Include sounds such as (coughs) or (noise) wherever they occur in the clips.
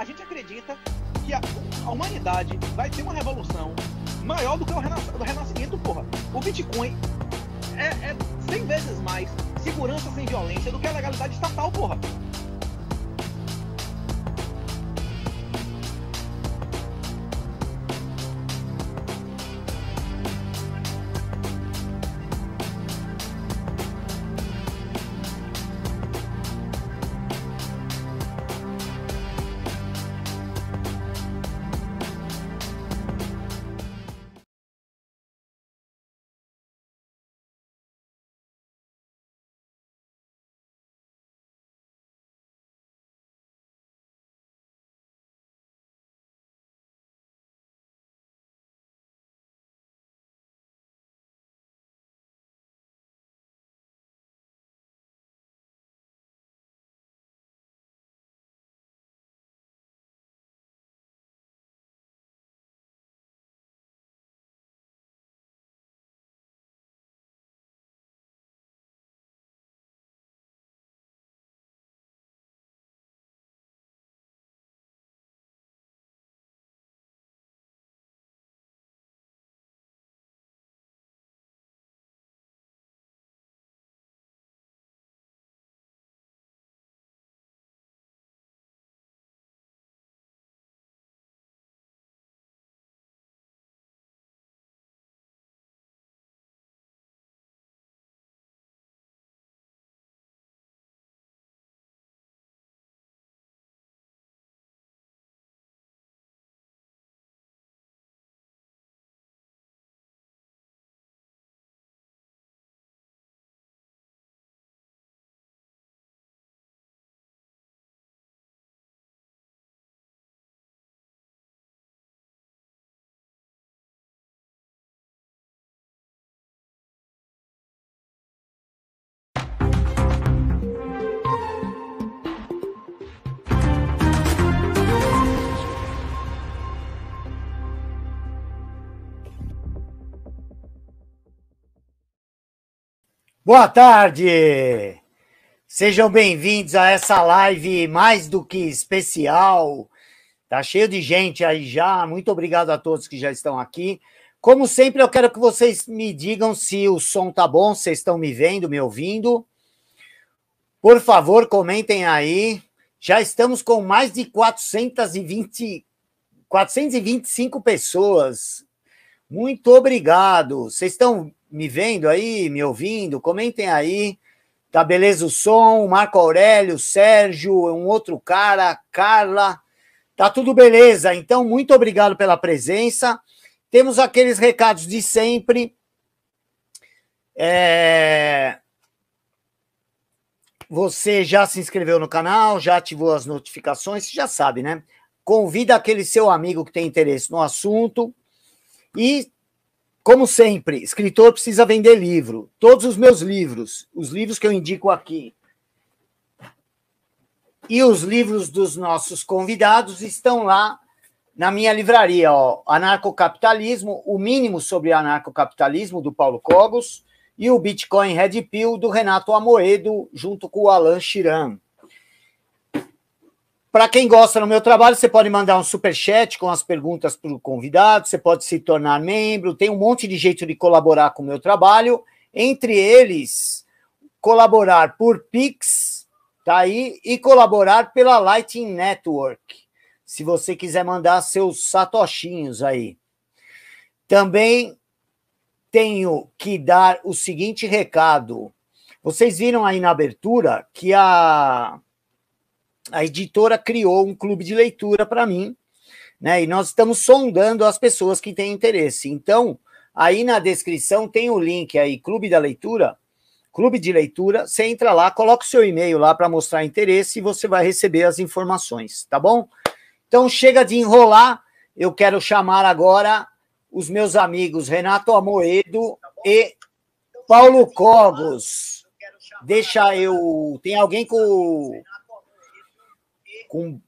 a gente acredita que a, a humanidade vai ter uma revolução maior do que o, renas, renascimento, porra. O Bitcoin é, é 100 vezes mais segurança sem violência do que a legalidade estatal, porra. Boa tarde! Sejam bem-vindos a essa live mais do que especial. Tá cheio de gente aí já. Muito obrigado a todos que já estão aqui. Como sempre, eu quero que vocês me digam se o som tá bom, se estão me vendo, me ouvindo. Por favor, comentem aí. Já estamos com mais de 420, 425 pessoas. Muito obrigado. Vocês estão me vendo aí, me ouvindo, comentem aí. Tá beleza o som, Marco Aurélio, Sérgio, um outro cara, Carla. Tá tudo beleza. Então, muito obrigado pela presença. Temos aqueles recados de sempre. É... Você já se inscreveu no canal, já ativou as notificações, você já sabe, né? Convida aquele seu amigo que tem interesse no assunto e como sempre, escritor precisa vender livro. Todos os meus livros, os livros que eu indico aqui e os livros dos nossos convidados estão lá na minha livraria, ó, Anarcocapitalismo, o mínimo sobre anarcocapitalismo do Paulo Cogos e o Bitcoin Red Pill do Renato Amoedo junto com o Alan Chiran. Para quem gosta do meu trabalho, você pode mandar um super chat com as perguntas para o convidado, você pode se tornar membro, tem um monte de jeito de colaborar com o meu trabalho, entre eles colaborar por Pix, tá aí, e colaborar pela Lightning Network. Se você quiser mandar seus satoshinhos aí. Também tenho que dar o seguinte recado. Vocês viram aí na abertura que a a editora criou um clube de leitura para mim, né? E nós estamos sondando as pessoas que têm interesse. Então, aí na descrição tem o link aí, Clube da Leitura, Clube de Leitura. Você entra lá, coloca o seu e-mail lá para mostrar interesse e você vai receber as informações, tá bom? Então, chega de enrolar. Eu quero chamar agora os meus amigos Renato Amoedo tá e Paulo Cogos. Deixa eu. Tem alguém com com,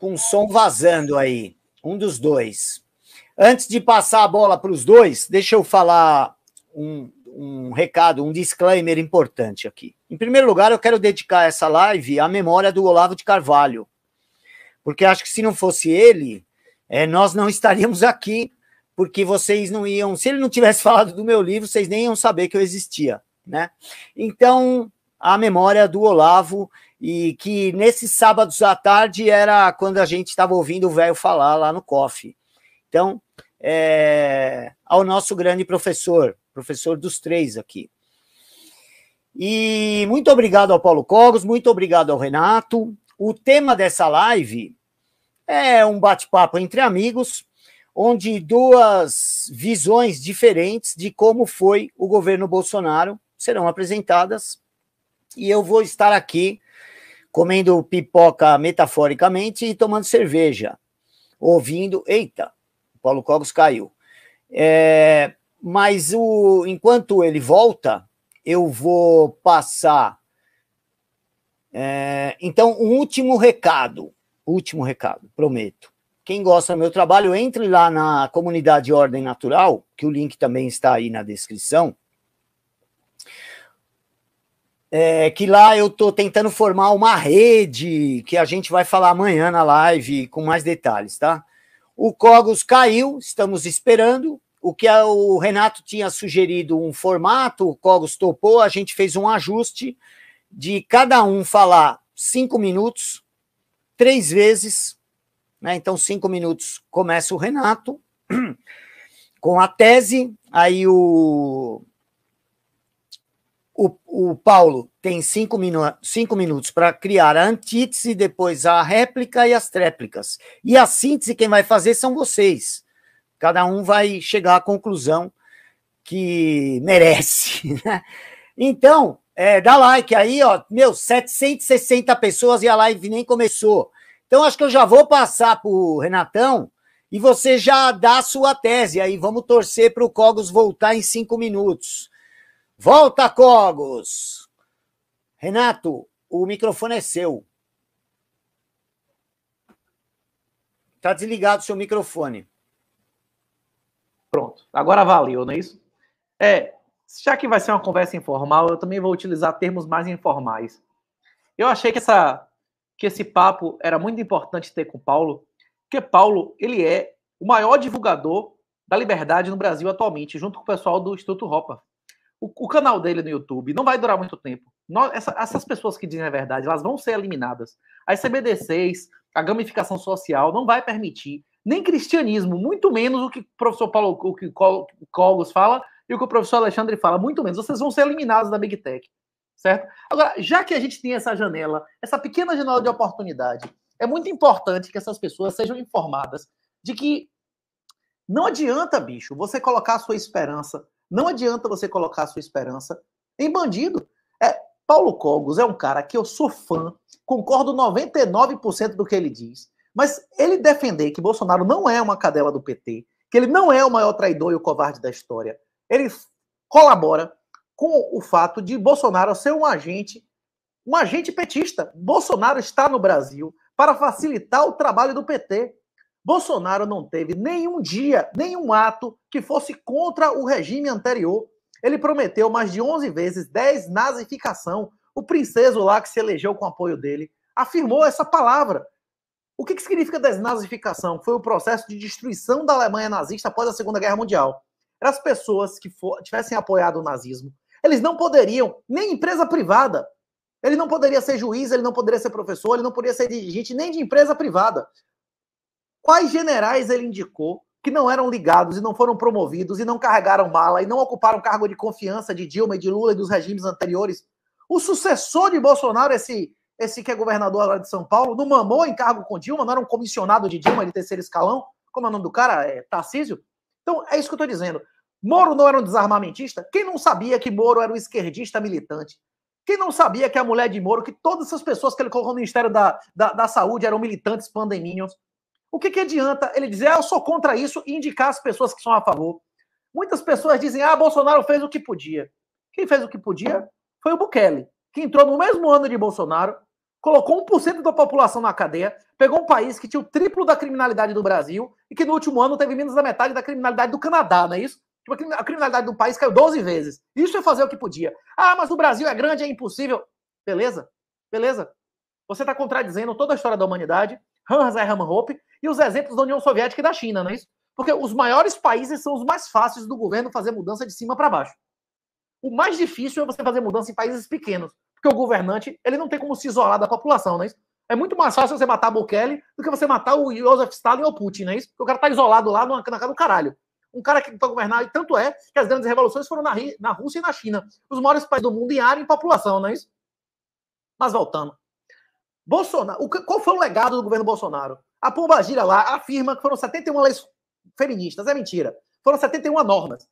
com som vazando aí. Um dos dois. Antes de passar a bola para os dois, deixa eu falar um, um recado, um disclaimer importante aqui. Em primeiro lugar, eu quero dedicar essa live à memória do Olavo de Carvalho, porque acho que se não fosse ele, é, nós não estaríamos aqui, porque vocês não iam. Se ele não tivesse (laughs) falado do meu livro, vocês nem iam saber que eu existia, né? Então, a memória do Olavo e que nesses sábados à tarde era quando a gente estava ouvindo o velho falar lá no COF. Então, é, ao nosso grande professor, professor dos três aqui. E muito obrigado ao Paulo Cogos, muito obrigado ao Renato. O tema dessa live é um bate-papo entre amigos, onde duas visões diferentes de como foi o governo Bolsonaro serão apresentadas. E eu vou estar aqui comendo pipoca metaforicamente e tomando cerveja, ouvindo, eita, o Paulo Cogos caiu. É, mas o, enquanto ele volta, eu vou passar. É, então, um último recado, último recado, prometo. Quem gosta do meu trabalho, entre lá na comunidade Ordem Natural, que o link também está aí na descrição é, que lá eu estou tentando formar uma rede que a gente vai falar amanhã na live com mais detalhes, tá? O Cogos caiu, estamos esperando. O que a, o Renato tinha sugerido um formato, o Cogos topou, a gente fez um ajuste de cada um falar cinco minutos, três vezes, né? Então, cinco minutos começa o Renato (clears throat) com a tese, aí o o, o Paulo tem cinco, minu cinco minutos para criar a antítese, depois a réplica e as tréplicas. E a síntese, quem vai fazer são vocês. Cada um vai chegar à conclusão que merece. (laughs) Né? Então, é, dá like aí, ó. Meu, 760 pessoas e a live nem começou. Então, acho que eu já vou passar para o Renatão e você já dá a sua tese. Aí vamos torcer para o Cogos voltar em cinco minutos. Volta, Cogos! Renato, o microfone é seu. Está desligado o seu microfone. Pronto, agora valeu, não é isso? É, já que vai ser uma conversa informal, eu também vou utilizar termos mais informais. Eu achei que, essa, que esse papo era muito importante ter com o Paulo, porque Paulo ele é o maior divulgador da liberdade no Brasil atualmente, junto com o pessoal do Instituto Ropa o, o, canal dele no YouTube não vai durar muito tempo. Nós, essa, essas pessoas que dizem a verdade, elas vão ser eliminadas. As CBDCs, a gamificação social não vai permitir, nem cristianismo, muito menos o que o professor Paulo, o que o fala e o que o professor Alexandre fala, muito menos. Vocês vão ser eliminados da Big Tech, certo? Agora, já que a gente tem essa janela, essa pequena janela de oportunidade, é muito importante que essas pessoas sejam informadas de que não adianta, bicho, você colocar a sua esperança não adianta você colocar a sua esperança em bandido. É, Paulo Cogos é um cara que eu sou fã, concordo 99% do que ele diz, mas ele defender que Bolsonaro não é uma cadela do PT, que ele não é o maior traidor e o covarde da história, ele colabora com o fato de Bolsonaro ser um agente, um agente petista. Bolsonaro está no Brasil para facilitar o trabalho do PT. Bolsonaro não teve nenhum dia, nenhum ato que fosse contra o regime anterior. Ele prometeu mais de 11 vezes 10 nazificação. O princeso lá que se elegeu com apoio dele afirmou essa palavra. O que, que significa desnazificação? Foi o processo de destruição da Alemanha nazista após a Segunda Guerra Mundial. as pessoas que for, tivessem apoiado o nazismo. Eles não poderiam, nem empresa privada. Ele não poderia ser juiz, ele não poderia ser professor, ele não poderia ser dirigente nem de empresa privada. Quais generais ele indicou que não eram ligados e não foram promovidos e não carregaram mala e não ocuparam cargo de confiança de Dilma e de Lula e dos regimes anteriores? O sucessor de Bolsonaro, esse esse que é governador agora de São Paulo, não mamou em cargo com Dilma, não era um comissionado de Dilma de terceiro escalão, como é o nome do cara? É Tarcísio? Então, é isso que eu estou dizendo. Moro não era um desarmamentista? Quem não sabia que Moro era um esquerdista militante? Quem não sabia que a mulher de Moro, que todas essas pessoas que ele colocou no Ministério da, da, da Saúde eram militantes pandemínios? O que, que adianta ele dizer, ah, eu sou contra isso e indicar as pessoas que são a favor? Muitas pessoas dizem, ah, Bolsonaro fez o que podia. Quem fez o que podia foi o Bukele, que entrou no mesmo ano de Bolsonaro, colocou 1% da população na cadeia, pegou um país que tinha o triplo da criminalidade do Brasil e que no último ano teve menos da metade da criminalidade do Canadá, não é isso? Tipo, a criminalidade do país caiu 12 vezes. Isso é fazer o que podia. Ah, mas o Brasil é grande, é impossível. Beleza? Beleza? Você está contradizendo toda a história da humanidade, Hans Hermann Hoppe, e os exemplos da União Soviética e da China, não é isso? Porque os maiores países são os mais fáceis do governo fazer mudança de cima para baixo. O mais difícil é você fazer mudança em países pequenos, porque o governante ele não tem como se isolar da população, não é isso? É muito mais fácil você matar Bukele do que você matar o Joseph Stalin ou o Putin, não é isso? Porque o cara tá isolado lá na cara do caralho. Um cara que tá governando, e tanto é que as grandes revoluções foram na, na Rússia e na China. Os maiores países do mundo em área e em população, não é isso? Mas voltando. Bolsonaro, o, qual foi o legado do governo Bolsonaro? A Pombagira lá afirma que foram 71 leis feministas. É mentira. Foram 71 normas.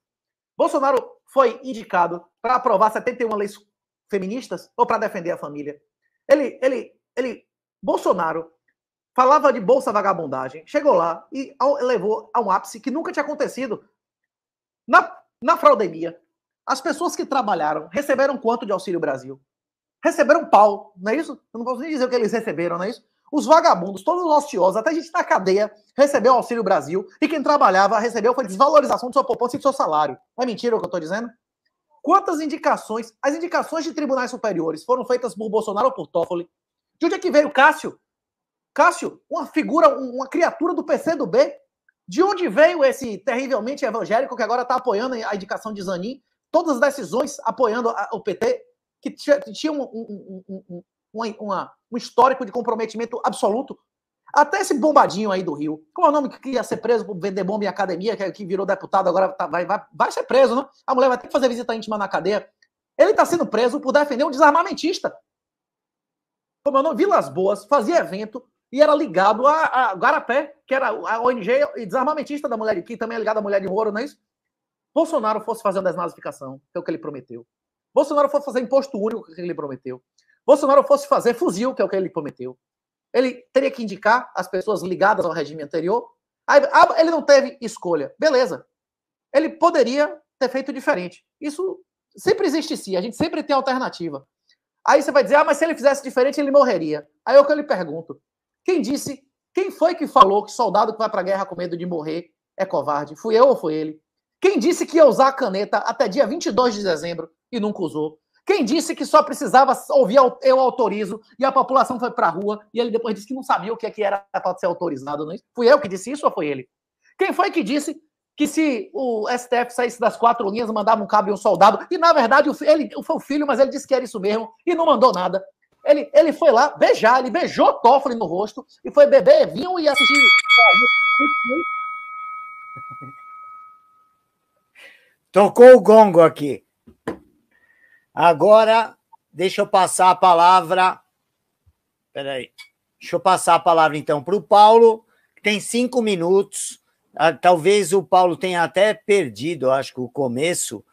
Bolsonaro foi indicado para aprovar 71 leis feministas ou para defender a família. Ele, ele, ele, Bolsonaro falava de bolsa vagabundagem, chegou lá e levou a um ápice que nunca tinha acontecido. Na, na fraudemia, as pessoas que trabalharam receberam quanto de Auxílio Brasil? Receberam pau, não é isso? Eu não posso nem dizer o que eles receberam, não é isso? os vagabundos, todos os ociosos, até a gente na cadeia, recebeu o Auxílio Brasil e quem trabalhava recebeu foi desvalorização de sua poupança e do seu salário. É mentira o que eu estou dizendo? Quantas indicações, as indicações de tribunais superiores foram feitas por Bolsonaro ou por Toffoli? De onde é que veio Cássio? Cássio, uma figura, uma criatura do PC do B? De onde veio esse terrivelmente evangélico que agora está apoiando a indicação de Zanin? Todas as decisões apoiando a, o PT, que tinha um, um, um, uma, uma, um histórico de comprometimento absoluto. Até esse bombadinho aí do Rio. Como é o nome que ia ser preso por vender bomba em academia, que, é que virou deputado, agora tá, vai, vai, vai ser preso, né? A mulher vai ter que fazer visita íntima na cadeia. Ele está sendo preso por defender um desarmamentista. Como é o nome? Vilas Boas fazia evento e era ligado a, a Garapé, que era a ONG e desarmamentista da mulher, de que também é ligada à mulher de Moro, não é isso? Bolsonaro fosse fazer uma desnazificação, que é o que ele prometeu. Bolsonaro fosse fazer imposto único, que é ele prometeu. Bolsonaro fosse fazer fuzil, que é o que ele prometeu, ele teria que indicar as pessoas ligadas ao regime anterior. Aí, ah, ele não teve escolha. Beleza. Ele poderia ter feito diferente. Isso sempre existe sim, a gente sempre tem alternativa. Aí você vai dizer, ah, mas se ele fizesse diferente, ele morreria. Aí é o que eu lhe pergunto. Quem disse, quem foi que falou que soldado que vai para a guerra com medo de morrer é covarde? Fui eu ou foi ele? Quem disse que ia usar a caneta até dia 22 de dezembro e nunca usou? Quem disse que só precisava ouvir eu autorizo e a população foi para a rua e ele depois disse que não sabia o que, é que era para ser autorizado? Não? É Fui eu que disse isso ou foi ele? Quem foi que disse que se o STF saísse das quatro linhas mandava um cabo e um soldado? E na verdade ele foi o filho, mas ele disse que era isso mesmo e não mandou nada. Ele, ele foi lá beijar, ele beijou Toffoli no rosto e foi beber vinho e assistir. Tocou o gongo aqui. Agora, deixa eu passar a palavra. Peraí. Deixa eu passar a palavra então para o Paulo, que tem cinco minutos. Ah, talvez o Paulo tenha até perdido, acho que o começo.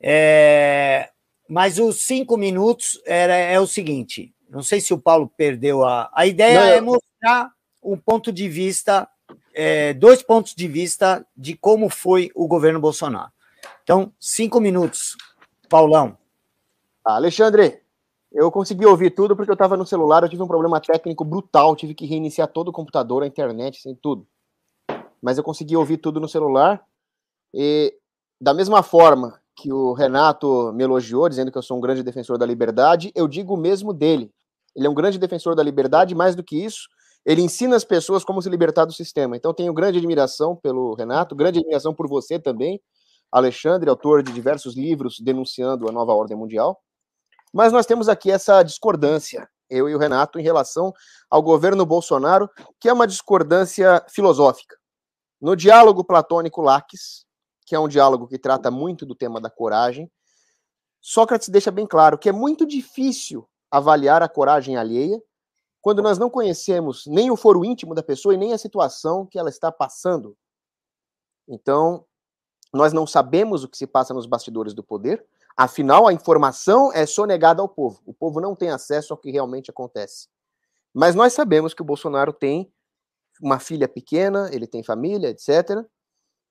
É... Mas os cinco minutos era, é o seguinte: não sei se o Paulo perdeu a. A ideia não, é mostrar um ponto de vista, é, dois pontos de vista de como foi o governo Bolsonaro. Então, cinco minutos, Paulão. Ah, Alexandre, eu consegui ouvir tudo porque eu estava no celular, eu tive um problema técnico brutal, tive que reiniciar todo o computador, a internet, sem assim, tudo. Mas eu consegui ouvir tudo no celular. E da mesma forma que o Renato me elogiou, dizendo que eu sou um grande defensor da liberdade, eu digo o mesmo dele. Ele é um grande defensor da liberdade, mais do que isso, ele ensina as pessoas como se libertar do sistema. Então tenho grande admiração pelo Renato, grande admiração por você também, Alexandre, autor de diversos livros denunciando a nova ordem mundial. Mas nós temos aqui essa discordância, eu e o Renato, em relação ao governo Bolsonaro, que é uma discordância filosófica. No diálogo platônico Laques, que é um diálogo que trata muito do tema da coragem, Sócrates deixa bem claro que é muito difícil avaliar a coragem alheia quando nós não conhecemos nem o foro íntimo da pessoa e nem a situação que ela está passando. Então, nós não sabemos o que se passa nos bastidores do poder, Afinal, a informação é sonegada ao povo. O povo não tem acesso ao que realmente acontece. Mas nós sabemos que o Bolsonaro tem uma filha pequena, ele tem família, etc.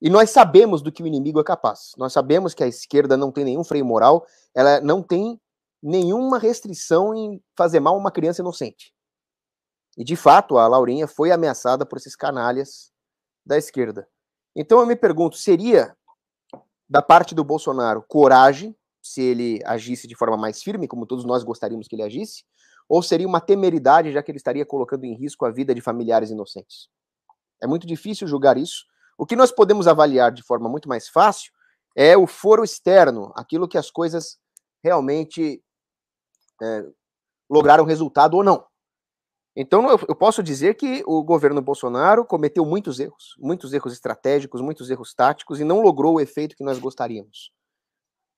E nós sabemos do que o inimigo é capaz. Nós sabemos que a esquerda não tem nenhum freio moral, ela não tem nenhuma restrição em fazer mal a uma criança inocente. E de fato, a Laurinha foi ameaçada por esses canalhas da esquerda. Então eu me pergunto, seria da parte do Bolsonaro coragem se ele agisse de forma mais firme, como todos nós gostaríamos que ele agisse, ou seria uma temeridade, já que ele estaria colocando em risco a vida de familiares inocentes. É muito difícil julgar isso. O que nós podemos avaliar de forma muito mais fácil é o foro externo, aquilo que as coisas realmente é, lograram resultado ou não. Então, eu posso dizer que o governo Bolsonaro cometeu muitos erros, muitos erros estratégicos, muitos erros táticos, e não logrou o efeito que nós gostaríamos.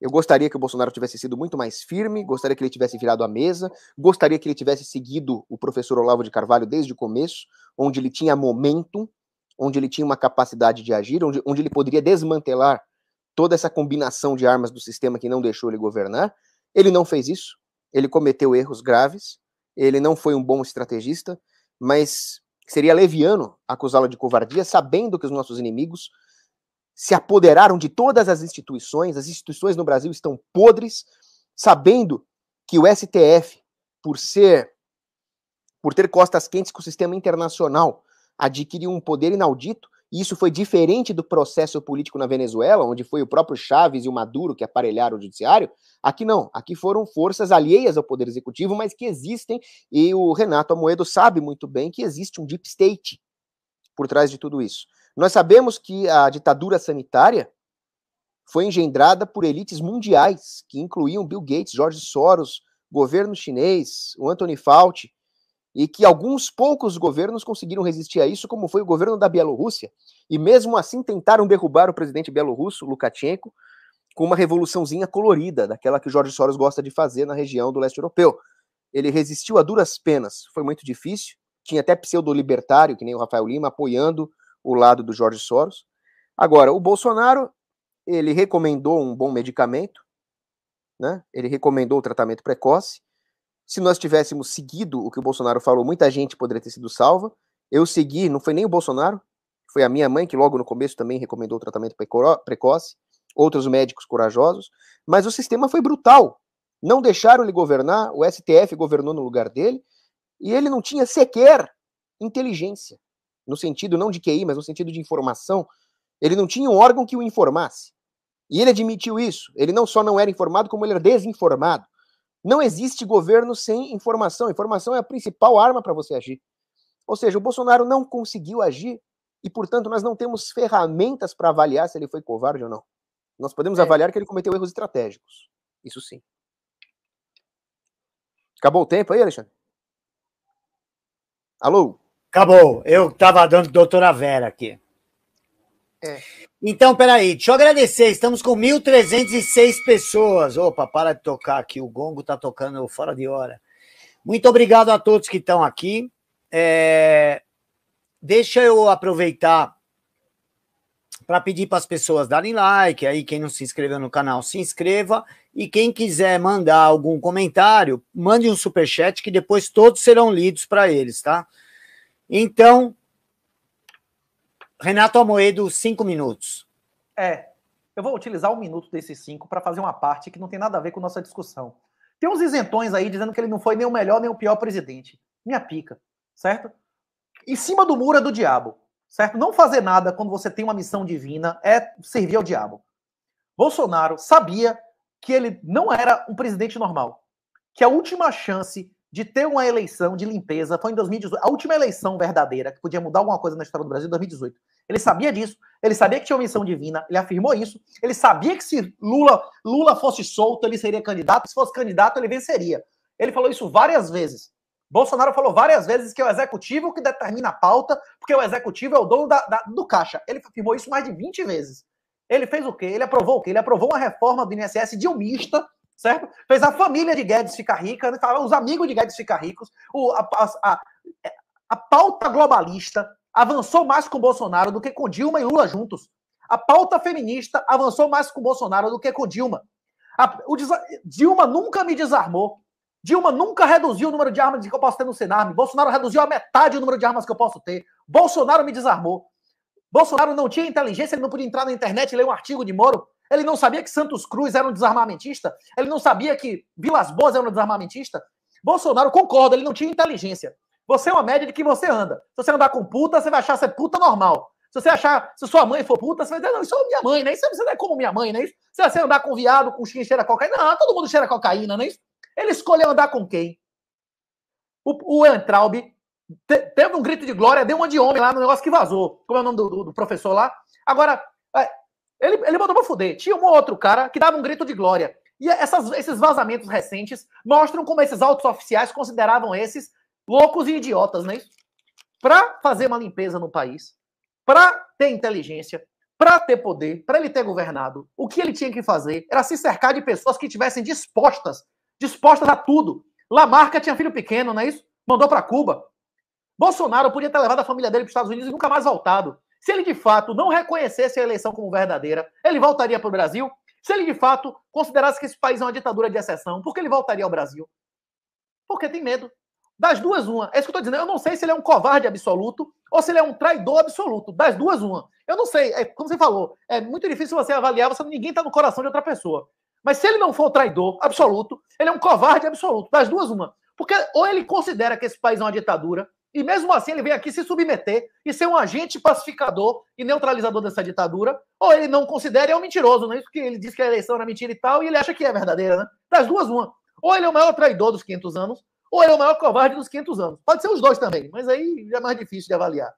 Eu gostaria que o Bolsonaro tivesse sido muito mais firme, gostaria que ele tivesse virado a mesa, gostaria que ele tivesse seguido o professor Olavo de Carvalho desde o começo, onde ele tinha momentum, onde ele tinha uma capacidade de agir, onde, onde ele poderia desmantelar toda essa combinação de armas do sistema que não deixou ele governar. Ele não fez isso, ele cometeu erros graves, ele não foi um bom estrategista, mas seria leviano acusá-lo de covardia, sabendo que os nossos inimigos se apoderaram de todas as instituições, as instituições no Brasil estão podres, sabendo que o STF, por ser por ter costas quentes com o sistema internacional, adquiriu um poder inaudito, e isso foi diferente do processo político na Venezuela, onde foi o próprio Chaves e o Maduro que aparelharam o judiciário. Aqui não, aqui foram forças alheias ao poder executivo, mas que existem, e o Renato Amoedo sabe muito bem que existe um deep state por trás de tudo isso. Nós sabemos que a ditadura sanitária foi engendrada por elites mundiais, que incluíam Bill Gates, George Soros, governo chinês, o Anthony Fauci, e que alguns poucos governos conseguiram resistir a isso, como foi o governo da Bielorrússia, e mesmo assim tentaram derrubar o presidente bielorrusso, Lukashenko, com uma revoluçãozinha colorida, daquela que Jorge Soros gosta de fazer na região do leste europeu. Ele resistiu a duras penas, foi muito difícil, tinha até pseudo-libertário, que nem o Rafael Lima, apoiando o lado do Jorge Soros. Agora, o Bolsonaro, ele recomendou um bom medicamento, né? ele recomendou o tratamento precoce. Se nós tivéssemos seguido o que o Bolsonaro falou, muita gente poderia ter sido salva. Eu segui, não foi nem o Bolsonaro, foi a minha mãe que logo no começo também recomendou o tratamento precoce, outros médicos corajosos, mas o sistema foi brutal. Não deixaram ele governar, o STF governou no lugar dele, e ele não tinha sequer inteligência no sentido não de QI, mas no sentido de informação, ele não tinha um órgão que o informasse. E ele admitiu isso. Ele não só não era informado, como ele era desinformado. Não existe governo sem informação. Informação é a principal arma para você agir. Ou seja, o Bolsonaro não conseguiu agir e, portanto, nós não temos ferramentas para avaliar se ele foi covarde ou não. Nós podemos é. avaliar que ele cometeu erros estratégicos. Isso sim. Acabou o tempo aí, Alexandre? Alô? Acabou. Eu estava dando doutora Vera aqui. É. Então, peraí, deixa eu agradecer. Estamos com 1.306 pessoas. Opa, para de tocar aqui. O gongo está tocando fora de hora. Muito obrigado a todos que estão aqui. É... Deixa eu aproveitar para pedir para as pessoas darem like. Aí, quem não se inscreveu no canal, se inscreva. E quem quiser mandar algum comentário, mande um superchat que depois todos serão lidos para eles, tá? Então, Renato Amoedo, cinco minutos. É, eu vou utilizar um minuto desses cinco para fazer uma parte que não tem nada a ver com nossa discussão. Tem uns isentões aí dizendo que ele não foi nem o melhor nem o pior presidente. Minha pica, certo? Em cima do muro é do diabo, certo? Não fazer nada quando você tem uma missão divina é servir ao diabo. Bolsonaro sabia que ele não era um presidente normal, que a última chance de ter uma eleição de limpeza. Foi em 2018, a última eleição verdadeira que podia mudar alguma coisa na história do Brasil, 2018. Ele sabia disso, ele sabia que tinha uma missão divina, ele afirmou isso, ele sabia que se Lula, Lula fosse solto, ele seria candidato, se fosse candidato, ele venceria. Ele falou isso várias vezes. Bolsonaro falou várias vezes que é o executivo que determina a pauta, porque o executivo é o dono da, da, do caixa. Ele afirmou isso mais de 20 vezes. Ele fez o quê? Ele aprovou o quê? Ele aprovou uma reforma do INSS de um mista certo? Fez a família de Guedes ficar rica, né? os amigos de Guedes ficar ricos, o, a, a, a, pauta globalista avançou mais com Bolsonaro do que com Dilma e Lula juntos. A pauta feminista avançou mais com Bolsonaro do que com Dilma. A, o, Dilma nunca me desarmou. Dilma nunca reduziu o número de armas que eu posso ter no Senarme. Bolsonaro reduziu a metade o número de armas que eu posso ter. Bolsonaro me desarmou. Bolsonaro não tinha inteligência, ele não podia entrar na internet e ler um artigo de Moro. Ele não sabia que Santos Cruz era um desarmamentista? Ele não sabia que Vilas Boas era um desarmamentista? Bolsonaro, concorda, ele não tinha inteligência. Você é uma média de que você anda. Se você andar com puta, você vai achar ser puta normal. Se você achar, se sua mãe for puta, você vai dizer, não, isso é minha mãe, né? Isso é, você não é como minha mãe, né? Isso, se você andar com viado, com xixi, cheira cocaína, não, todo mundo cheira cocaína, né? Isso. Ele escolheu andar com quem? O, o te, teve um grito de glória, deu uma de homem lá no negócio que vazou. Como é o nome do, do, do professor lá? Agora, é, ele, ele mandou pra fuder. Tinha um outro cara que dava um grito de glória. E essas, esses vazamentos recentes mostram como esses altos oficiais consideravam esses loucos e idiotas, né? Para fazer uma limpeza no país, para ter inteligência, para ter poder, para ele ter governado, o que ele tinha que fazer era se cercar de pessoas que estivessem dispostas, dispostas a tudo. Lamarca tinha filho pequeno, não é isso? Mandou para Cuba. Bolsonaro podia ter levado a família dele para os Estados Unidos e nunca mais voltado. Se ele de fato não reconhecesse a eleição como verdadeira, ele voltaria para o Brasil? Se ele de fato considerasse que esse país é uma ditadura de exceção, por que ele voltaria ao Brasil? Porque tem medo. Das duas, uma. É isso que eu estou dizendo. Eu não sei se ele é um covarde absoluto ou se ele é um traidor absoluto. Das duas, uma. Eu não sei. É, como você falou, é muito difícil você avaliar, você, ninguém está no coração de outra pessoa. Mas se ele não for traidor absoluto, ele é um covarde absoluto. Das duas, uma. Porque ou ele considera que esse país é uma ditadura, e mesmo assim ele vem aqui se submeter e ser um agente pacificador e neutralizador dessa ditadura, ou ele não considera e é um mentiroso, não é isso que ele diz que a eleição era mentira e tal, e ele acha que é verdadeira, né? Das duas, uma. Ou ele é o maior traidor dos 500 anos, ou ele é o maior covarde dos 500 anos. Pode ser os dois também, mas aí é mais difícil de avaliar.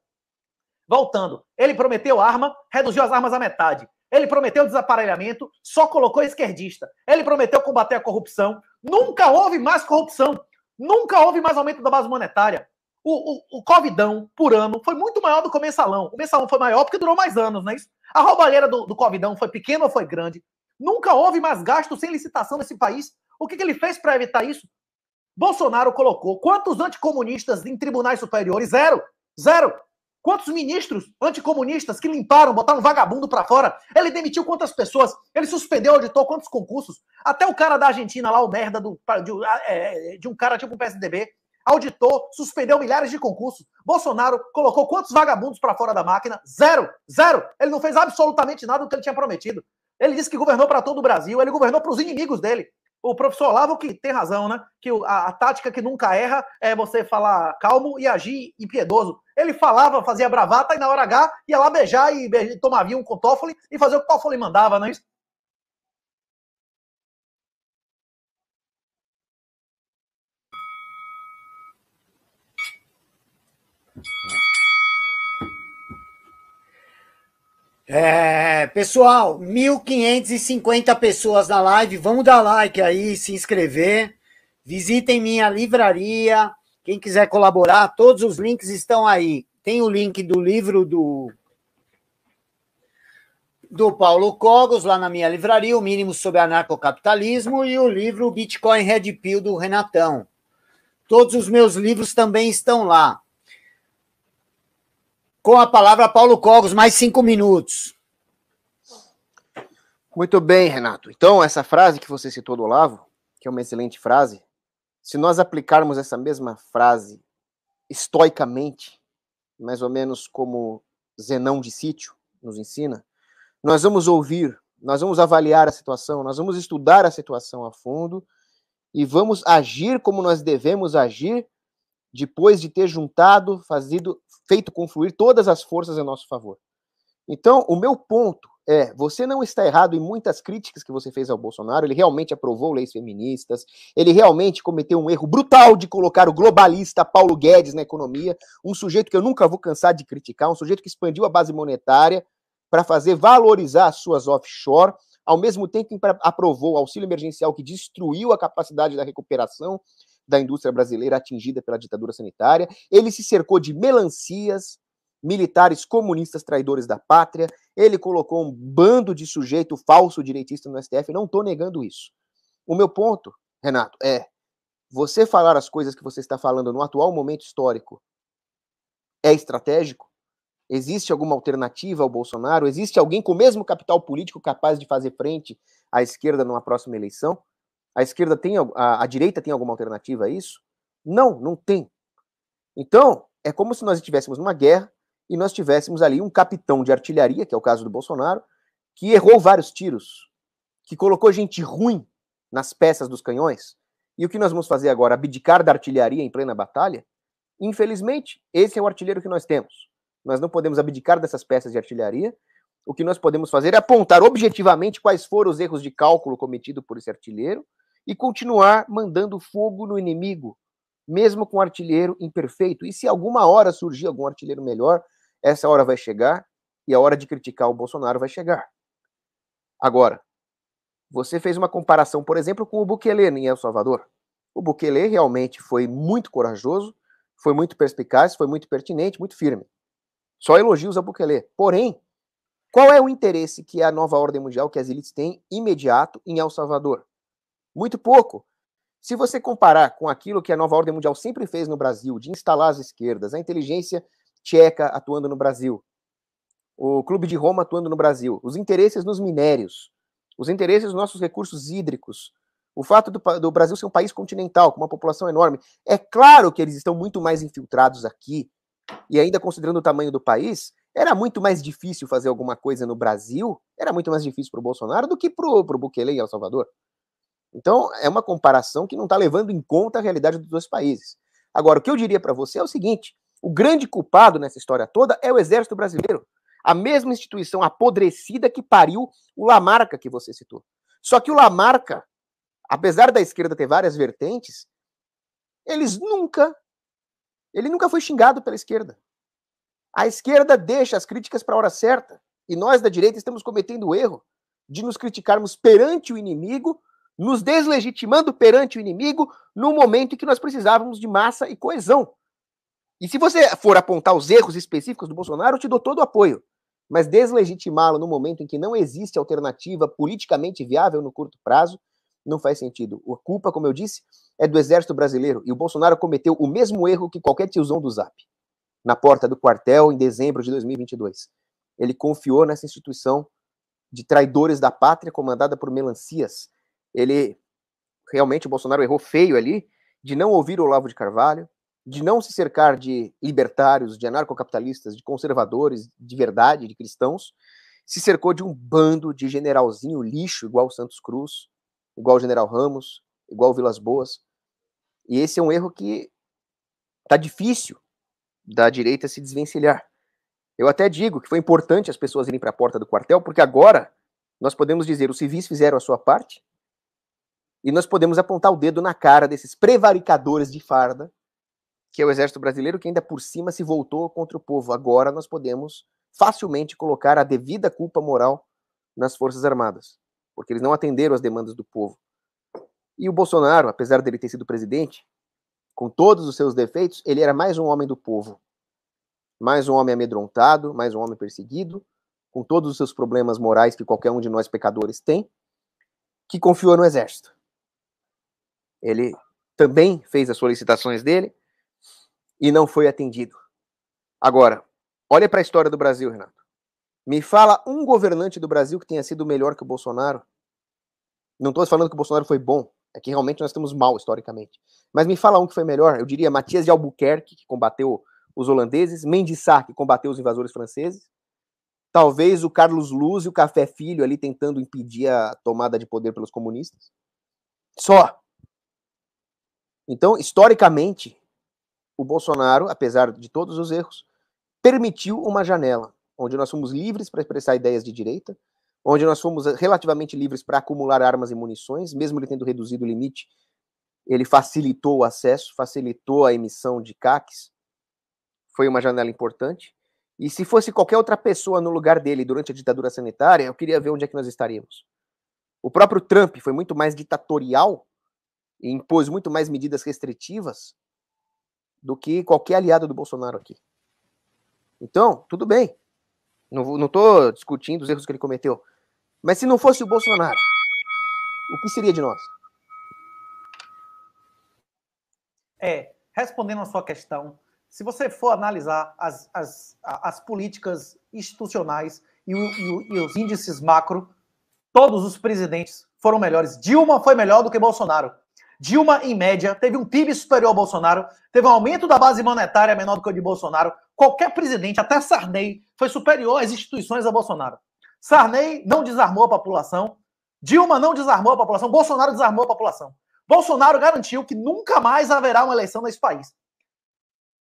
Voltando, ele prometeu arma, reduziu as armas à metade. Ele prometeu desaparelhamento, só colocou esquerdista. Ele prometeu combater a corrupção. Nunca houve mais corrupção. Nunca houve mais aumento da base monetária. O, o, o Covidão por ano foi muito maior do que o mensalão. O mensalão foi maior porque durou mais anos, não é isso? A roubalheira do, do Covidão foi pequena ou foi grande? Nunca houve mais gasto sem licitação nesse país. O que, que ele fez para evitar isso? Bolsonaro colocou quantos anticomunistas em tribunais superiores? Zero. Zero. Quantos ministros anticomunistas que limparam, botaram um vagabundo para fora? Ele demitiu quantas pessoas? Ele suspendeu, auditou quantos concursos? Até o cara da Argentina lá, o merda do, de, é, é, de um cara tipo o PSDB, auditou, suspendeu milhares de concursos. Bolsonaro colocou quantos vagabundos para fora da máquina? Zero, zero. Ele não fez absolutamente nada do que ele tinha prometido. Ele disse que governou para todo o Brasil, ele governou para os inimigos dele. O professor Olavo que tem razão, né? Que a, a, tática que nunca erra é você falar calmo e agir impiedoso. Ele falava, fazia bravata e na hora H ia lá beijar e, e tomar vinho com Toffoli e fazer o que Toffoli mandava, não é isso? É, pessoal, 1.550 pessoas na live. Vamos dar like aí, se inscrever. Visitem minha livraria. Quem quiser colaborar, todos os links estão aí. Tem o link do livro do do Paulo Cogos, lá na minha livraria, O Mínimo sobre Anarcocapitalismo, e o livro Bitcoin Red Pill, do Renatão. Todos os meus livros também estão lá. Com a palavra, Paulo Cogos, mais cinco minutos. Muito bem, Renato. Então, essa frase que você citou do Olavo, que é uma excelente frase, se nós aplicarmos essa mesma frase estoicamente, mais ou menos como Zenão de Sítio nos ensina, nós vamos ouvir, nós vamos avaliar a situação, nós vamos estudar a situação a fundo e vamos agir como nós devemos agir depois de ter juntado, fazido, feito confluir todas as forças a nosso favor. Então, o meu ponto é, você não está errado em muitas críticas que você fez ao Bolsonaro, ele realmente aprovou leis feministas, ele realmente cometeu um erro brutal de colocar o globalista Paulo Guedes na economia, um sujeito que eu nunca vou cansar de criticar, um sujeito que expandiu a base monetária para fazer valorizar as suas offshore, ao mesmo tempo que aprovou o auxílio emergencial que destruiu a capacidade da recuperação, da indústria brasileira atingida pela ditadura sanitária. Ele se cercou de melancias, militares comunistas traidores da pátria. Ele colocou um bando de sujeito falso direitista no STF. Não estou negando isso. O meu ponto, Renato, é você falar as coisas que você está falando no atual momento histórico é estratégico? Existe alguma alternativa ao Bolsonaro? Existe alguém com o mesmo capital político capaz de fazer frente à esquerda numa próxima eleição? A esquerda tem, a, a direita tem alguma alternativa a isso? Não, não tem. Então, é como se nós estivéssemos numa guerra e nós tivéssemos ali um capitão de artilharia, que é o caso do Bolsonaro, que errou vários tiros, que colocou gente ruim nas peças dos canhões. E o que nós vamos fazer agora? Abdicar da artilharia em plena batalha? Infelizmente, esse é o artilheiro que nós temos. Nós não podemos abdicar dessas peças de artilharia. O que nós podemos fazer é apontar objetivamente quais foram os erros de cálculo cometidos por esse artilheiro e continuar mandando fogo no inimigo, mesmo com artilheiro imperfeito. E se alguma hora surgir algum artilheiro melhor, essa hora vai chegar e a hora de criticar o Bolsonaro vai chegar. Agora, você fez uma comparação, por exemplo, com o Bukele em El Salvador. O Bukele realmente foi muito corajoso, foi muito perspicaz, foi muito pertinente, muito firme. Só elogios a Bukele. Porém, qual é o interesse que a nova ordem mundial, que as elites têm imediato em El Salvador? Muito pouco. Se você comparar com aquilo que a nova ordem mundial sempre fez no Brasil, de instalar as esquerdas, a inteligência tcheca atuando no Brasil, o Clube de Roma atuando no Brasil, os interesses nos minérios, os interesses nos nossos recursos hídricos, o fato do, do Brasil ser um país continental, com uma população enorme, é claro que eles estão muito mais infiltrados aqui, e ainda considerando o tamanho do país, era muito mais difícil fazer alguma coisa no Brasil, era muito mais difícil para o Bolsonaro do que para o Bukele e El Salvador. Então, é uma comparação que não está levando em conta a realidade dos dois países. Agora, o que eu diria para você é o seguinte: o grande culpado nessa história toda é o Exército Brasileiro, a mesma instituição apodrecida que pariu o Lamarca que você citou. Só que o Lamarca, apesar da esquerda ter várias vertentes, eles nunca ele nunca foi xingado pela esquerda. A esquerda deixa as críticas para a hora certa, e nós da direita estamos cometendo o erro de nos criticarmos perante o inimigo nos deslegitimando perante o inimigo no momento em que nós precisávamos de massa e coesão. E se você for apontar os erros específicos do Bolsonaro, eu te dou todo o apoio. Mas deslegitimá-lo no momento em que não existe alternativa politicamente viável no curto prazo não faz sentido. A culpa, como eu disse, é do exército brasileiro. E o Bolsonaro cometeu o mesmo erro que qualquer tiozão do Zap, na porta do quartel em dezembro de 2022. Ele confiou nessa instituição de traidores da pátria comandada por melancias ele realmente o Bolsonaro errou feio ali de não ouvir o Olavo de Carvalho, de não se cercar de libertários, de anarcocapitalistas, de conservadores, de verdade, de cristãos, se cercou de um bando de generalzinho lixo, igual Santos Cruz, igual o General Ramos, igual o Vilas Boas. E esse é um erro que tá difícil da direita se desvencilhar. Eu até digo que foi importante as pessoas irem para a porta do quartel, porque agora nós podemos dizer os civis fizeram a sua parte, e nós podemos apontar o dedo na cara desses prevaricadores de farda, que é o exército brasileiro, que ainda por cima se voltou contra o povo. Agora nós podemos facilmente colocar a devida culpa moral nas Forças Armadas, porque eles não atenderam às demandas do povo. E o Bolsonaro, apesar dele ter sido presidente, com todos os seus defeitos, ele era mais um homem do povo. Mais um homem amedrontado, mais um homem perseguido, com todos os seus problemas morais que qualquer um de nós pecadores tem, que confiou no exército. Ele também fez as solicitações dele e não foi atendido. Agora, olha para a história do Brasil, Renato. Me fala um governante do Brasil que tenha sido melhor que o Bolsonaro. Não estou falando que o Bolsonaro foi bom, é que realmente nós estamos mal historicamente. Mas me fala um que foi melhor. Eu diria Matias de Albuquerque, que combateu os holandeses, Mendissá, que combateu os invasores franceses. Talvez o Carlos Luz e o Café Filho ali tentando impedir a tomada de poder pelos comunistas. Só. Então, historicamente, o Bolsonaro, apesar de todos os erros, permitiu uma janela onde nós fomos livres para expressar ideias de direita, onde nós fomos relativamente livres para acumular armas e munições, mesmo ele tendo reduzido o limite, ele facilitou o acesso, facilitou a emissão de CACs, foi uma janela importante. E se fosse qualquer outra pessoa no lugar dele durante a ditadura sanitária, eu queria ver onde é que nós estaríamos. O próprio Trump foi muito mais ditatorial impôs muito mais medidas restritivas do que qualquer aliado do Bolsonaro aqui. Então, tudo bem. Não estou discutindo os erros que ele cometeu. Mas se não fosse o Bolsonaro, o que seria de nós? É, respondendo a sua questão, se você for analisar as, as, as políticas institucionais e, o, e, o, e os índices macro, todos os presidentes foram melhores. Dilma foi melhor do que Bolsonaro. Dilma, em média, teve um PIB superior ao Bolsonaro, teve um aumento da base monetária menor do que o de Bolsonaro. Qualquer presidente, até Sarney, foi superior às instituições a Bolsonaro. Sarney não desarmou a população, Dilma não desarmou a população, Bolsonaro desarmou a população. Bolsonaro garantiu que nunca mais haverá uma eleição nesse país.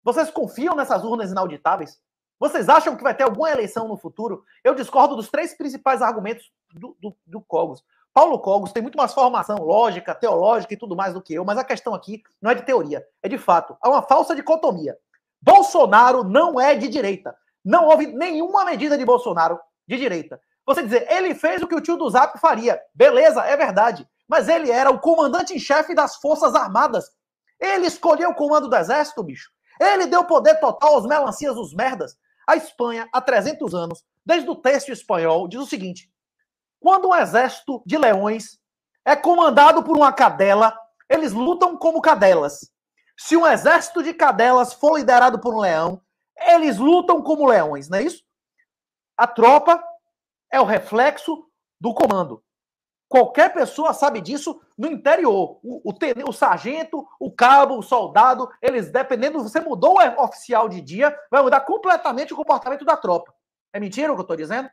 Vocês confiam nessas urnas inauditáveis? Vocês acham que vai ter alguma eleição no futuro? Eu discordo dos três principais argumentos do, do, do Cogos. Paulo Cogos tem muito mais formação lógica, teológica e tudo mais do que eu, mas a questão aqui não é de teoria, é de fato. Há uma falsa dicotomia. Bolsonaro não é de direita. Não houve nenhuma medida de Bolsonaro de direita. Você dizer, ele fez o que o tio do Zap faria. Beleza, é verdade. Mas ele era o comandante em chefe das Forças Armadas. Ele escolheu o comando do Exército, bicho. Ele deu poder total aos melancias, os merdas. A Espanha, há 300 anos, desde o texto espanhol, diz o seguinte: quando um exército de leões é comandado por uma cadela, eles lutam como cadelas. Se um exército de cadelas for liderado por um leão, eles lutam como leões, não é isso? A tropa é o reflexo do comando. Qualquer pessoa sabe disso no interior. O, o, ten, o sargento, o cabo, o soldado, eles, dependendo, você mudou o oficial de dia, vai mudar completamente o comportamento da tropa. É mentira o que eu estou dizendo?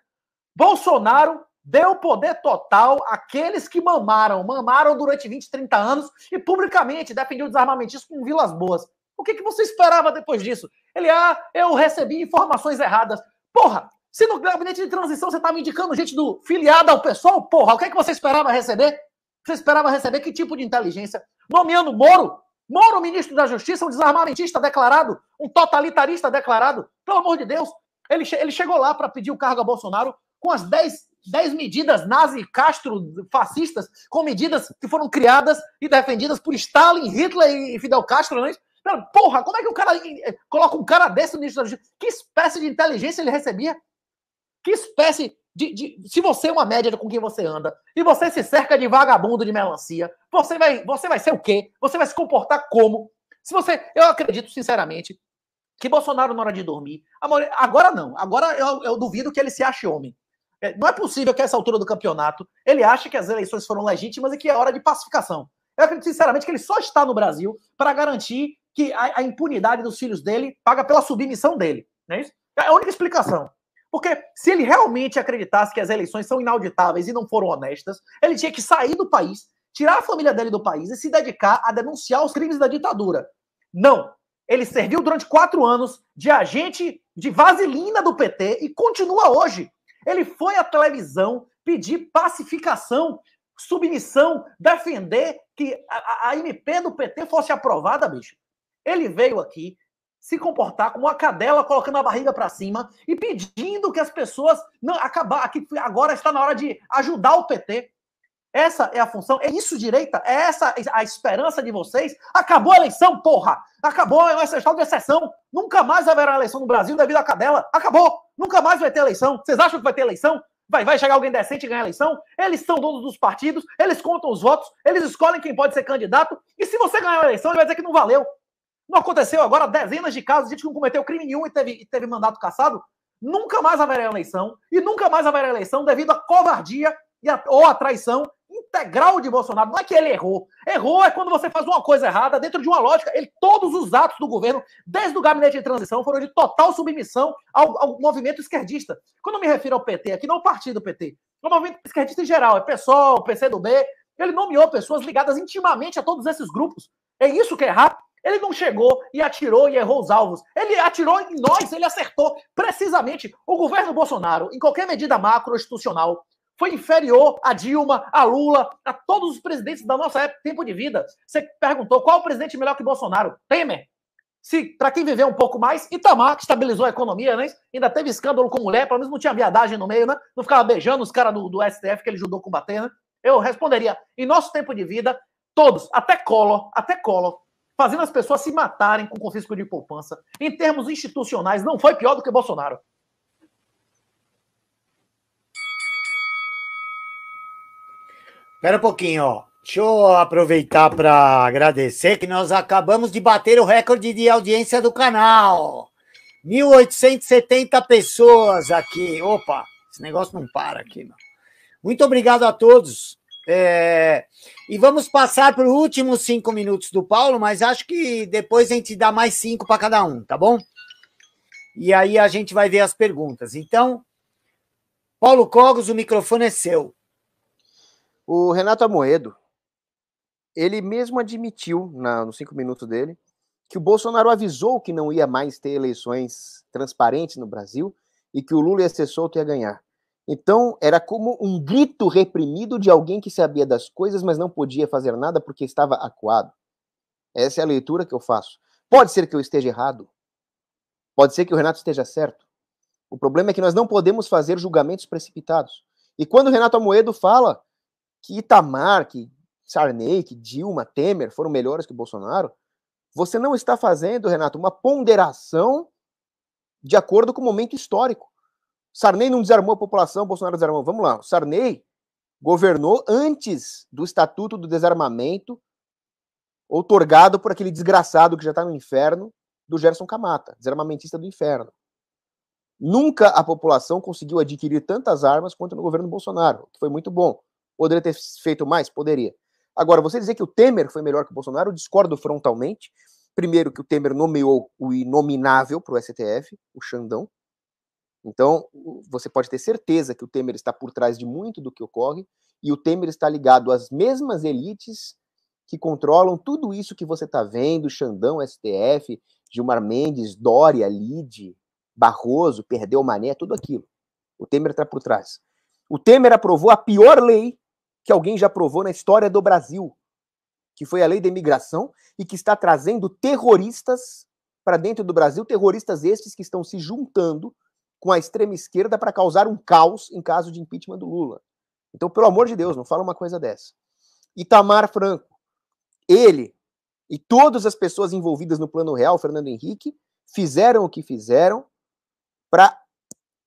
Bolsonaro deu poder total àqueles que mamaram, mamaram durante 20, 30 anos e publicamente defendiam o desarmamentismo com vilas boas. O que, que você esperava depois disso? Ele, ah, eu recebi informações erradas. Porra, se no gabinete de transição você estava indicando gente do filiado ao pessoal, porra, o que, é que você esperava receber? Você esperava receber que tipo de inteligência? Nomeando Moro? Moro, ministro da Justiça, um desarmamentista declarado, um totalitarista declarado. Pelo amor de Deus, ele, ele chegou lá para pedir o cargo a Bolsonaro com as 10 10 medidas nazi, Castro, fascistas, com medidas que foram criadas e defendidas por Stalin, Hitler e Fidel Castro, não é Porra, como é que o cara eh, eh, coloca um cara desse no ministro da Justiça? Que espécie de inteligência ele recebia? Que espécie de, de, Se você é uma média com quem você anda e você se cerca de vagabundo de melancia, você vai, você vai ser o quê? Você vai se comportar como? Se você. Eu acredito, sinceramente, que Bolsonaro, na hora de dormir. Agora não. Agora eu, eu duvido que ele se ache homem. É, não é possível que a essa altura do campeonato ele ache que as eleições foram legítimas e que é hora de pacificação. Eu acredito sinceramente que ele só está no Brasil para garantir que a, a, impunidade dos filhos dele paga pela submissão dele. Não é isso? É a única explicação. Porque se ele realmente acreditasse que as eleições são inauditáveis e não foram honestas, ele tinha que sair do país, tirar a família dele do país e se dedicar a denunciar os crimes da ditadura. Não. Ele serviu durante quatro anos de agente de vaselina do PT e continua hoje ele foi à televisão pedir pacificação, submissão, defender que a, a MP do PT fosse aprovada, bicho. Ele veio aqui se comportar como uma cadela colocando a barriga para cima e pedindo que as pessoas não acabar que agora está na hora de ajudar o PT. Essa é a função. É isso, direita? É essa a esperança de vocês? Acabou a eleição, porra! Acabou é essa estado de exceção. Nunca mais haverá eleição no Brasil devido à cadela. Acabou! Nunca mais vai ter eleição. Vocês acham que vai ter eleição? Vai, vai chegar alguém decente e ganhar a eleição? Eles são donos dos partidos, eles contam os votos, eles escolhem quem pode ser candidato. E se você ganhar a eleição, ele vai dizer que não valeu. Não aconteceu agora dezenas de casos de gente que não cometeu crime nenhum e teve, e teve mandato cassado? Nunca mais haverá eleição, e nunca mais haverá eleição devido à covardia e a, ou a traição integral de Bolsonaro. Não é que ele errou. Errou é quando você faz uma coisa errada dentro de uma lógica. Ele, todos os atos do governo, desde o gabinete de transição, foram de total submissão ao, ao movimento esquerdista. Quando eu me refiro ao PT, aqui não ao partido PT, ao é movimento esquerdista em geral, é PSOL, PCdoB. Ele nomeou pessoas ligadas intimamente a todos esses grupos. É isso que é errado. Ele não chegou e atirou e errou os alvos. Ele atirou em nós, ele acertou. Precisamente, o governo Bolsonaro, em qualquer medida macro institucional, foi inferior a Dilma, a Lula, a todos os presidentes da nossa época, tempo de vida. Você perguntou qual o presidente melhor que Bolsonaro? Temer. Se, para quem viveu um pouco mais, Itamar, que estabilizou a economia, né? Ainda teve escândalo com mulher, pelo menos não tinha viadagem no meio, né? Não ficava beijando os caras do, do STF que ele ajudou a combater, né? Eu responderia, em nosso tempo de vida, todos, até Collor, até Colo, fazendo as pessoas se matarem com confisco de poupança. Em termos institucionais, não foi pior do que Bolsonaro. Espera um pouquinho, ó. Deixa eu aproveitar para agradecer que nós acabamos de bater o recorde de audiência do canal. 1.870 pessoas aqui. Opa, esse negócio não para aqui. Não. Muito obrigado a todos. É... E vamos passar para os últimos cinco minutos do Paulo, mas acho que depois a gente dá mais cinco para cada um, tá bom? E aí a gente vai ver as perguntas. Então, Paulo Cogos, o microfone é seu. O Renato Amoedo, ele mesmo admitiu, na, nos cinco minutos dele, que o Bolsonaro avisou que não ia mais ter eleições transparentes no Brasil e que o Lula ia ser solto e ia ganhar. Então, era como um grito reprimido de alguém que sabia das coisas, mas não podia fazer nada porque estava acuado. Essa é a leitura que eu faço. Pode ser que eu esteja errado. Pode ser que o Renato esteja certo. O problema é que nós não podemos fazer julgamentos precipitados. E quando o Renato Amoedo fala que Itamar, que Sarney, que Dilma, Temer foram melhores que Bolsonaro, você não está fazendo, Renato, uma ponderação de acordo com o momento histórico. Sarney não desarmou a população, Bolsonaro desarmou. Vamos lá, Sarney governou antes do Estatuto do Desarmamento, outorgado por aquele desgraçado que já está no inferno, do Gerson Camata, desarmamentista do inferno. Nunca a população conseguiu adquirir tantas armas quanto no governo Bolsonaro, que foi muito bom. Poderia ter feito mais? Poderia. Agora, você dizer que o Temer foi melhor que o Bolsonaro, eu discordo frontalmente. Primeiro, que o Temer nomeou o inominável para o STF, o Xandão. Então, você pode ter certeza que o Temer está por trás de muito do que ocorre, e o Temer está ligado às mesmas elites que controlam tudo isso que você está vendo: Xandão, STF, Gilmar Mendes, Dória, Lide, Barroso, perdeu Mané, tudo aquilo. O Temer está por trás. O Temer aprovou a pior lei que alguém já provou na história do Brasil, que foi a lei da imigração e que está trazendo terroristas para dentro do Brasil, terroristas estes que estão se juntando com a extrema esquerda para causar um caos em caso de impeachment do Lula. Então, pelo amor de Deus, não fala uma coisa dessa. Itamar Franco, ele e todas as pessoas envolvidas no Plano Real, Fernando Henrique, fizeram o que fizeram para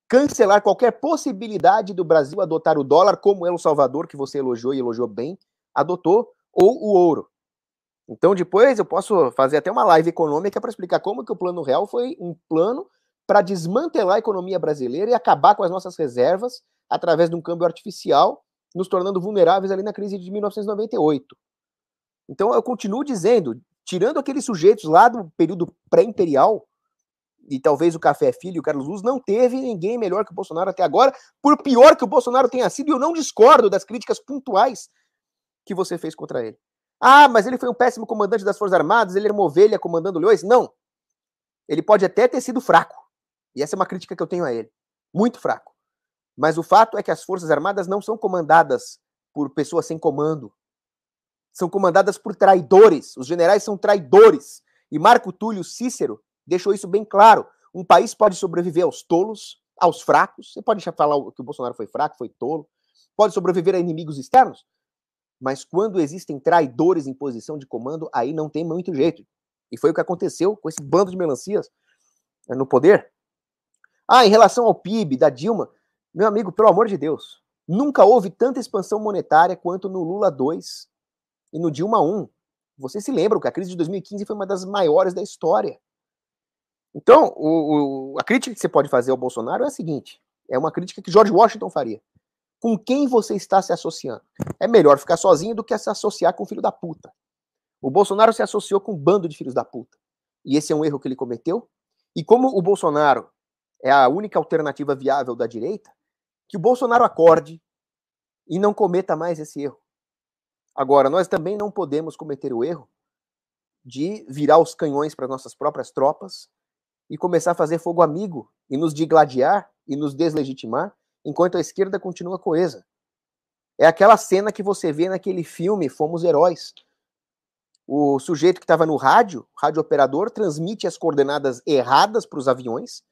cancelar qualquer possibilidade do Brasil adotar o dólar, como El Salvador, que você elogiou e elogiou bem, adotou, ou o ouro. Então, depois eu posso fazer até uma live econômica para explicar como que o Plano Real foi um plano para desmantelar a economia brasileira e acabar com as nossas reservas através de um câmbio artificial, nos tornando vulneráveis ali na crise de 1998. Então, eu continuo dizendo, tirando aqueles sujeitos lá do período pré-imperial, e talvez o Café Filho e o Carlos Luz, não teve ninguém melhor que o Bolsonaro até agora, por pior que o Bolsonaro tenha sido, e eu não discordo das críticas pontuais que você fez contra ele. Ah, mas ele foi um péssimo comandante das Forças Armadas, ele era uma ovelha comandando leões. Não. Ele pode até ter sido fraco. E essa é uma crítica que eu tenho a ele. Muito fraco. Mas o fato é que as Forças Armadas não são comandadas por pessoas sem comando. São comandadas por traidores. Os generais são traidores. E Marco Túlio Cícero deixou isso bem claro. Um país pode sobreviver aos tolos, aos fracos. Você pode falar que o Bolsonaro foi fraco, foi tolo. Pode sobreviver a inimigos externos. Mas quando existem traidores em posição de comando, aí não tem muito jeito. E foi o que aconteceu com esse bando de melancias eh, no poder. Ah, em relação ao PIB da Dilma, meu amigo, pelo amor de Deus, nunca houve tanta expansão monetária quanto no Lula 2 e no Dilma 1. Você se lembra que a crise de 2015 foi uma das maiores da história. Então, o, o, a crítica que você pode fazer ao Bolsonaro é a seguinte: é uma crítica que George Washington faria. Com quem você está se associando? É melhor ficar sozinho do que se associar com o filho da puta. O Bolsonaro se associou com um bando de filhos da puta. E esse é um erro que ele cometeu. E como o Bolsonaro é a única alternativa viável da direita, que o Bolsonaro acorde e não cometa mais esse erro. Agora, nós também não podemos cometer o erro de virar os canhões para nossas próprias tropas e começar a fazer fogo amigo e nos digladiar e nos deslegitimar, enquanto a esquerda continua coesa. É aquela cena que você vê naquele filme Fomos Heróis. O sujeito que estava no rádio, rádio operador, transmite as coordenadas erradas para os aviões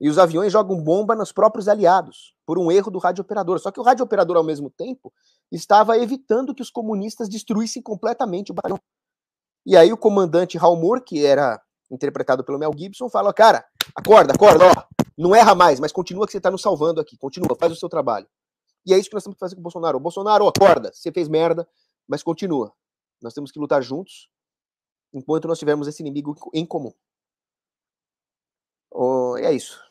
e os aviões jogam bomba nos próprios aliados por um erro do rádio operador. Só que o rádio operador, ao mesmo tempo, estava evitando que os comunistas destruíssem completamente o barão E aí o comandante Moore que era interpretado pelo Mel Gibson, fala: cara, acorda, acorda, ó, não erra mais, mas continua que você está nos salvando aqui, continua, faz o seu trabalho. E é isso que nós temos que fazer com o Bolsonaro. O Bolsonaro, acorda, você fez merda, mas continua. Nós temos que lutar juntos enquanto nós tivermos esse inimigo em comum. Oh, é isso.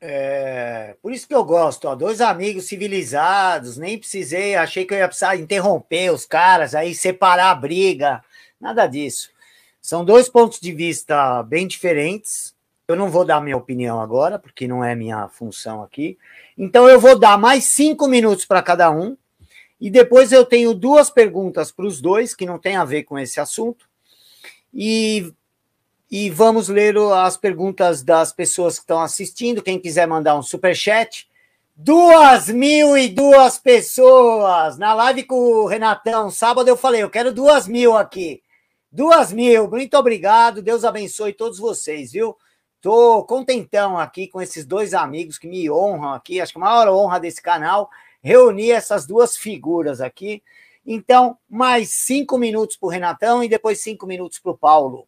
É, por isso que eu gosto, ó, dois amigos civilizados, nem precisei, achei que eu ia precisar interromper os caras, aí separar a briga, nada disso. São dois pontos de vista bem diferentes. Eu não vou dar minha opinião agora, porque não é minha função aqui. Então, eu vou dar mais cinco minutos para cada um. E depois eu tenho duas perguntas para os dois, que não tem a ver com esse assunto. E, e vamos ler as perguntas das pessoas que estão assistindo. Quem quiser mandar um super chat. Duas mil e duas pessoas! Na live com o Renatão, sábado eu falei, eu quero duas mil aqui. Duas mil, muito obrigado. Deus abençoe todos vocês, viu? Tô contentão aqui com esses dois amigos que me honram aqui. Acho que a maior honra desse canal reunir essas duas figuras aqui. Então, mais cinco minutos para o Renatão e depois cinco minutos para o Paulo.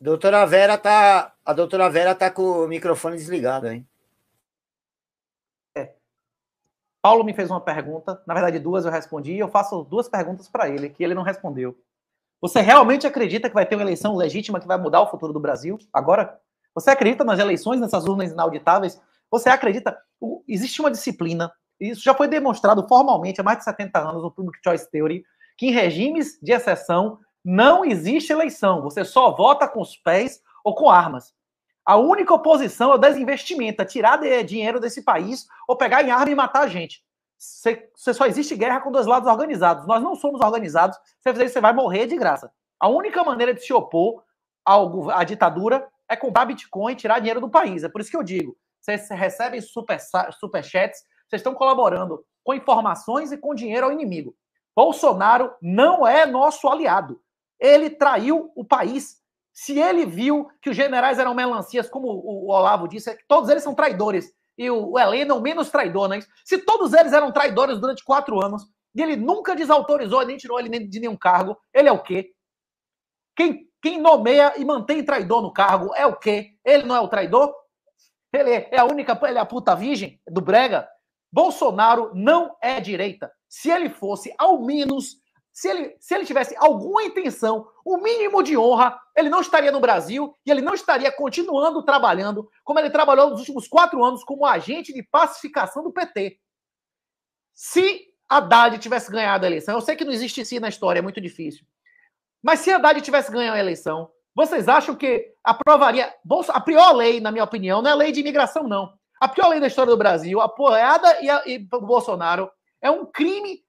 Doutora Vera tá, a doutora Vera tá com o microfone desligado, hein? Paulo me fez uma pergunta, na verdade duas eu respondi, e eu faço duas perguntas para ele, que ele não respondeu. Você realmente acredita que vai ter uma eleição legítima que vai mudar o futuro do Brasil agora? Você acredita nas eleições, nessas urnas inauditáveis? Você acredita? Existe uma disciplina, isso já foi demonstrado formalmente há mais de 70 anos no Public Choice Theory, que em regimes de exceção não existe eleição. Você só vota com os pés ou com armas. A única oposição é o desinvestimento, é tirar de, dinheiro desse país ou pegar em arma e matar a gente. Você só existe guerra com dois lados organizados. Nós não somos organizados. Se você fizer isso, você vai morrer de graça. A única maneira de se opor ao, à ditadura é comprar Bitcoin e tirar dinheiro do país. É por isso que eu digo: vocês recebem super, superchats, vocês estão colaborando com informações e com dinheiro ao inimigo. Bolsonaro não é nosso aliado. Ele traiu o país se ele viu que os generais eram melancias, como o Olavo disse, é que todos eles são traidores. E o Heleno é o menos traidor, né? Se todos eles eram traidores durante quatro anos, e ele nunca desautorizou, nem tirou ele de nenhum cargo, ele é o quê? Quem, quem nomeia e mantém traidor no cargo é o quê? Ele não é o traidor? Ele é a única, ele é a puta virgem do Brega? Bolsonaro não é direita. Se ele fosse, ao menos, se ele, se ele tivesse alguma intenção, o um mínimo de honra, ele não estaria no Brasil e ele não estaria continuando trabalhando como ele trabalhou nos últimos quatro anos como agente de pacificação do PT. Se Haddad tivesse ganhado a eleição, eu sei que não existe isso na história, é muito difícil. Mas se Haddad tivesse ganhado a eleição, vocês acham que aprovaria. a pior lei, na minha opinião, não é lei de imigração, não. A pior lei da história do Brasil, apoiada e, a, e Bolsonaro, é um crime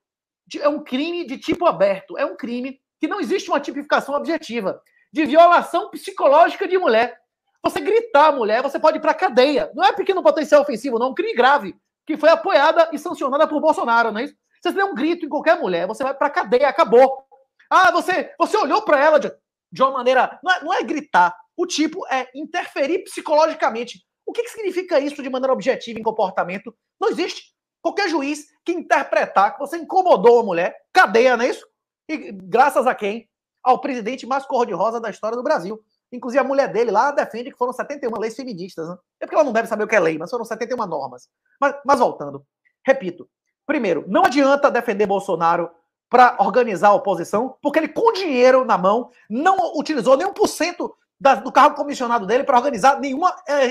é um crime de tipo aberto, é um crime que não existe uma tipificação objetiva, de violação psicológica de mulher. Você gritar mulher, você pode ir para cadeia. Não é pequeno potencial ofensivo, não, é um crime grave, que foi apoiada e sancionada por Bolsonaro, não é isso? Você der um grito em qualquer mulher, você vai para cadeia, acabou. Ah, você, você olhou para ela de, de, uma maneira. Não é, não é gritar. O tipo é interferir psicologicamente. O que, que significa isso de maneira objetiva em comportamento? Não existe. Qualquer juiz que interpretar que você incomodou a mulher, cadeia, não é isso? E graças a quem? Ao presidente mais cor-de-rosa da história do Brasil. Inclusive, a mulher dele lá defende que foram 71 leis feministas. Né? É porque ela não deve saber o que é lei, mas foram 71 normas. Mas, mas voltando, repito: primeiro, não adianta defender Bolsonaro para organizar a oposição, porque ele, com dinheiro na mão, não utilizou nem 1% da, do carro comissionado dele para organizar nenhuma é,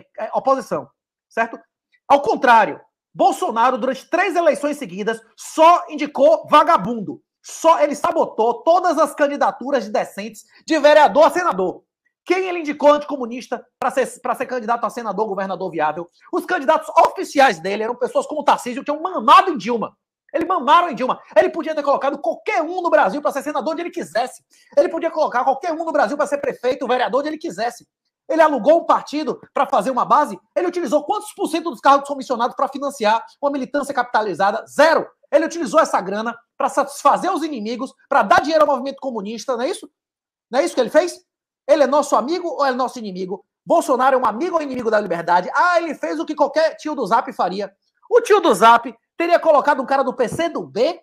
é, é, oposição. Certo? Ao contrário, Bolsonaro, durante três eleições seguidas, só indicou vagabundo. Só ele sabotou todas as candidaturas de decentes de vereador a senador. Quem ele indicou anticomunista para ser, ser candidato a senador, governador viável? Os candidatos oficiais dele eram pessoas como o Tarcísio, que é um mamado em Dilma. Ele mamaram em Dilma. Ele podia ter colocado qualquer um no Brasil para ser senador onde ele quisesse. Ele podia colocar qualquer um no Brasil para ser prefeito, vereador onde ele quisesse. Ele alugou um partido para fazer uma base? Ele utilizou quantos por cento dos cargos comissionados para financiar uma militância capitalizada? Zero. Ele utilizou essa grana para satisfazer os inimigos, para dar dinheiro ao movimento comunista, não é isso? Não é isso que ele fez? Ele é nosso amigo ou é nosso inimigo? Bolsonaro é um amigo ou inimigo da liberdade? Ah, ele fez o que qualquer tio do Zap faria. O tio do Zap teria colocado um cara do PC do B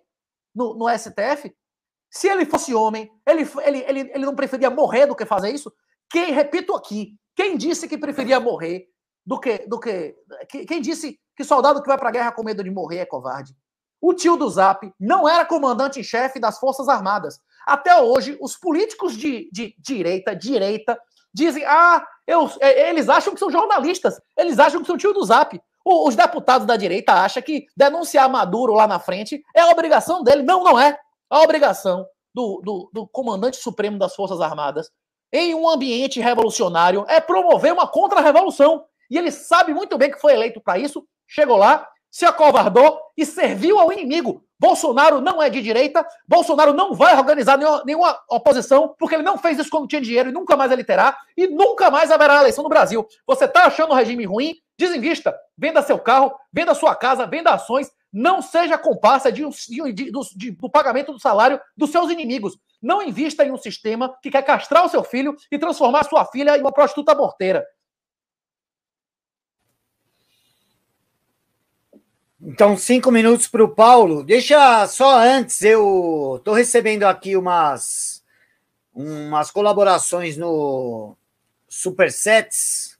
no, no STF? Se ele fosse homem, ele, ele, ele, ele não preferia morrer do que fazer isso? Quem, repito aqui, quem disse que preferia morrer do que. Do que quem disse que soldado que vai para a guerra com medo de morrer é covarde? O tio do Zap não era comandante em chefe das Forças Armadas. Até hoje, os políticos de, de direita, direita, dizem: ah, eu, é, eles acham que são jornalistas, eles acham que são tio do Zap. os deputados da direita acham que denunciar Maduro lá na frente é a obrigação dele. Não, não é. A obrigação do, do, do comandante supremo das Forças Armadas em um ambiente revolucionário é promover uma contra-revolução. E ele sabe muito bem que foi eleito para isso, chegou lá, se acovardou e serviu ao inimigo. Bolsonaro não é de direita, Bolsonaro não vai organizar nenhuma, oposição, porque ele não fez isso quando tinha dinheiro e nunca mais ele terá, e nunca mais haverá eleição no Brasil. Você está achando o regime ruim? Desinvista. Venda seu carro, venda sua casa, venda ações. Não seja comparsa de, de, de, do, do pagamento do salário dos seus inimigos. Não invista em um sistema que quer castrar o seu filho e transformar a sua filha em uma prostituta morteira. Então, cinco minutos para o Paulo. Deixa só antes, eu estou recebendo aqui umas, umas colaborações no Supersets,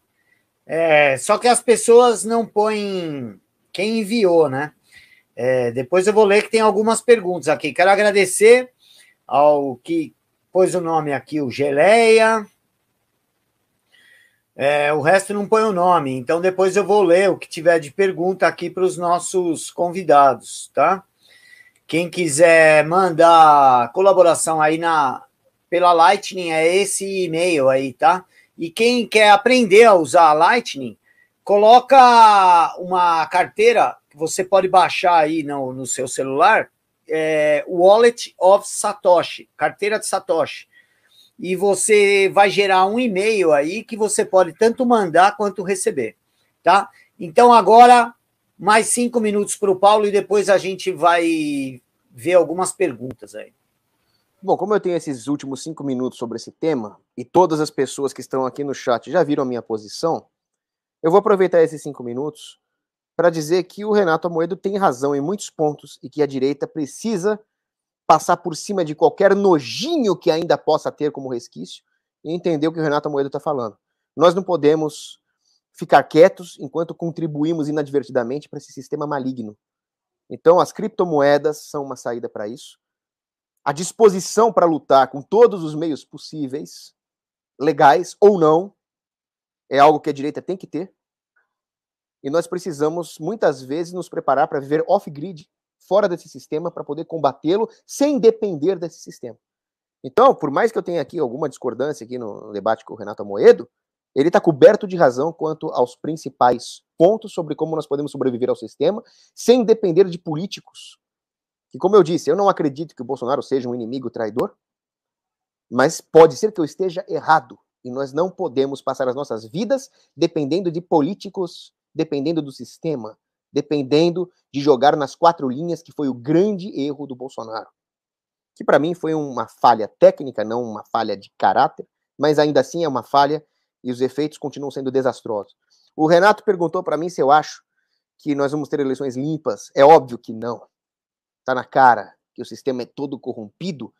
é, só que as pessoas não põem quem enviou, né? É, depois eu vou ler que tem algumas perguntas aqui. Quero agradecer ao que pôs o nome aqui, o Geleia. É, o resto não põe o nome, então depois eu vou ler o que tiver de pergunta aqui para os nossos convidados, tá? Quem quiser mandar colaboração aí na pela Lightning é esse e-mail aí, tá? E quem quer aprender a usar a Lightning, coloca uma carteira que você pode baixar aí no, no seu celular é, Wallet of Satoshi, carteira de Satoshi. E você vai gerar um e-mail aí que você pode tanto mandar quanto receber, tá? Então agora mais cinco minutos para o Paulo e depois a gente vai ver algumas perguntas aí. Bom, como eu tenho esses últimos cinco minutos sobre esse tema e todas as pessoas que estão aqui no chat já viram a minha posição, eu vou aproveitar esses cinco minutos para dizer que o Renato Amoedo tem razão em muitos pontos e que a direita precisa passar por cima de qualquer nojinho que ainda possa ter como resquício e entender o que o Renato Amoedo está falando. Nós não podemos ficar quietos enquanto contribuímos inadvertidamente para esse sistema maligno. Então, as criptomoedas são uma saída para isso. A disposição para lutar com todos os meios possíveis, legais ou não, é algo que a direita tem que ter. E nós precisamos, muitas vezes, nos preparar para viver off-grid, fora desse sistema, para poder combatê-lo sem depender desse sistema. Então, por mais que eu tenha aqui alguma discordância aqui no debate com o Renato Amoedo, ele está coberto de razão quanto aos principais pontos sobre como nós podemos sobreviver ao sistema sem depender de políticos. E como eu disse, eu não acredito que o Bolsonaro seja um inimigo traidor, mas pode ser que eu esteja errado. E nós não podemos passar as nossas vidas dependendo de políticos dependendo do sistema, dependendo de jogar nas quatro linhas, que foi o grande erro do Bolsonaro. Que para mim foi uma falha técnica, não uma falha de caráter, mas ainda assim é uma falha e os efeitos continuam sendo desastrosos. O Renato perguntou para mim se eu acho que nós vamos ter eleições limpas. É óbvio que não. Está na cara que o sistema é todo corrompido.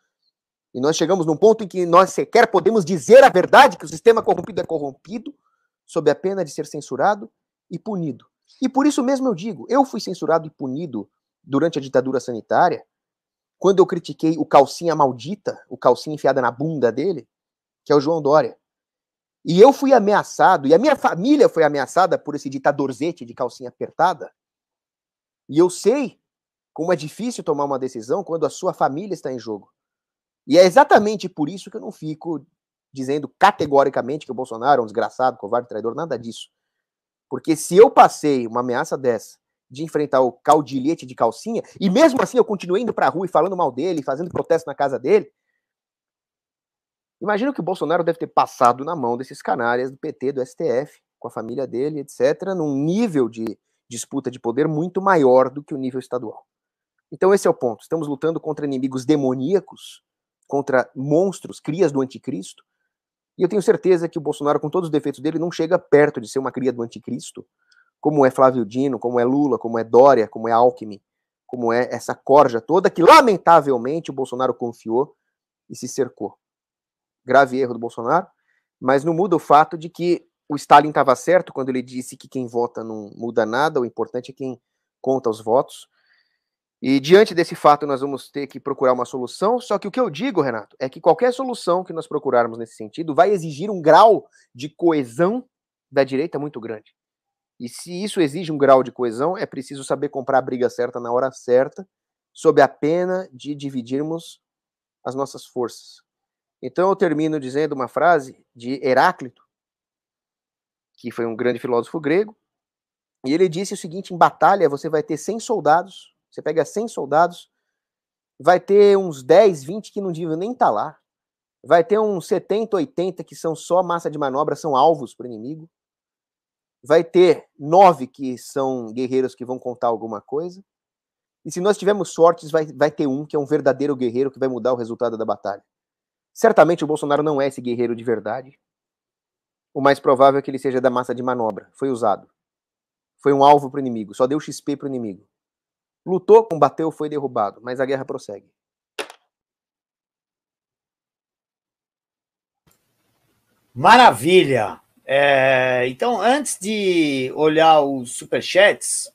E nós chegamos num ponto em que nós sequer podemos dizer a verdade que o sistema corrompido é corrompido, sob a pena de ser censurado e punido. E por isso mesmo eu digo, eu fui censurado e punido durante a ditadura sanitária, quando eu critiquei o calcinha maldita, o calcinha enfiada na bunda dele, que é o João Dória. E eu fui ameaçado, e a minha família foi ameaçada por esse ditadorzete de calcinha apertada. E eu sei como é difícil tomar uma decisão quando a sua família está em jogo. E é exatamente por isso que eu não fico dizendo categoricamente que o Bolsonaro é um desgraçado, covarde, traidor, nada disso. Porque se eu passei uma ameaça dessa de enfrentar o caudilhete de calcinha, e mesmo assim eu continuei indo pra rua e falando mal dele, fazendo protesto na casa dele, imagina que o Bolsonaro deve ter passado na mão desses canárias do PT, do STF, com a família dele, etc., num nível de disputa de poder muito maior do que o nível estadual. Então esse é o ponto. Estamos lutando contra inimigos demoníacos, contra monstros, crias do anticristo, e eu tenho certeza que o Bolsonaro, com todos os defeitos dele, não chega perto de ser uma cria do anticristo, como é Flávio Dino, como é Lula, como é Dória, como é Alckmin, como é essa corja toda que, lamentavelmente, o Bolsonaro confiou e se cercou. Grave erro do Bolsonaro, mas não muda o fato de que o Stalin estava certo quando ele disse que quem vota não muda nada, o importante é quem conta os votos. E diante desse fato, nós vamos ter que procurar uma solução. Só que o que eu digo, Renato, é que qualquer solução que nós procurarmos nesse sentido vai exigir um grau de coesão da direita muito grande. E se isso exige um grau de coesão, é preciso saber comprar a briga certa na hora certa, sob a pena de dividirmos as nossas forças. Então eu termino dizendo uma frase de Heráclito, que foi um grande filósofo grego, e ele disse o seguinte: em batalha você vai ter 100 soldados você pega 100 soldados, vai ter uns 10, 20 que não deviam nem estar tá lá. Vai ter uns 70, 80 que são só massa de manobra, são alvos para o inimigo. Vai ter nove que são guerreiros que vão contar alguma coisa. E se nós tivermos sortes, vai, vai ter um que é um verdadeiro guerreiro que vai mudar o resultado da batalha. Certamente o Bolsonaro não é esse guerreiro de verdade. O mais provável é que ele seja da massa de manobra. Foi usado. Foi um alvo para o inimigo. Só deu XP para o inimigo. Lutou, combateu, foi derrubado, mas a guerra prossegue. Maravilha! É, então, antes de olhar os superchats,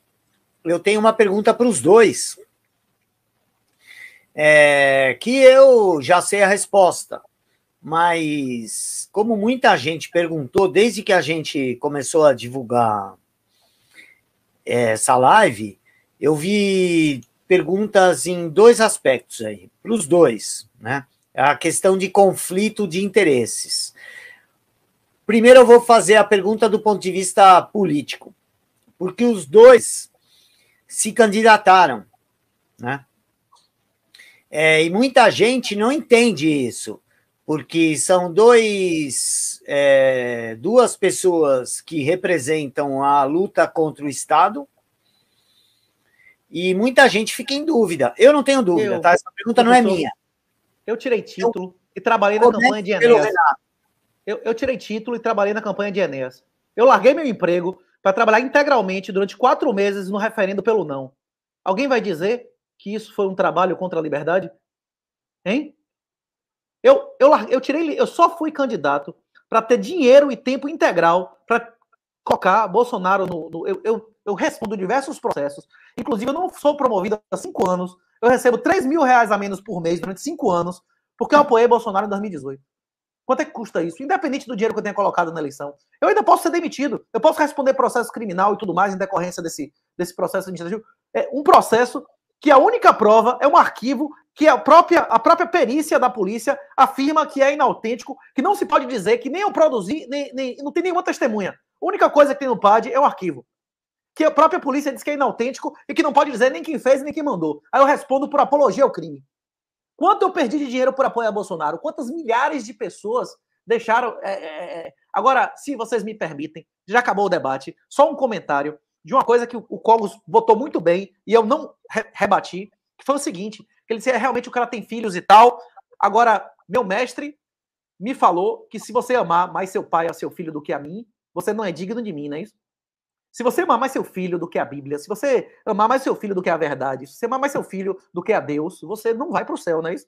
eu tenho uma pergunta para os dois. É, que eu já sei a resposta, mas como muita gente perguntou desde que a gente começou a divulgar é, essa live, eu vi perguntas em dois aspectos aí, para os dois, né? A questão de conflito de interesses. Primeiro, eu vou fazer a pergunta do ponto de vista político, porque os dois se candidataram, né? É, e muita gente não entende isso, porque são dois, é, duas pessoas que representam a luta contra o Estado e muita gente fica em dúvida. Eu não tenho dúvida, eu, tá? Essa pergunta não é minha. Eu tirei título eu, e trabalhei na campanha de Enéas. Eu, eu, tirei título e trabalhei na campanha de Enéas. Eu larguei meu emprego para trabalhar integralmente durante quatro meses no referendo pelo não. Alguém vai dizer que isso foi um trabalho contra a liberdade? Hein? Eu, eu, eu tirei, eu só fui candidato para ter dinheiro e tempo integral para colocar Bolsonaro no. no eu, eu, eu respondo diversos processos Inclusive, eu não sou promovido há cinco anos. Eu recebo 3 mil reais a menos por mês durante cinco anos, porque eu apoiei Bolsonaro em 2018. Quanto é que custa isso? Independente do dinheiro que eu tenha colocado na eleição. Eu ainda posso ser demitido. Eu posso responder processo criminal e tudo mais em decorrência desse, desse processo administrativo. É um processo que a única prova é um arquivo que a própria, a própria perícia da polícia afirma que é inautêntico, que não se pode dizer que nem eu produzi, nem, nem não tem nenhuma testemunha. A única coisa que tem no PAD é o arquivo que a própria polícia diz que é inautêntico e que não pode dizer nem quem fez nem quem mandou. Aí eu respondo por apologia ao crime. Quanto eu perdi de dinheiro por apoiar Bolsonaro? Quantas milhares de pessoas deixaram. É, é... é, é. Agora, se vocês me permitem, já acabou o debate, só um comentário de uma coisa que o Cogos botou muito bem e eu não re rebati, que foi o seguinte: que ele disse, é, realmente o cara tem filhos e tal. Agora, meu mestre me falou que se você amar mais seu pai a seu filho do que a mim, você não é digno de mim, não é isso? Se você amar mais seu filho do que a Bíblia, se você amar mais seu filho do que a verdade, se você amar mais seu filho do que a Deus, você não vai para o céu, não é isso?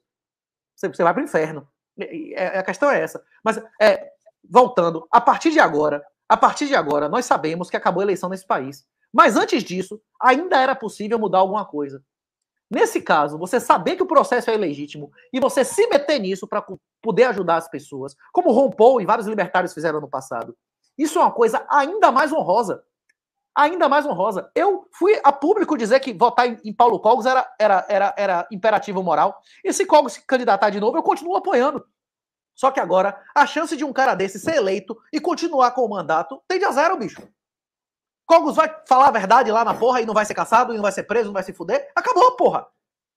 Você, vai para o inferno. É, a questão é essa. Mas, é, voltando, a partir de agora, a partir de agora, nós sabemos que acabou a eleição nesse país. Mas antes disso, ainda era possível mudar alguma coisa. Nesse caso, você saber que o processo é ilegítimo e você se meter nisso para poder ajudar as pessoas, como Rompou e vários libertários fizeram no passado, isso é uma coisa ainda mais honrosa ainda mais honrosa. Eu fui a público dizer que votar em, em Paulo Cogos era, era, era, era imperativo moral. E se Cogos se candidatar de novo, eu continuo apoiando. Só que agora, a chance de um cara desse ser eleito e continuar com o mandato tende a zero, bicho. Cogos vai falar a verdade lá na porra e não vai ser caçado, e não vai ser preso, não vai se fuder. Acabou, porra.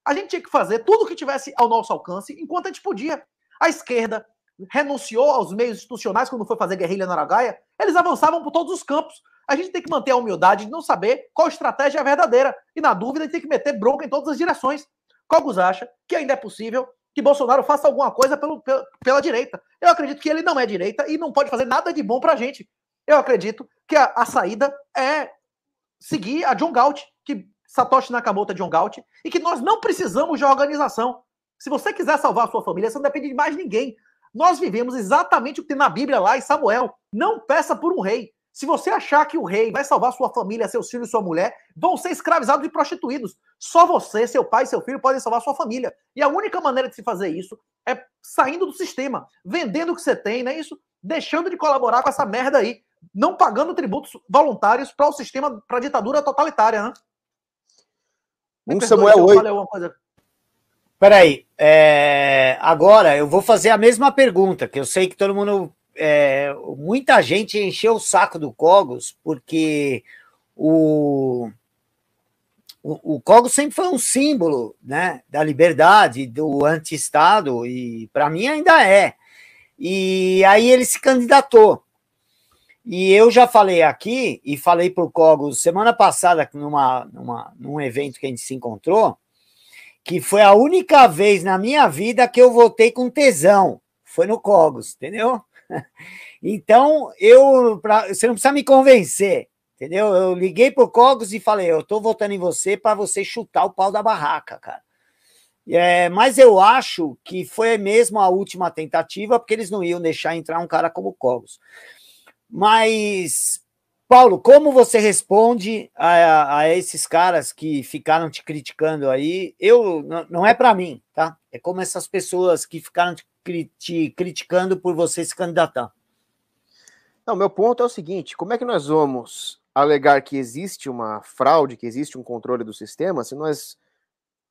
A gente tinha que fazer tudo o que tivesse ao nosso alcance enquanto a gente podia. A esquerda renunciou aos meios institucionais quando foi fazer guerrilha na Aragaia. Eles avançavam por todos os campos a gente tem que manter a humildade de não saber qual estratégia é verdadeira. E na dúvida, a gente tem que meter bronca em todas as direções. Cogos acha que ainda é possível que Bolsonaro faça alguma coisa pelo, pela, pela direita. Eu acredito que ele não é direita e não pode fazer nada de bom para a gente. Eu acredito que a, a, saída é seguir a John Galt, que Satoshi Nakamoto é John Galt, e que nós não precisamos de organização. Se você quiser salvar a sua família, você não depende de mais ninguém. Nós vivemos exatamente o que tem na Bíblia lá em Samuel. Não peça por um rei, se você achar que o rei vai salvar sua família, seus filhos, e sua mulher, vão ser escravizados e prostituídos. Só você, seu pai, e seu filho podem salvar sua família. E a única maneira de se fazer isso é saindo do sistema, vendendo o que você tem, né? Isso, deixando de colaborar com essa merda aí, não pagando tributos voluntários para o sistema, para a ditadura totalitária, né? um Samuel oi. Peraí, é... agora eu vou fazer a mesma pergunta, que eu sei que todo mundo é, muita gente encheu o saco do Cogos, porque o, o, o Cogos sempre foi um símbolo né, da liberdade, do anti-Estado, e para mim ainda é. E aí ele se candidatou. E eu já falei aqui, e falei para o Cogos semana passada, numa, numa, num evento que a gente se encontrou, que foi a única vez na minha vida que eu votei com tesão. Foi no Cogos, entendeu? (laughs) então, eu pra, você não precisa me convencer, entendeu? Eu liguei pro Cogos e falei, eu tô votando em você para você chutar o pau da barraca, cara. É, mas eu acho que foi mesmo a última tentativa, porque eles não iam deixar entrar um cara como o Cogos. Mas, Paulo, como você responde a, a, esses caras que ficaram te criticando aí? Eu não é para mim, tá? É como essas pessoas que ficaram te te criticando por você se candidatar. Não, meu ponto é o seguinte: como é que nós vamos alegar que existe uma fraude, que existe um controle do sistema, se nós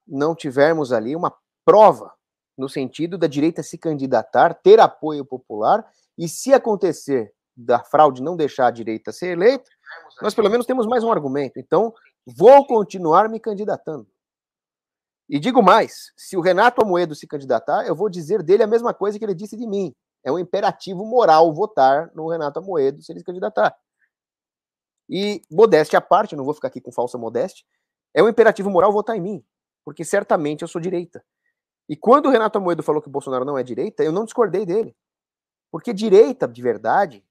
não tivermos ali uma prova no sentido da direita se candidatar, ter apoio popular e se acontecer da fraude não deixar a direita ser eleita, nós pelo menos temos mais um argumento. Então, vou continuar me candidatando. E digo mais: se o Renato Amoedo se candidatar, eu vou dizer dele a mesma coisa que ele disse de mim. É um imperativo moral votar no Renato Amoedo se ele se candidatar. E, modéstia à parte, não vou ficar aqui com falsa modéstia, é um imperativo moral votar em mim, porque certamente eu sou direita. E quando o Renato Amoedo falou que o Bolsonaro não é direita, eu não discordei dele. Porque direita, de verdade,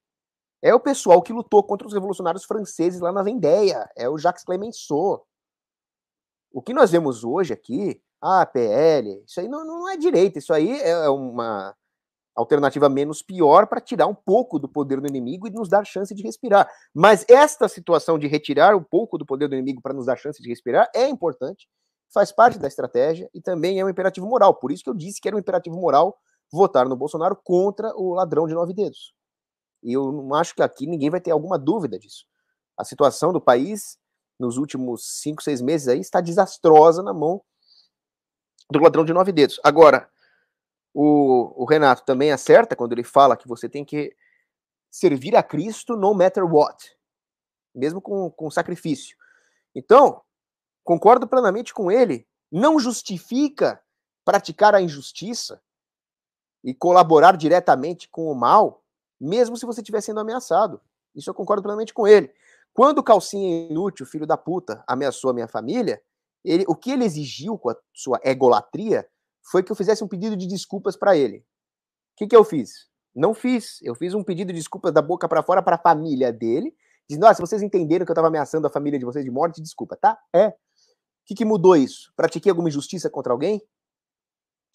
é o pessoal que lutou contra os revolucionários franceses lá na Vendéia, é o Jacques Clemenceau, o que nós vemos hoje aqui, ah, PL, isso aí não, não é direito, isso aí é, é uma alternativa menos pior para tirar um pouco do poder do inimigo e nos dar chance de respirar. Mas esta situação de retirar um pouco do poder do inimigo para nos dar chance de respirar é importante, faz parte da estratégia e também é um imperativo moral. Por isso que eu disse que era um imperativo moral votar no Bolsonaro contra o ladrão de nove dedos. E eu não acho que aqui ninguém vai ter alguma dúvida disso. A situação do país nos últimos cinco, seis meses aí está desastrosa na mão do ladrão de nove dedos. Agora, o, o Renato também acerta quando ele fala que você tem que servir a Cristo no matter what, mesmo com, com sacrifício. Então, concordo plenamente com ele, não justifica praticar a injustiça e colaborar diretamente com o mal, mesmo se você estiver sendo ameaçado. Isso eu concordo plenamente com ele. Quando o calcinha inútil, filho da puta, ameaçou a minha família, ele, o que ele exigiu com a sua egolatria foi que eu fizesse um pedido de desculpas para ele. O que, que eu fiz? Não fiz. Eu fiz um pedido de desculpas da boca para fora para a família dele, dizendo: ah, se vocês entenderam que eu estava ameaçando a família de vocês de morte, desculpa, tá? É. O que, que mudou isso? Pratiquei alguma injustiça contra alguém?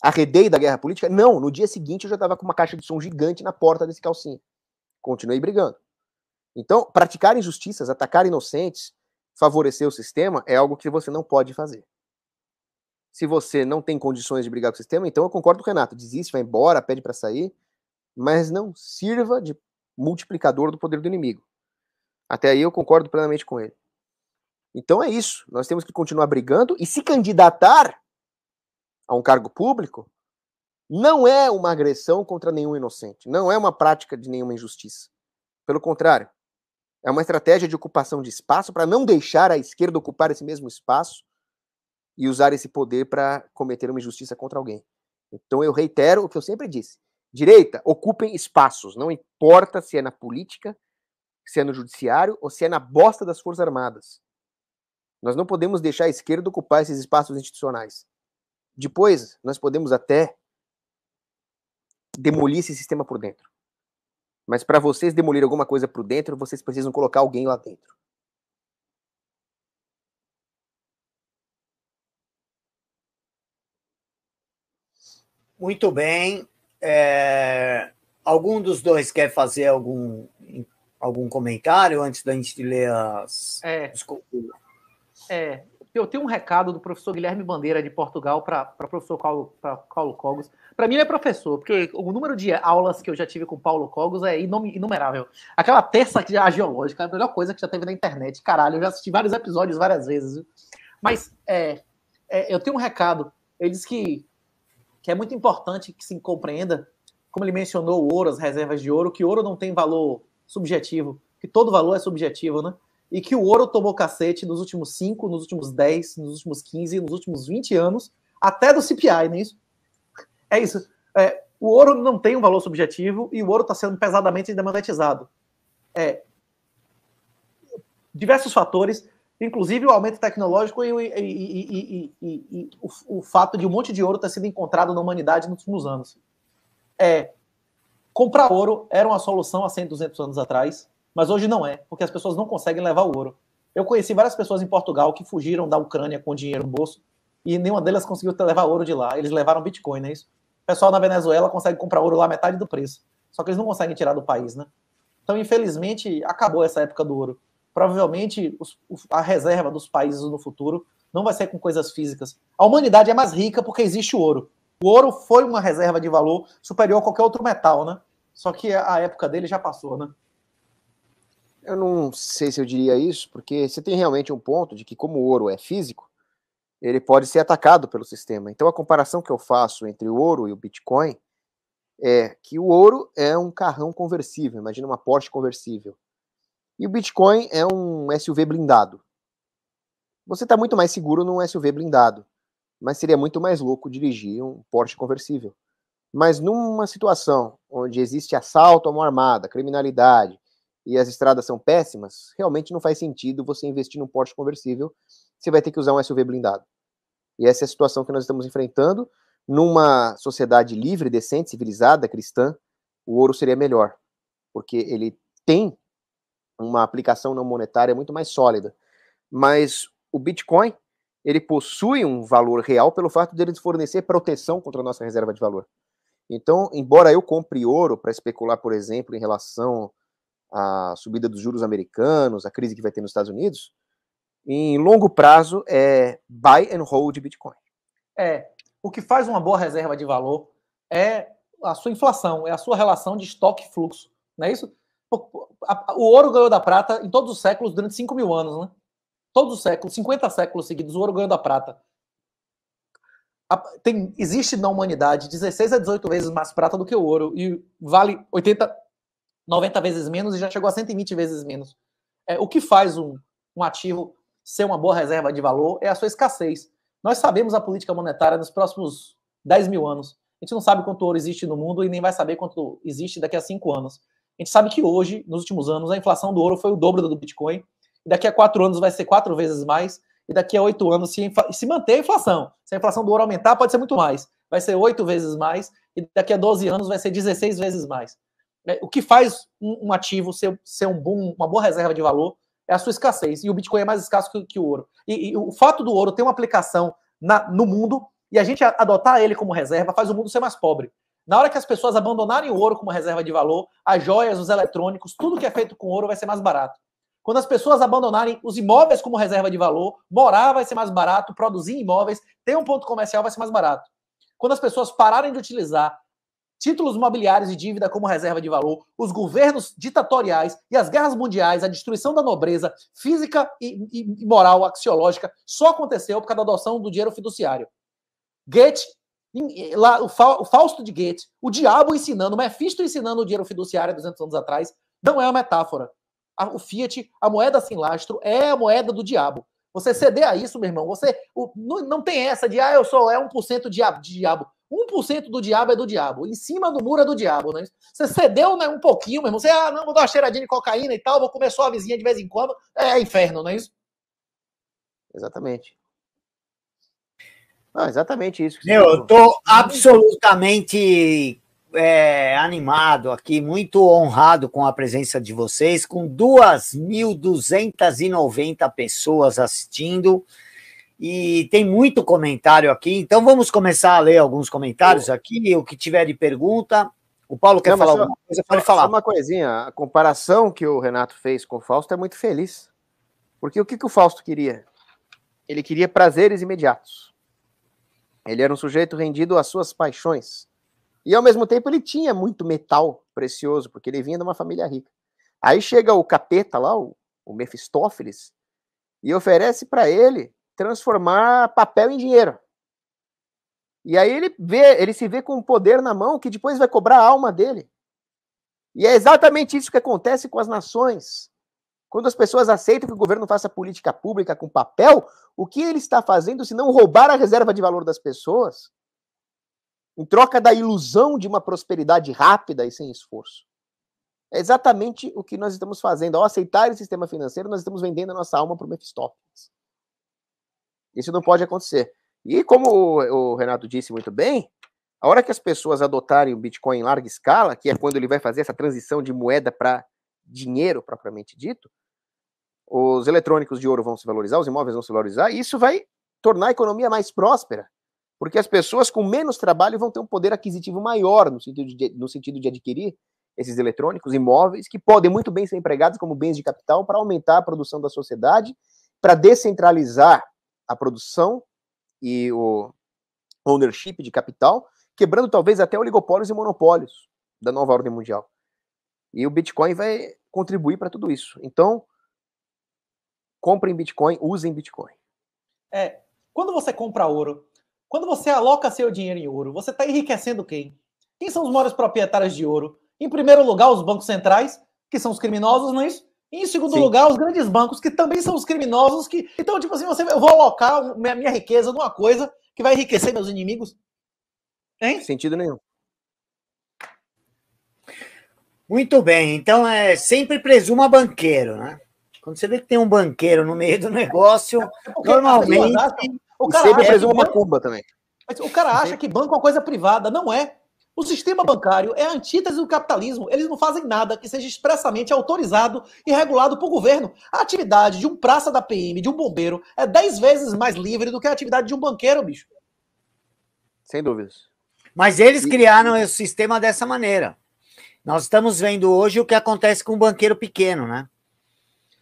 Arredei da guerra política? Não. No dia seguinte eu já estava com uma caixa de som gigante na porta desse calcinha. Continuei brigando. Então, praticar injustiças, atacar inocentes, favorecer o sistema é algo que você não pode fazer. Se você não tem condições de brigar com o sistema, então eu concordo com o Renato, desiste, vai embora, pede para sair, mas não sirva de multiplicador do poder do inimigo. Até aí eu concordo plenamente com ele. Então é isso, nós temos que continuar brigando e se candidatar a um cargo público não é uma agressão contra nenhum inocente, não é uma prática de nenhuma injustiça. Pelo contrário, é uma estratégia de ocupação de espaço para não deixar a esquerda ocupar esse mesmo espaço e usar esse poder para cometer uma injustiça contra alguém. Então eu reitero o que eu sempre disse: direita, ocupem espaços, não importa se é na política, se é no judiciário ou se é na bosta das Forças Armadas. Nós não podemos deixar a esquerda ocupar esses espaços institucionais. Depois, nós podemos até demolir esse sistema por dentro. Mas para vocês demolirem alguma coisa por dentro, vocês precisam colocar alguém lá dentro. Muito bem. É... Algum dos dois quer fazer algum, algum comentário antes da gente ler as. É. Desculpa. É, eu tenho um recado do professor Guilherme Bandeira de Portugal para o professor Paulo, Paulo Cogos. Para mim, ele é professor, porque o número de aulas que eu já tive com Paulo Cogos é inumerável. Aquela terça que a geológica é a melhor coisa que já teve na internet. Caralho, eu já assisti vários episódios várias vezes. Mas é, é, eu tenho um recado. Ele diz que, que é muito importante que se compreenda, como ele mencionou o ouro, as reservas de ouro, que ouro não tem valor subjetivo, que todo valor é subjetivo, né? E que o ouro tomou cacete nos últimos 5, nos últimos 10, nos últimos 15, nos últimos 20 anos, até do CPI, não é isso? é isso. É, o ouro não tem um valor subjetivo e o ouro está sendo pesadamente demonetizado. É, diversos fatores, inclusive o aumento tecnológico e, e, e, e o, o, fato de um monte de ouro ter sido encontrado na humanidade nos últimos anos. É, comprar ouro era uma solução há 100, 200 anos atrás, mas hoje não é, porque as pessoas não conseguem levar o ouro. Eu conheci várias pessoas em Portugal que fugiram da Ucrânia com dinheiro no bolso e nenhuma delas conseguiu levar ouro de lá. Eles levaram Bitcoin, não é isso? pessoal na Venezuela consegue comprar ouro lá metade do preço. Só que eles não conseguem tirar do país, né? Então, infelizmente, acabou essa época do ouro. Provavelmente os, a reserva dos países no futuro não vai ser com coisas físicas. A humanidade é mais rica porque existe o ouro. O ouro foi uma reserva de valor superior a qualquer outro metal, né? Só que a época dele já passou, né? Eu não sei se eu diria isso, porque você tem realmente um ponto de que, como o ouro é físico, ele pode ser atacado pelo sistema. Então a comparação que eu faço entre o ouro e o Bitcoin é que o ouro é um carrão conversível, imagina uma Porsche conversível. E o Bitcoin é um SUV blindado. Você está muito mais seguro num SUV blindado, mas seria muito mais louco dirigir um Porsche conversível. Mas numa situação onde existe assalto à mão armada, criminalidade e as estradas são péssimas, realmente não faz sentido você investir num Porsche conversível você vai ter que usar um SUV blindado. E essa é a situação que nós estamos enfrentando. Numa sociedade livre, decente, civilizada, cristã, o ouro seria melhor, porque ele tem uma aplicação não monetária muito mais sólida. Mas o Bitcoin, ele possui um valor real pelo fato de ele fornecer proteção contra a nossa reserva de valor. Então, embora eu compre ouro para especular, por exemplo, em relação à subida dos juros americanos, a crise que vai ter nos Estados Unidos, em longo prazo é buy and hold Bitcoin. É, o que faz uma boa reserva de valor é a sua inflação, é a sua relação de estoque e fluxo, não é isso? O ouro ganhou da prata em todos os séculos durante 5 mil anos, né? Todos os séculos, 50 séculos seguidos, o ouro ganhou da prata. Tem, existe na humanidade 16 a 18 vezes mais prata do que o ouro e vale 80, 90 vezes menos e já chegou a 120 vezes menos. É, o que faz um, um ativo ser uma boa reserva de valor é a sua escassez. Nós sabemos a política monetária nos próximos 10 mil anos. A gente não sabe quanto ouro existe no mundo e nem vai saber quanto existe daqui a 5 anos. A gente sabe que hoje, nos últimos anos, a inflação do ouro foi o dobro do Bitcoin. E daqui a 4 anos vai ser 4 vezes mais. E daqui a 8 anos, se, se manter a inflação, se a inflação do ouro aumentar, pode ser muito mais. Vai ser 8 vezes mais. E daqui a 12 anos vai ser 16 vezes mais. É, o que faz um ativo ser, ser um bom, uma boa reserva de valor é a sua escassez. E o Bitcoin é mais escasso que, que o ouro. E, e, o fato do ouro ter uma aplicação na, no mundo e a gente adotar ele como reserva faz o mundo ser mais pobre. Na hora que as pessoas abandonarem o ouro como reserva de valor, as joias, os eletrônicos, tudo que é feito com ouro vai ser mais barato. Quando as pessoas abandonarem os imóveis como reserva de valor, morar vai ser mais barato, produzir imóveis, ter um ponto comercial vai ser mais barato. Quando as pessoas pararem de utilizar títulos mobiliários e dívida como reserva de valor, os governos ditatoriais e as guerras mundiais, a destruição da nobreza física e, e, moral, axiológica, só aconteceu por causa da adoção do dinheiro fiduciário. Goethe, lá, o, Fausto de Goethe, o diabo ensinando, o Mephisto ensinando o dinheiro fiduciário 200 anos atrás, não é uma metáfora. o Fiat, a moeda sem lastro, é a moeda do diabo. Você ceder a isso, meu irmão, você o, não, não, tem essa de, ah, eu sou é 1% diabo. diabo. 1% do diabo é do diabo. Em cima do muro é do diabo, né? Você cedeu né, um pouquinho, meu irmão. Você, ah, não, vou dar uma cheiradinha de cocaína e tal, vou comer só a vizinha de vez em quando. É, é inferno, não é isso? Exatamente. Não, exatamente isso. Meu, eu tô absolutamente é, animado aqui, muito honrado com a presença de vocês, com 2.290 pessoas assistindo e tem muito comentário aqui, então vamos começar a ler alguns comentários aqui, o que tiver de pergunta. O Paulo quer Não, falar só, alguma coisa? Pode falar. Só uma coisinha, a comparação que o Renato fez com o Fausto é muito feliz. Porque o que, que o Fausto queria? Ele queria prazeres imediatos. Ele era um sujeito rendido às suas paixões. E ao mesmo tempo ele tinha muito metal precioso, porque ele vinha de uma família rica. Aí chega o capeta lá, o, o Mefistófeles, e oferece para ele transformar papel em dinheiro. E aí ele vê, ele se vê com um poder na mão que depois vai cobrar a alma dele. E é exatamente isso que acontece com as nações. Quando as pessoas aceitam que o governo faça política pública com papel, o que ele está fazendo se não roubar a reserva de valor das pessoas em troca da ilusão de uma prosperidade rápida e sem esforço? É exatamente o que nós estamos fazendo. Ao aceitar esse sistema financeiro, nós estamos vendendo a nossa alma para o Mephistófeles. Isso não pode acontecer. E como o, Renato disse muito bem, a hora que as pessoas adotarem o Bitcoin em larga escala, que é quando ele vai fazer essa transição de moeda para dinheiro propriamente dito, os eletrônicos de ouro vão se valorizar, os imóveis vão se valorizar, e isso vai tornar a economia mais próspera, porque as pessoas com menos trabalho vão ter um poder aquisitivo maior no sentido de, no sentido de adquirir esses eletrônicos, imóveis, que podem muito bem ser empregados como bens de capital para aumentar a produção da sociedade, para descentralizar a produção e o ownership de capital, quebrando talvez até oligopólios e monopólios da nova ordem mundial. E o Bitcoin vai contribuir para tudo isso. Então, comprem Bitcoin, usem Bitcoin. É, quando você compra ouro, quando você aloca seu dinheiro em ouro, você está enriquecendo quem? Quem são os maiores proprietários de ouro? Em primeiro lugar, os bancos centrais, que são os criminosos, não é isso? E, em segundo Sim. lugar, os grandes bancos, que também são os criminosos que. Então, tipo assim, você, eu vou alocar minha, minha riqueza numa coisa que vai enriquecer meus inimigos. Hein? Sentido nenhum. Muito bem, então é sempre presuma banqueiro, né? Quando você vê que tem um banqueiro no meio do negócio, é normalmente. o cara sempre é presuma uma cumba também. O cara acha que banco é uma coisa privada, não é. O sistema bancário é a antítese do capitalismo. Eles não fazem nada que seja expressamente autorizado e regulado por governo. A atividade de um praça da PM, de um bombeiro, é dez vezes mais livre do que a atividade de um banqueiro, bicho. Sem dúvidas. Mas eles criaram o sistema dessa maneira. Nós estamos vendo hoje o que acontece com o um banqueiro pequeno, né?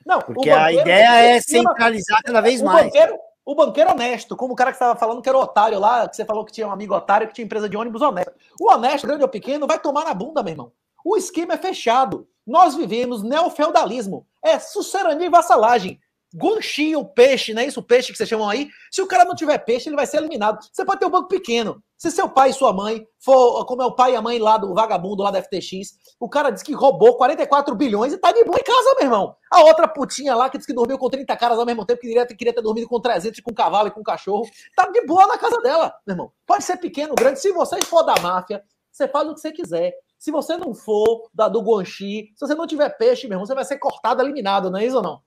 Não, Porque banqueiro, a ideia é centralizar cada vez mais. Banqueiro, o banqueiro honesto, como o cara que estava falando que era otário lá, que você falou que tinha um amigo otário, que tinha empresa de ônibus honesto, O honesto, grande ou pequeno, vai tomar na bunda, meu irmão. O esquema é fechado. Nós vivemos neofeudalismo. É sucerania e vassalagem. Guanxi, peixe, não é isso? O peixe que vocês chamam aí. Se o cara não tiver peixe, ele vai ser eliminado. Você pode ter um banco pequeno. Se seu pai e sua mãe for, como é o pai e a mãe lá do vagabundo, lá da FTX, o cara disse que roubou 44 bilhões e tá de boa em casa, meu irmão. A outra putinha lá que disse que dormiu com 30 caras ao mesmo tempo, que queria, queria ter dormido com 300, com um cavalo e com um cachorro, tá de boa na casa dela, meu irmão. Pode ser pequeno, grande. Se você for da máfia, você faz o que você quiser. Se você não for da do Guanxi, se você não tiver peixe, meu irmão, você vai ser cortado, eliminado, não é isso ou não?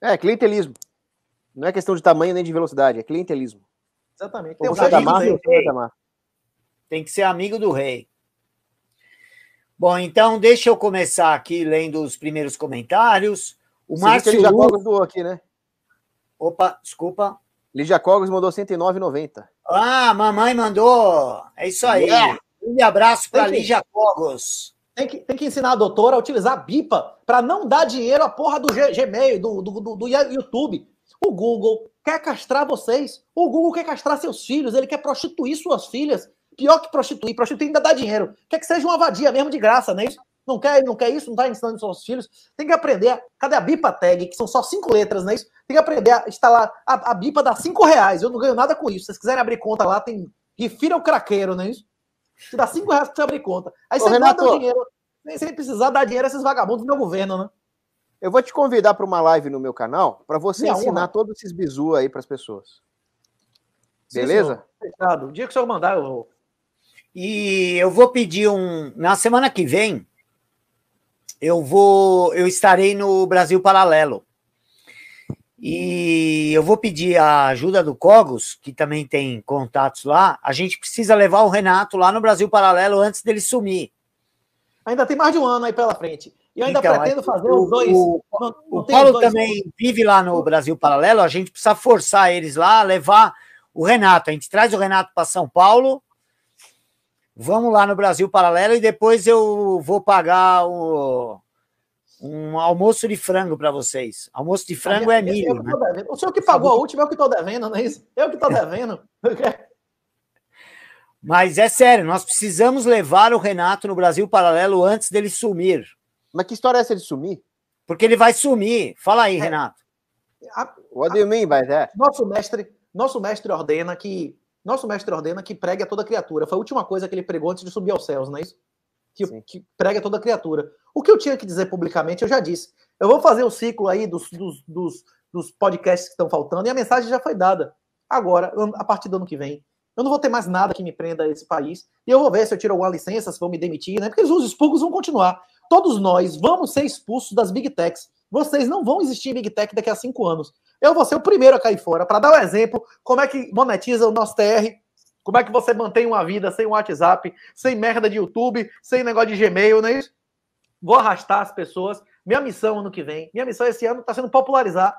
É, clientelismo. Não é questão de tamanho nem de velocidade, é clientelismo. Exatamente. Tem, você você Tem que ser amigo do rei. Bom, então deixa eu começar aqui lendo os primeiros comentários. O Você Márcio Ligia Luz... Cogos doou aqui, né? Opa, desculpa. Lídia Cogos mandou 109,90. Ah, mamãe mandou. É isso aí. Yeah. Um abraço para Lígia Cogos. Tem que, tem que ensinar a doutora a utilizar a BIPA para não dar dinheiro à porra do Gmail, do, do, do, do YouTube. O Google quer castrar vocês. O Google quer castrar seus filhos. Ele quer prostituir suas filhas. Pior que prostituir. Prostituir ainda dá dinheiro. Quer que seja uma vadia mesmo de graça, não é isso? Não quer, não quer isso, não está ensinando seus filhos. Tem que aprender. Cadê a BIPA tag? Que são só cinco letras, não é isso? Tem que aprender a instalar. A, a BIPA dá cinco reais. Eu não ganho nada com isso. Se vocês quiserem abrir conta lá, tem. Refira o craqueiro, não é isso? Te dá 5 reais pra você abrir conta. Aí Ô, você Renato, manda o dinheiro, sem precisar dar dinheiro a esses vagabundos do meu governo, né? Eu vou te convidar para uma live no meu canal para você Minha ensinar honra. todos esses bizu aí para as pessoas. Sim, Beleza? Fechado. O dia que o senhor mandar, eu vou. E eu vou pedir um. Na semana que vem, eu vou. Eu estarei no Brasil Paralelo. E eu vou pedir a ajuda do Cogos, que também tem contatos lá. A gente precisa levar o Renato lá no Brasil Paralelo antes dele sumir. Ainda tem mais de um ano aí pela frente. E eu ainda então, pretendo fazer o, os dois. O, não, não o Paulo dois também dois. vive lá no Brasil Paralelo. A gente precisa forçar eles lá a levar o Renato. A gente traz o Renato para São Paulo. Vamos lá no Brasil Paralelo e depois eu vou pagar o, um almoço de frango para vocês. Almoço de frango é milho. Eu, né? O senhor que pagou a última, eu é que estou devendo, não é isso? É (laughs) eu que estou devendo. Mas é sério, nós precisamos levar o Renato no Brasil Paralelo antes dele sumir. Mas que história é essa de sumir? Porque ele vai sumir. Fala aí, é. Renato. What do you mean by that? Nosso mestre, nosso mestre ordena que nosso mestre ordena que pregue a toda criatura. Foi a última coisa que ele pregou antes de subir aos céus, não é isso? que, que, prega toda criatura. O que eu tinha que dizer publicamente, eu já disse. Eu vou fazer o ciclo aí dos, dos, dos, dos podcasts que estão faltando e a mensagem já foi dada. Agora, a partir do ano que vem, eu não vou ter mais nada que me prenda a esse país. E eu vou ver se eu tiro alguma licença, se vão me demitir, né? Porque os expurgos vão continuar. Todos nós vamos ser expulsos das big techs. Vocês não vão existir em big tech daqui a cinco anos. Eu vou ser o primeiro a cair fora. Para dar um exemplo, como é que monetiza o nosso TR como é que você mantém uma vida sem WhatsApp, sem merda de YouTube, sem negócio de Gmail, não é isso? Vou arrastar as pessoas. Minha missão ano que vem, minha missão esse ano está sendo popularizar,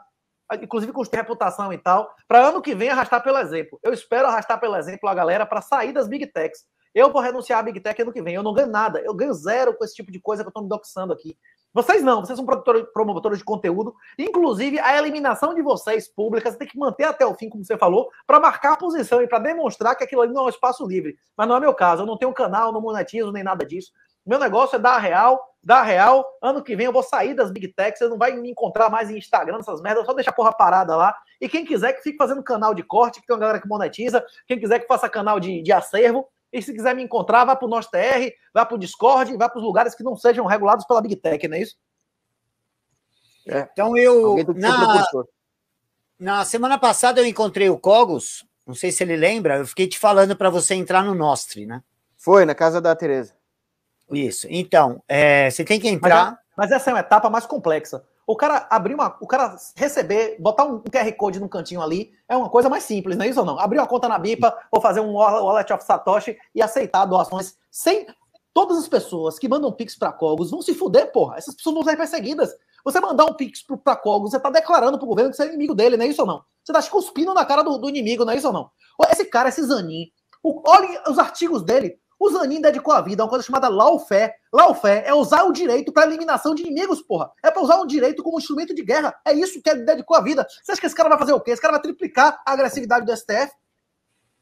inclusive com reputação e tal, para ano que vem arrastar pelo exemplo. Eu espero arrastar pelo exemplo a galera para sair das Big Techs. Eu vou renunciar à Big Tech ano que vem. Eu não ganho nada. Eu ganho zero com esse tipo de coisa que eu estou me doxando aqui. Vocês não, vocês são promotores de conteúdo. Inclusive, a eliminação de vocês, públicas, tem que manter até o fim, como você falou, para marcar a posição e para demonstrar que aquilo ali não é um espaço livre. Mas não é meu caso, eu não tenho canal, não monetizo nem nada disso. Meu negócio é dar real, dar real. Ano que vem eu vou sair das Big Techs, você não vai me encontrar mais em Instagram, essas merdas, só deixar a porra parada lá. E quem quiser que fique fazendo canal de corte, que tem uma galera que monetiza, quem quiser que faça canal de, de acervo, e se quiser me encontrar, vá para o nosso TR, vá para o Discord, vá para os lugares que não sejam regulados pela Big Tech, não é isso? É. Então eu. Na, na semana passada eu encontrei o Cogos, não sei se ele lembra, eu fiquei te falando para você entrar no Nostre, né? Foi, na casa da Tereza. Isso. Então, é, você tem que é entrar. Mas, mas essa é uma etapa mais complexa. O cara abrir uma. O cara receber, botar um QR Code no cantinho ali é uma coisa mais simples, não é isso ou não? Abrir uma conta na BIPA, ou fazer um wallet of Satoshi e aceitar doações sem. Todas as pessoas que mandam Pix para Cogos vão se fuder, porra. Essas pessoas vão ser perseguidas. Você mandar um Pix para Cogos, você tá declarando pro governo que você é inimigo dele, não é isso ou não? Você tá cuspindo na cara do, do inimigo, não é isso ou não? Esse cara, esse Zanin, olhem os artigos dele. O Zanin dedicou a vida a é uma coisa chamada laufé. Laufé é usar o direito para eliminação de inimigos, porra. É para usar um direito como instrumento de guerra. É isso que ele dedicou a vida. Você acha que esse cara vai fazer o quê? Esse cara vai triplicar a agressividade do STF?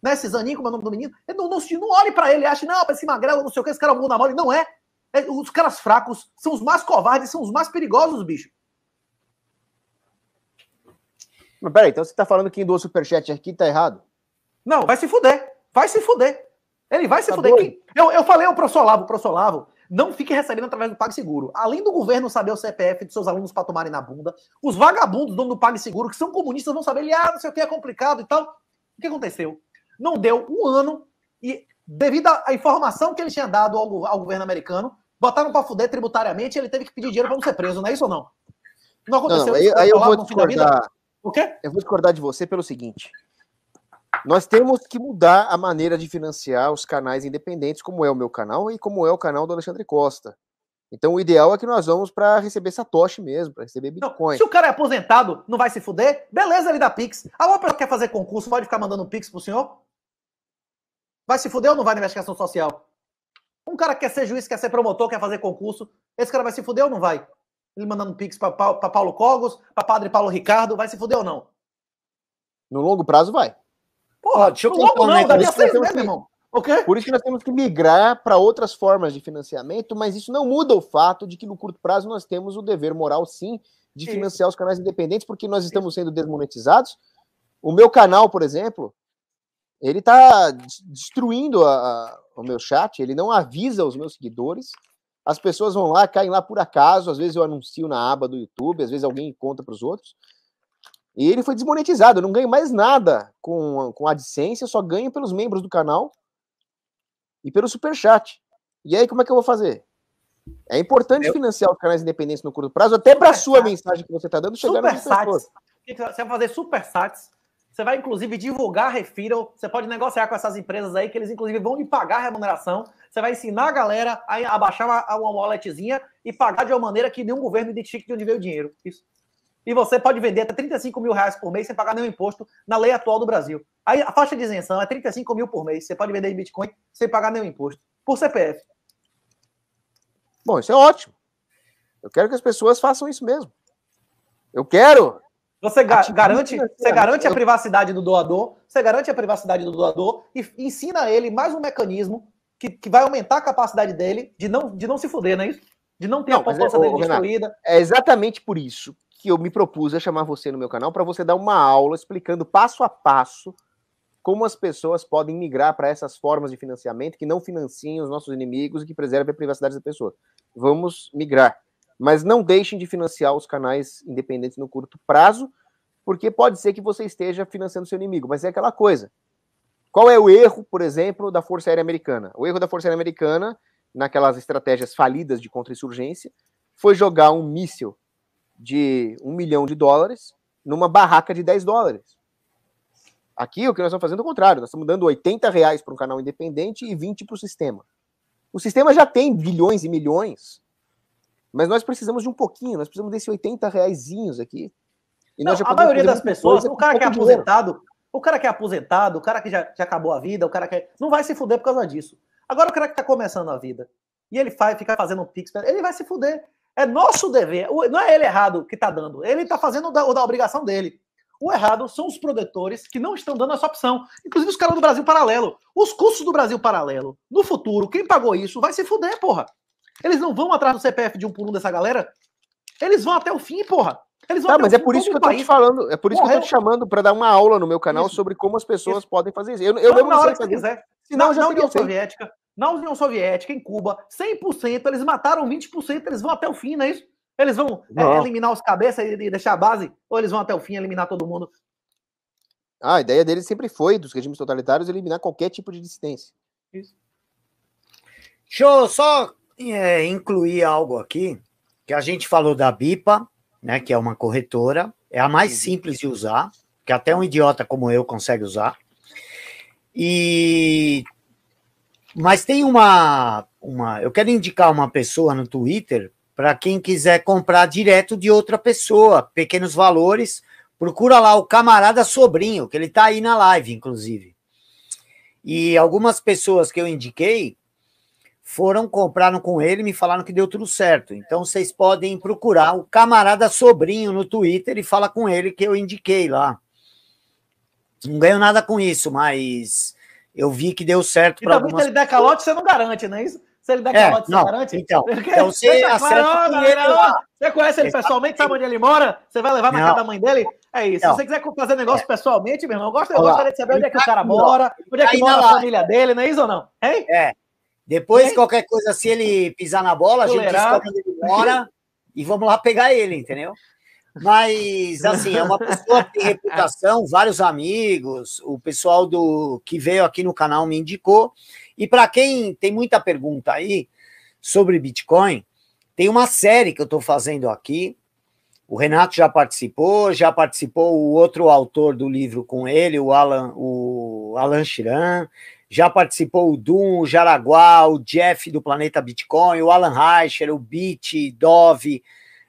Né? Esse Zanin, como é o nome do menino? Ele não, não, não olhe para ele e ache, não, esse magrelo, não sei o quê, esse cara é um bunda mole. Não é. é. Os caras fracos são os mais covardes, são os mais perigosos, bicho. Mas peraí, então você tá falando que em o superchat aqui tá errado? Não, vai se fuder. Vai se fuder. Ele vai se tá fuder. Quem... Eu, eu falei ao professor Olavo, professor Olavo, não fique recebendo através do PagSeguro. Além do governo saber o CPF de seus alunos para tomarem na bunda, os vagabundos dono do PagSeguro, que são comunistas, vão saber, ele, ah, não sei o que, é complicado e tal. O que aconteceu? Não deu um ano e, devido à informação que ele tinha dado ao, ao governo americano, botaram para fuder tributariamente e ele teve que pedir dinheiro para não ser preso, não é isso ou não? Não aconteceu. Não, não, aí, aí eu vou discordar. O quê? Eu vou discordar de você pelo seguinte. Nós temos que mudar a maneira de financiar os canais independentes, como é o meu canal e como é o canal do Alexandre Costa. Então o ideal é que nós vamos para receber Satoshi mesmo, para receber Bitcoin. Não, se o cara é aposentado, não vai se fuder? Beleza, ele dá Pix. A pessoa quer fazer concurso, pode ficar mandando Pix pro senhor? Vai se fuder ou não vai na investigação social? Um cara quer ser juiz, quer ser promotor, quer fazer concurso, esse cara vai se fuder ou não vai? Ele mandando Pix para Paulo Cogos, para Padre Paulo Ricardo, vai se fuder ou não? No longo prazo vai. Porra, deixa eu contar não, daqui a seis meses, irmão. Okay? Por isso que nós temos que migrar para outras formas de financiamento, mas isso não muda o fato de que no curto prazo nós temos o dever moral, sim, de financiar os canais independentes, porque nós estamos sendo desmonetizados. O meu canal, por exemplo, ele está destruindo a, a, o meu chat, ele não avisa os meus seguidores. As pessoas vão lá, caem lá por acaso, às vezes eu anuncio na aba do YouTube, às vezes alguém conta para os outros. E ele foi desmonetizado, eu não ganho mais nada com, com a AdSense, eu só ganho pelos membros do canal e pelo Superchat. E aí, como é que eu vou fazer? É importante eu... financiar os canais independentes no curto prazo, até para a sua mensagem que você está dando chegar super no Você vai fazer super você vai inclusive divulgar Refiral, você pode negociar com essas empresas aí, que eles inclusive vão lhe pagar a remuneração, você vai ensinar a galera a baixar uma, uma walletzinha e pagar de uma maneira que nenhum governo identifique de onde veio o dinheiro. Isso e você pode vender até 35 mil reais por mês sem pagar nenhum imposto na lei atual do Brasil. Aí a faixa de isenção é 35 mil por mês. Você pode vender em Bitcoin sem pagar nenhum imposto por CPF. Bom, isso é ótimo. Eu quero que as pessoas façam isso mesmo. Eu quero. Você ga garante, né? você garante a privacidade do doador, você garante a privacidade do doador e ensina a ele mais um mecanismo que, que vai aumentar a capacidade dele de não, de não se fuder, não é isso? De não ter não, a é, poupança é, dele destruída. É exatamente por isso que eu me propus a chamar você no meu canal para você dar uma aula explicando passo a passo como as pessoas podem migrar para essas formas de financiamento que não financiem os nossos inimigos e que preservem a privacidade da pessoa. Vamos migrar. Mas não deixem de financiar os canais independentes no curto prazo, porque pode ser que você esteja financiando seu inimigo, mas é aquela coisa. Qual é o erro, por exemplo, da Força Aérea Americana? O erro da Força Aérea Americana, naquelas estratégias falidas de contra-insurgência, foi jogar um míssil de um milhão de dólares numa barraca de 10 dólares. Aqui o que nós estamos fazendo é o contrário, nós estamos dando 80 reais para um canal independente e 20 para o sistema. O sistema já tem bilhões e milhões, mas nós precisamos de um pouquinho, nós precisamos desses 80 reaisinhos aqui. E Não, a maioria das pessoas, o cara que é aposentado, dinheiro. o cara que é aposentado, o cara que já, já acabou a vida, o cara que é, não vai se fuder por causa disso. Agora o cara que está começando a vida e ele faz, fica fazendo um pix, ele vai se fuder. É nosso dever. Não é ele errado que está dando. Ele está fazendo o da, da, obrigação dele. O errado são os produtores que não estão dando essa opção. Inclusive os caras do Brasil Paralelo. Os custos do Brasil Paralelo, no futuro, quem pagou isso vai se fuder, porra. Eles não vão atrás do CPF de um por um dessa galera. Eles vão até o fim, porra. Eles vão tá, mas é por isso que eu tô país. te falando. É por isso Morreu. que eu tô te chamando para dar uma aula no meu canal isso. sobre como as pessoas isso. podem fazer isso. Eu, eu lembro na hora que você quiser. Senão na, já não União feito. Soviética, na União Soviética, em Cuba, 100%, eles mataram 20%, eles vão até o fim, não é isso? Eles vão é, eliminar os cabeças e deixar a base? Ou eles vão até o fim eliminar todo mundo? Ah, a ideia deles sempre foi, dos regimes totalitários, eliminar qualquer tipo de dissidência. Isso. Deixa eu só é, incluir algo aqui, que a gente falou da BIPA, né, que é uma corretora, é a mais uhum. simples de usar, que até um idiota como eu consegue usar. E mas tem uma uma, eu quero indicar uma pessoa no Twitter para quem quiser comprar direto de outra pessoa, pequenos valores, procura lá o camarada sobrinho, que ele está aí na live inclusive. E algumas pessoas que eu indiquei foram compraram com ele e me falaram que deu tudo certo. Então vocês podem procurar o camarada sobrinho no Twitter e fala com ele que eu indiquei lá. Não ganho nada com isso, mas eu vi que deu certo para então, algumas... se ele der calote, você não garante, não é isso? Se ele der é, calote, não, você garante? Então, (laughs) então você acerta não, Você conhece ele tá pessoalmente, sabe onde ele mora? Você vai levar na não. casa da mãe dele? É isso. Não. Se então, você quiser fazer negócio é. pessoalmente, meu irmão, eu, gosto, eu gostaria de saber onde é que o cara mora, onde é que mora a família dele, não é isso ou não? Hein? É. Depois, hein? qualquer coisa, se ele pisar na bola, a gente descobre onde ele mora e vamos lá pegar ele, entendeu? Mas, assim, é uma pessoa que tem (laughs) reputação, vários amigos, o pessoal do que veio aqui no canal me indicou. E para quem tem muita pergunta aí sobre Bitcoin, tem uma série que eu estou fazendo aqui. O Renato já participou, já participou o outro autor do livro com ele, o Alan, o Alan Chiran já participou o Doom, o Jaraguá, o Jeff do Planeta Bitcoin, o Alan Reicher, o Bit, Dove,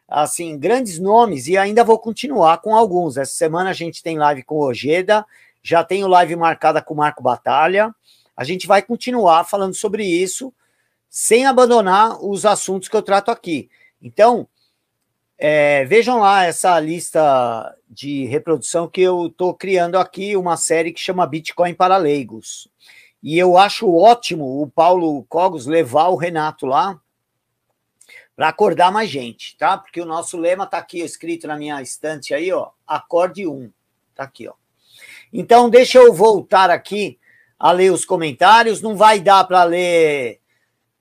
assim, grandes nomes e ainda vou continuar com alguns. Essa semana a gente tem live com o Ojeda, já tenho live marcada com o Marco Batalha. A gente vai continuar falando sobre isso sem abandonar os assuntos que eu trato aqui. Então, é, vejam lá essa lista de reprodução que eu estou criando aqui, uma série que chama Bitcoin para Leigos. E eu acho ótimo o Paulo Cogos levar o Renato lá, para acordar mais gente, tá? Porque o nosso lema está aqui escrito na minha estante aí, ó. Acorde um, tá aqui, ó. Então deixa eu voltar aqui a ler os comentários. Não vai dar para ler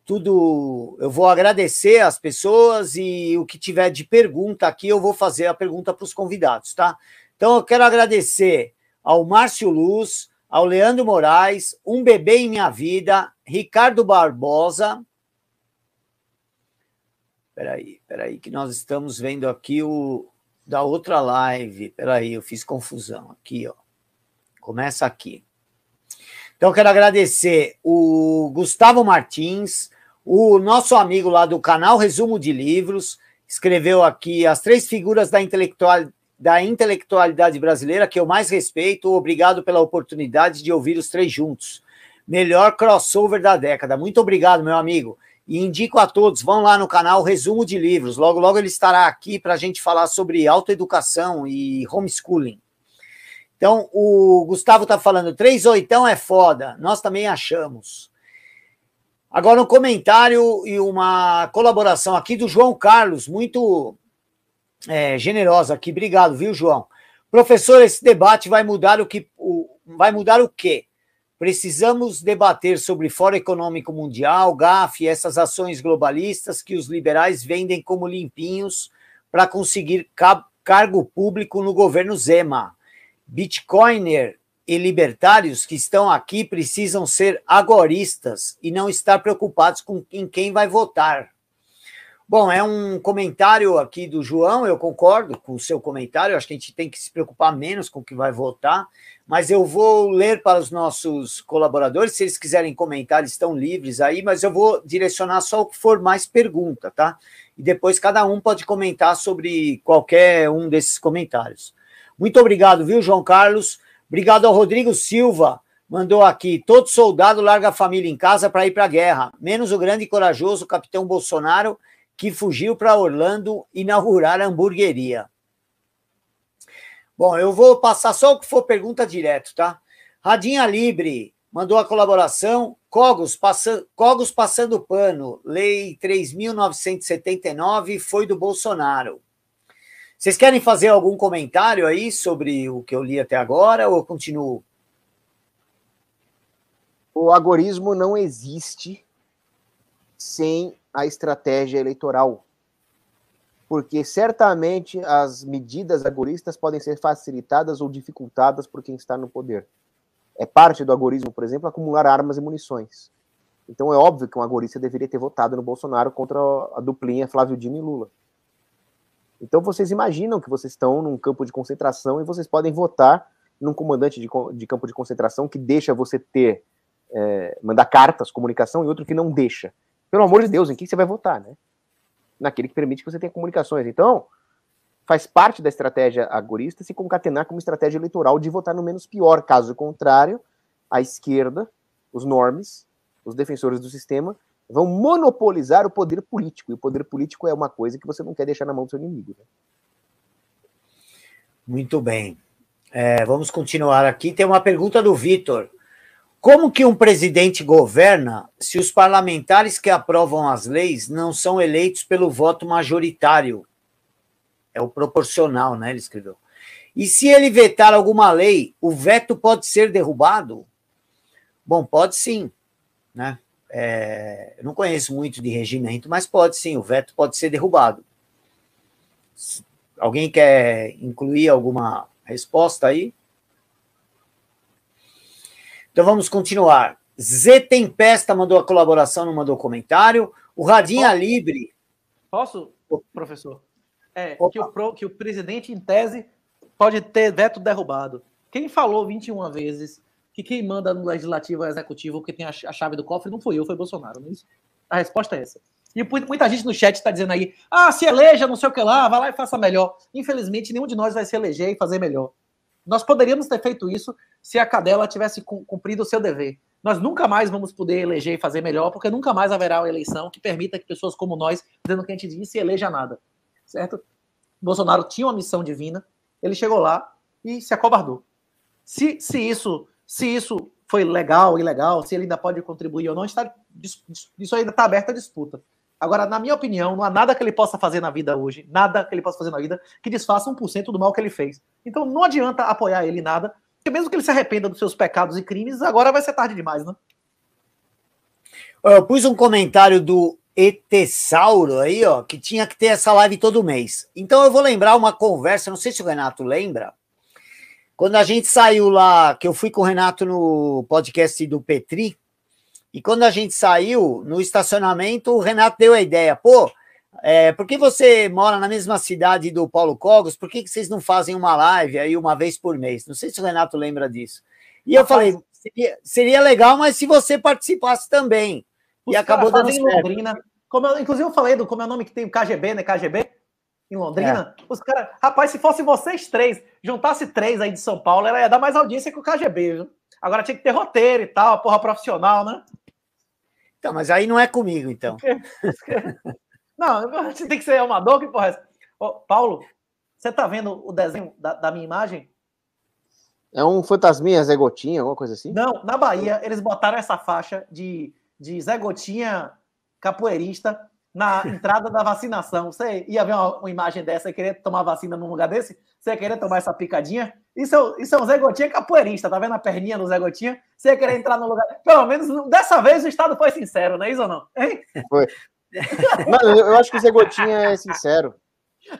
tudo. Eu vou agradecer as pessoas e o que tiver de pergunta aqui eu vou fazer a pergunta para os convidados, tá? Então eu quero agradecer ao Márcio Luz, ao Leandro Moraes, Um Bebê em Minha Vida, Ricardo Barbosa, Peraí, peraí, que nós estamos vendo aqui o da outra live. Peraí, eu fiz confusão aqui, ó. Começa aqui. Então, quero agradecer o Gustavo Martins, o nosso amigo lá do canal Resumo de Livros, escreveu aqui as três figuras da, intelectual, da intelectualidade brasileira que eu mais respeito. Obrigado pela oportunidade de ouvir os três juntos. Melhor crossover da década. Muito obrigado, meu amigo. E indico a todos, vão lá no canal Resumo de Livros. Logo, logo ele estará aqui para a gente falar sobre autoeducação e homeschooling. Então, o Gustavo está falando, três oitão é foda. Nós também achamos. Agora, um comentário e uma colaboração aqui do João Carlos, muito é, generosa aqui. Obrigado, viu, João? Professor, esse debate vai mudar o que. O, vai mudar o quê? Precisamos debater sobre Fórum Econômico Mundial, GAF, essas ações globalistas que os liberais vendem como limpinhos para conseguir cargo público no governo Zema. Bitcoiner e libertários que estão aqui precisam ser agoristas e não estar preocupados com em quem vai votar. Bom, é um comentário aqui do João, eu concordo com o seu comentário, acho que a gente tem que se preocupar menos com o que vai votar, mas eu vou ler para os nossos colaboradores, se eles quiserem comentar, eles estão livres aí, mas eu vou direcionar só o que for mais pergunta, tá? E depois cada um pode comentar sobre qualquer um desses comentários. Muito obrigado, viu, João Carlos? Obrigado ao Rodrigo Silva, mandou aqui: todo soldado larga a família em casa para ir para a guerra, menos o grande e corajoso capitão Bolsonaro que fugiu para Orlando inaugurar a hamburgueria. Bom, eu vou passar só o que for pergunta direto, tá? Radinha Libre mandou a colaboração. Cogos, passa, Cogos passando pano. Lei 3.979 foi do Bolsonaro. Vocês querem fazer algum comentário aí sobre o que eu li até agora ou eu continuo? O agorismo não existe sem a estratégia eleitoral. Porque certamente as medidas agoristas podem ser facilitadas ou dificultadas por quem está no poder. É parte do agorismo, por exemplo, acumular armas e munições. Então é óbvio que um agorista deveria ter votado no Bolsonaro contra a duplinha Flávio Dino e Lula. Então vocês imaginam que vocês estão num campo de concentração e vocês podem votar num comandante de, de campo de concentração que deixa você ter, é, mandar cartas, comunicação, e outro que não deixa. Pelo amor de Deus, em que você vai votar, né? Naquele que permite que você tenha comunicações. Então, faz parte da estratégia agorista se concatenar como estratégia eleitoral de votar no menos pior. Caso contrário, a esquerda, os normes, os defensores do sistema, vão monopolizar o poder político. E o poder político é uma coisa que você não quer deixar na mão do seu inimigo. Né? Muito bem. É, vamos continuar aqui. Tem uma pergunta do Vitor. Como que um presidente governa se os parlamentares que aprovam as leis não são eleitos pelo voto majoritário? É o proporcional, né? Ele escreveu. E se ele vetar alguma lei, o veto pode ser derrubado? Bom, pode sim, né? É, não conheço muito de regimento, mas pode sim, o veto pode ser derrubado. Alguém quer incluir alguma resposta aí? Então vamos continuar. Z Tempesta mandou a colaboração, não mandou comentário. O Radinha Posso? Libre. Posso, professor? É, que o, que o, presidente, em tese, pode ter veto derrubado. Quem falou 21 vezes que quem manda no legislativo é executivo porque tem a, a chave do cofre não foi eu, foi Bolsonaro, não é isso? A resposta é essa. E muita gente no chat está dizendo aí, ah, se eleja, não sei o que lá, vai lá e faça melhor. Infelizmente, nenhum de nós vai se eleger e fazer melhor. Nós poderíamos ter feito isso se a cadela tivesse cumprido o seu dever. Nós nunca mais vamos poder eleger e fazer melhor, porque nunca mais haverá uma eleição que permita que pessoas como nós, dizendo o que a gente disse, eleja nada. Certo? Bolsonaro tinha uma missão divina, ele chegou lá e se acobardou. Se, se isso se isso foi legal, ilegal, se ele ainda pode contribuir ou não, está, isso ainda está aberta a disputa. Agora, na minha opinião, não há nada que ele possa fazer na vida hoje, nada que ele possa fazer na vida que desfaça 1% do mal que ele fez. Então não adianta apoiar ele nada, que mesmo que ele se arrependa dos seus pecados e crimes, agora vai ser tarde demais, né? Eu pus um comentário do Etesauro aí, ó, que tinha que ter essa live todo mês. Então eu vou lembrar uma conversa, não sei se o Renato lembra, quando a gente saiu lá, que eu fui com o Renato no podcast do Petri, e quando a gente saiu no estacionamento, o Renato deu a ideia, pô, é, por que você mora na mesma cidade do Paulo Cogos? Por que, que vocês não fazem uma live aí uma vez por mês? Não sei se o Renato lembra disso. E eu falei, seria, seria legal, mas se você participasse também. Os e acabou dando em Londrina, como eu, inclusive eu falei do como é o nome que tem o KGB, né? KGB em Londrina. É. Os caras, rapaz, se fosse vocês três, juntasse três aí de São Paulo, ela ia dar mais audiência que o KGB. Viu? Agora tinha que ter roteiro e tal, porra profissional, né? Então, mas aí não é comigo, então. (laughs) Não, (laughs) você tem que ser uma que porra é Ô, Paulo, você tá vendo o desenho da, da minha imagem? É um fantasminha, Zé Gotinha, alguma coisa assim? Não, na Bahia, eles botaram essa faixa de, de Zé Gotinha capoeirista na entrada da vacinação. Você ia ver uma, uma imagem dessa e querer tomar vacina num lugar desse? Você ia querer tomar essa picadinha? Isso é, isso é um Zé Gotinha capoeirista, tá vendo a perninha do Zé Gotinha? Você ia querer entrar no lugar. Pelo menos dessa vez o Estado foi sincero, não é isso ou não? Hein? Foi. Mano, eu, eu acho que o Zé Gotinha é sincero.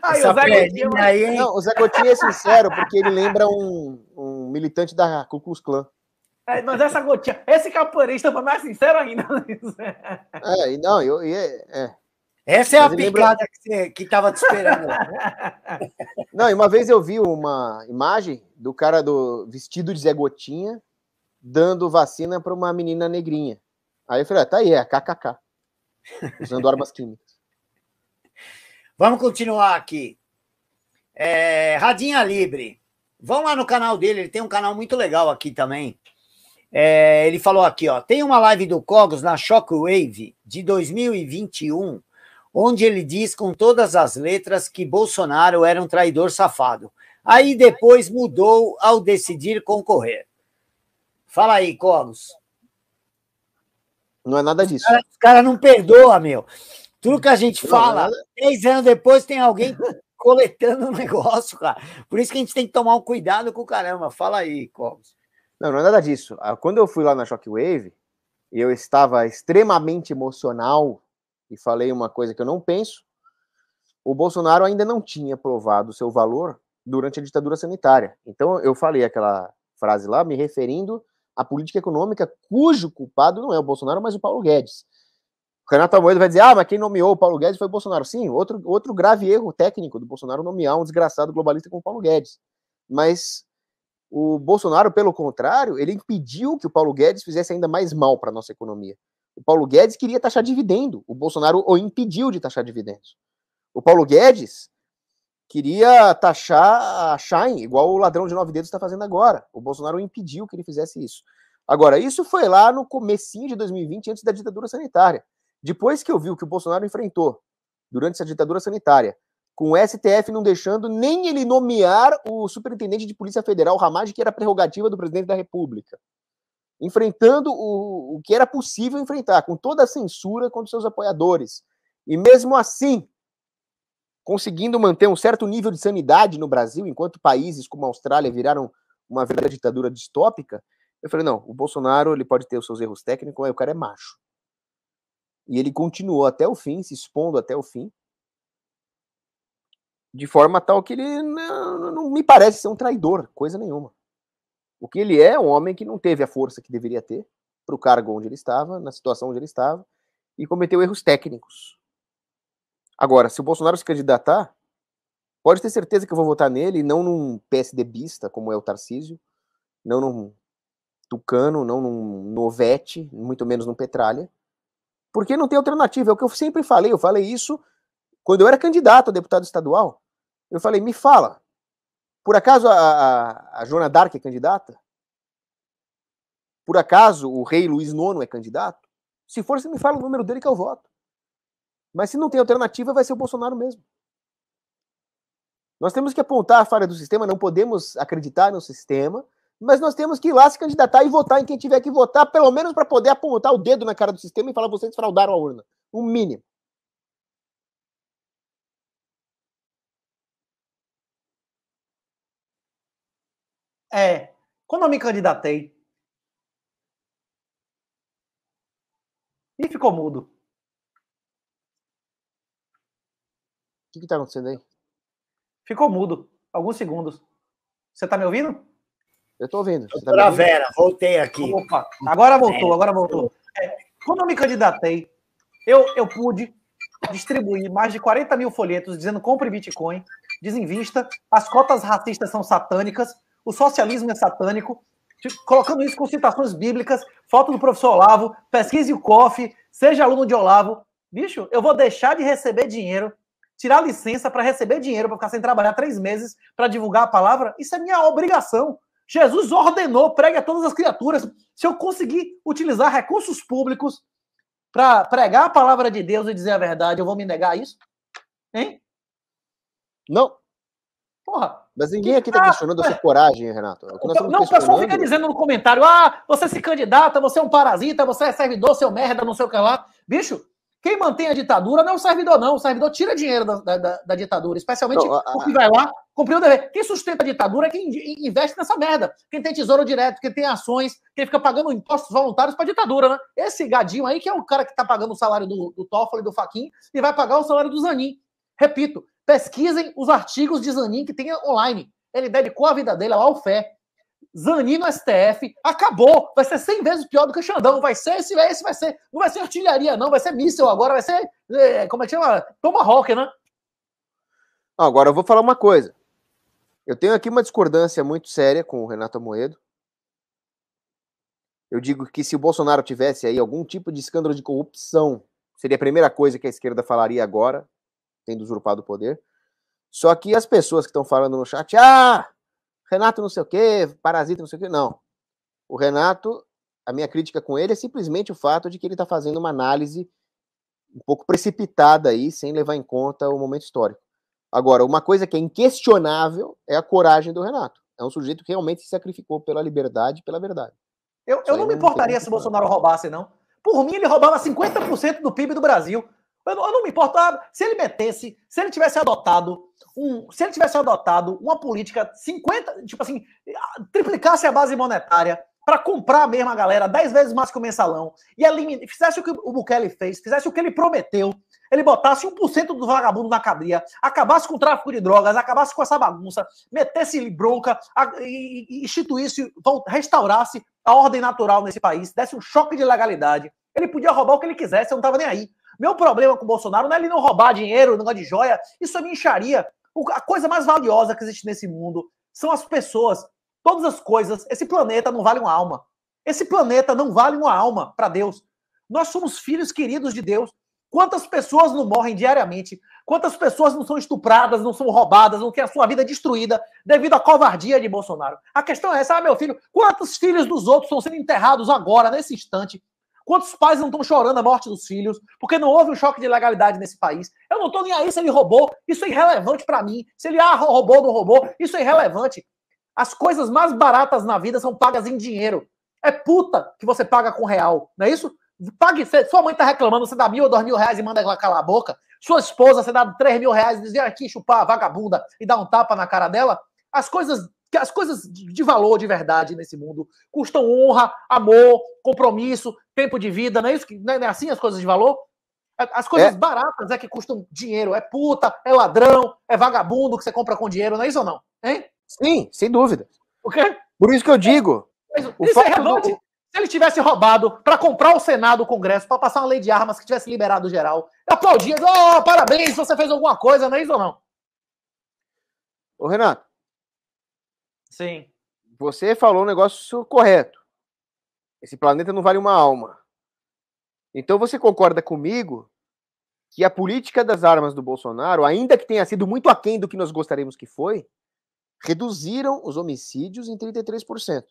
Ai, o, Zé Gotinha, é aí, Não, o Zé Gotinha é sincero porque ele lembra um, um militante da Ku Klux Klan. É, mas essa gotinha, esse capoeirista foi mais sincero ainda. Né? é, não, eu, eu, é, é, Essa é mas a picada lembra... que, estava que te esperando. (laughs) não, e uma vez eu vi uma imagem do cara do vestido de Zé Gotinha dando vacina para uma menina negrinha. Aí eu falei, ah, tá aí, é KKK usando armas químicas. (laughs) Vamos continuar aqui. É, Radinha Libre. Vão lá no canal dele, ele tem um canal muito legal aqui também. É, ele falou aqui, ó, tem uma live do Cogos na Shockwave de 2021, onde ele diz com todas as letras que Bolsonaro era um traidor safado. Aí depois mudou ao decidir concorrer. Fala aí, Cogos. Não é nada disso. Os caras cara não perdoa meu. Tudo que a gente fala, três anos depois tem alguém (laughs) coletando o um negócio, cara. Por isso que a gente tem que tomar um cuidado com o caramba. Fala aí, Cobos. Não, não é nada disso. Ah, quando eu fui lá na Shockwave, eu estava extremamente emocional e falei uma coisa que eu não penso. O Bolsonaro ainda não tinha provado seu valor durante a ditadura sanitária. Então eu falei aquela frase lá me referindo a política econômica cujo culpado não é o Bolsonaro, mas o Paulo Guedes. O Renato Amoedo vai dizer, ah, mas quem nomeou o Paulo Guedes foi o Bolsonaro. Sim, outro, outro grave erro técnico do Bolsonaro nomear um desgraçado globalista como o Paulo Guedes. Mas o Bolsonaro, pelo contrário, ele impediu que o Paulo Guedes fizesse ainda mais mal para a nossa economia. O Paulo Guedes queria taxar dividendo, o Bolsonaro o impediu de taxar dividendos. O Paulo Guedes queria taxar a Shine, igual o ladrão de nove dedos está fazendo agora. O Bolsonaro impediu que ele fizesse isso. Agora, isso foi lá no comecinho de 2020, antes da ditadura sanitária. Depois que eu vi o que o Bolsonaro enfrentou durante essa ditadura sanitária, com o STF não deixando nem ele nomear o superintendente de Polícia Federal, Ramage, que era prerrogativa do presidente da República. Enfrentando o, o que era possível enfrentar, com toda a censura contra seus apoiadores. E mesmo assim, conseguindo manter um certo nível de sanidade no Brasil, enquanto países como a Austrália viraram uma verdadeira ditadura distópica, eu falei, não, o Bolsonaro ele pode ter os seus erros técnicos, mas o cara é macho. E ele continuou até o fim, se expondo até o fim, de forma tal que ele não, não me parece ser um traidor, coisa nenhuma. O que ele é, é um homem que não teve a força que deveria ter para o cargo onde ele estava, na situação onde ele estava, e cometeu erros técnicos. Agora, se o Bolsonaro se candidatar, pode ter certeza que eu vou votar nele, não num PSDBista, como é o Tarcísio, não num Tucano, não num Novete, muito menos num Petralha, porque não tem alternativa. É o que eu sempre falei, eu falei isso quando eu era candidato a deputado estadual. Eu falei, me fala, por acaso a, a, a Joana Dark é candidata? Por acaso o rei Luiz IX é candidato? Se for, você me fala o número dele que eu voto. Mas se não tem alternativa, vai ser o Bolsonaro mesmo. Nós temos que apontar a falha do sistema, não podemos acreditar no sistema, mas nós temos que ir lá se candidatar e votar em quem tiver que votar, pelo menos para poder apontar o dedo na cara do sistema e falar vocês fraudaram a urna. O mínimo. É, quando eu me candidatei. E ficou mudo. que está acontecendo aí? Ficou mudo, alguns segundos. Você está me ouvindo? Eu estou ouvindo. Você tá ouvindo? Vera, voltei aqui. Opa, agora voltou, agora voltou. É, quando eu me candidatei, eu, eu pude distribuir mais de 40 mil folhetos dizendo compre Bitcoin, desinvista, as cotas racistas são satânicas, o socialismo é satânico, colocando isso com citações bíblicas, foto do professor Olavo, pesquise o COF, seja aluno de Olavo. Bicho, eu vou deixar de receber dinheiro tirar licença para receber dinheiro, para ficar sem trabalhar três meses para divulgar a palavra, isso é minha obrigação. Jesus ordenou, pregue a todas as criaturas. Se eu conseguir utilizar recursos públicos para pregar a palavra de Deus e dizer a verdade, eu vou me negar a isso? Hein? Não. Porra. Mas ninguém aqui está tá- questionando a sua coragem, Renato. É o não, não o pessoal fica dizendo no comentário: ah, você se candidata, você é um parasita, você é servidor, seu merda, não sei o que lá. Bicho, quem mantém a ditadura não é o servidor, não. O servidor tira dinheiro da, da, da ditadura, especialmente não, o que vai lá cumprir o dever. Quem sustenta a ditadura é quem investe nessa merda. Quem tem tesouro direto, quem tem ações, quem fica pagando impostos voluntários para a ditadura, né? Esse gadinho aí que é o cara que está pagando o salário do, do Toffoli, do Faquin e vai pagar o salário do Zanin. Repito, pesquisem os artigos de Zanin que tem online. Ele dedicou a vida dele ao fé. Zanin no STF, acabou, vai ser 100 vezes pior do que o Xandão, vai ser esse, esse vai ser, não vai ser artilharia não, vai ser míssil agora, vai ser, é, como é que chama? Tomahawk, né? Agora eu vou falar uma coisa, eu tenho aqui uma discordância muito séria com o Renato Amoedo, eu digo que se o Bolsonaro tivesse aí algum tipo de escândalo de corrupção, seria a primeira coisa que a esquerda falaria agora, tendo usurpado o poder, só que as pessoas que estão falando no chat, ah, Renato não sei o quê, parasita não sei o quê. Não. O Renato, a minha crítica com ele é simplesmente o fato de que ele está fazendo uma análise um pouco precipitada aí, sem levar em conta o momento histórico. Agora, uma coisa que é inquestionável é a coragem do Renato. É um sujeito que realmente se sacrificou pela liberdade e pela verdade. Eu, eu não me importaria se o Bolsonaro roubasse, não. Por mim, ele roubava 50% do PIB do Brasil. Eu não, me importo ah, Se ele metesse, se ele tivesse adotado um, se ele tivesse adotado uma política 50, tipo assim, ah, triplicasse a base monetária para comprar mesmo a galera 10 vezes mais que o mensalão e elimin... fizesse o que o Bukele fez, fizesse o que ele prometeu, ele botasse 1% dos vagabundos na cadeia, acabasse com o tráfico de drogas, acabasse com essa bagunça, metesse bronca e instituísse, restaurasse a ordem natural nesse país, desse um choque de legalidade. Ele podia roubar o que ele quisesse, eu não estava nem aí. Meu problema com o Bolsonaro não é ele não roubar dinheiro, negócio de joia. Isso é mincharia. A coisa mais valiosa que existe nesse mundo são as pessoas. Todas as coisas. Esse planeta não vale uma alma. Esse planeta não vale uma alma para Deus. Nós somos filhos queridos de Deus. Quantas pessoas não morrem diariamente? Quantas pessoas não são estupradas, não são roubadas, não têm a sua vida destruída devido à covardia de Bolsonaro? A questão é essa, ah, meu filho, quantos filhos dos outros estão sendo enterrados agora, nesse instante, Quantos pais não estão chorando a morte dos filhos porque não houve um choque de legalidade nesse país? Eu não estou nem aí se ele roubou, isso é irrelevante para mim. Se ele ah, roubou ou não roubou, isso é irrelevante. As coisas mais baratas na vida são pagas em dinheiro. É puta que você paga com real, não é isso? Pague, sua mãe está reclamando, você dá mil ou dois mil reais e manda ela calar a boca. Sua esposa, você dá três mil reais e diz, aqui chupar a vagabunda e dá um tapa na cara dela. As coisas que as coisas de valor de verdade nesse mundo custam honra, amor, compromisso, tempo de vida, não é isso? É, não é assim as coisas de valor? As coisas é. baratas é que custam dinheiro, é puta, é ladrão, é vagabundo que você compra com dinheiro, não é isso ou não? Hein? Sim, sem dúvida. O quê? Por isso que eu digo. isso é relevante. Do... Se ele tivesse roubado para comprar o Senado, o Congresso, para passar uma lei de armas que tivesse liberado geral, aplaudia, oh, parabéns, você fez alguma coisa, não é isso ou não? Ô, Renato, Sim. Você falou um negócio correto. Esse planeta não vale uma alma. Então você concorda comigo que a política das armas do Bolsonaro, ainda que tenha sido muito aquém do que nós gostaríamos que foi, reduziram os homicídios em 33%.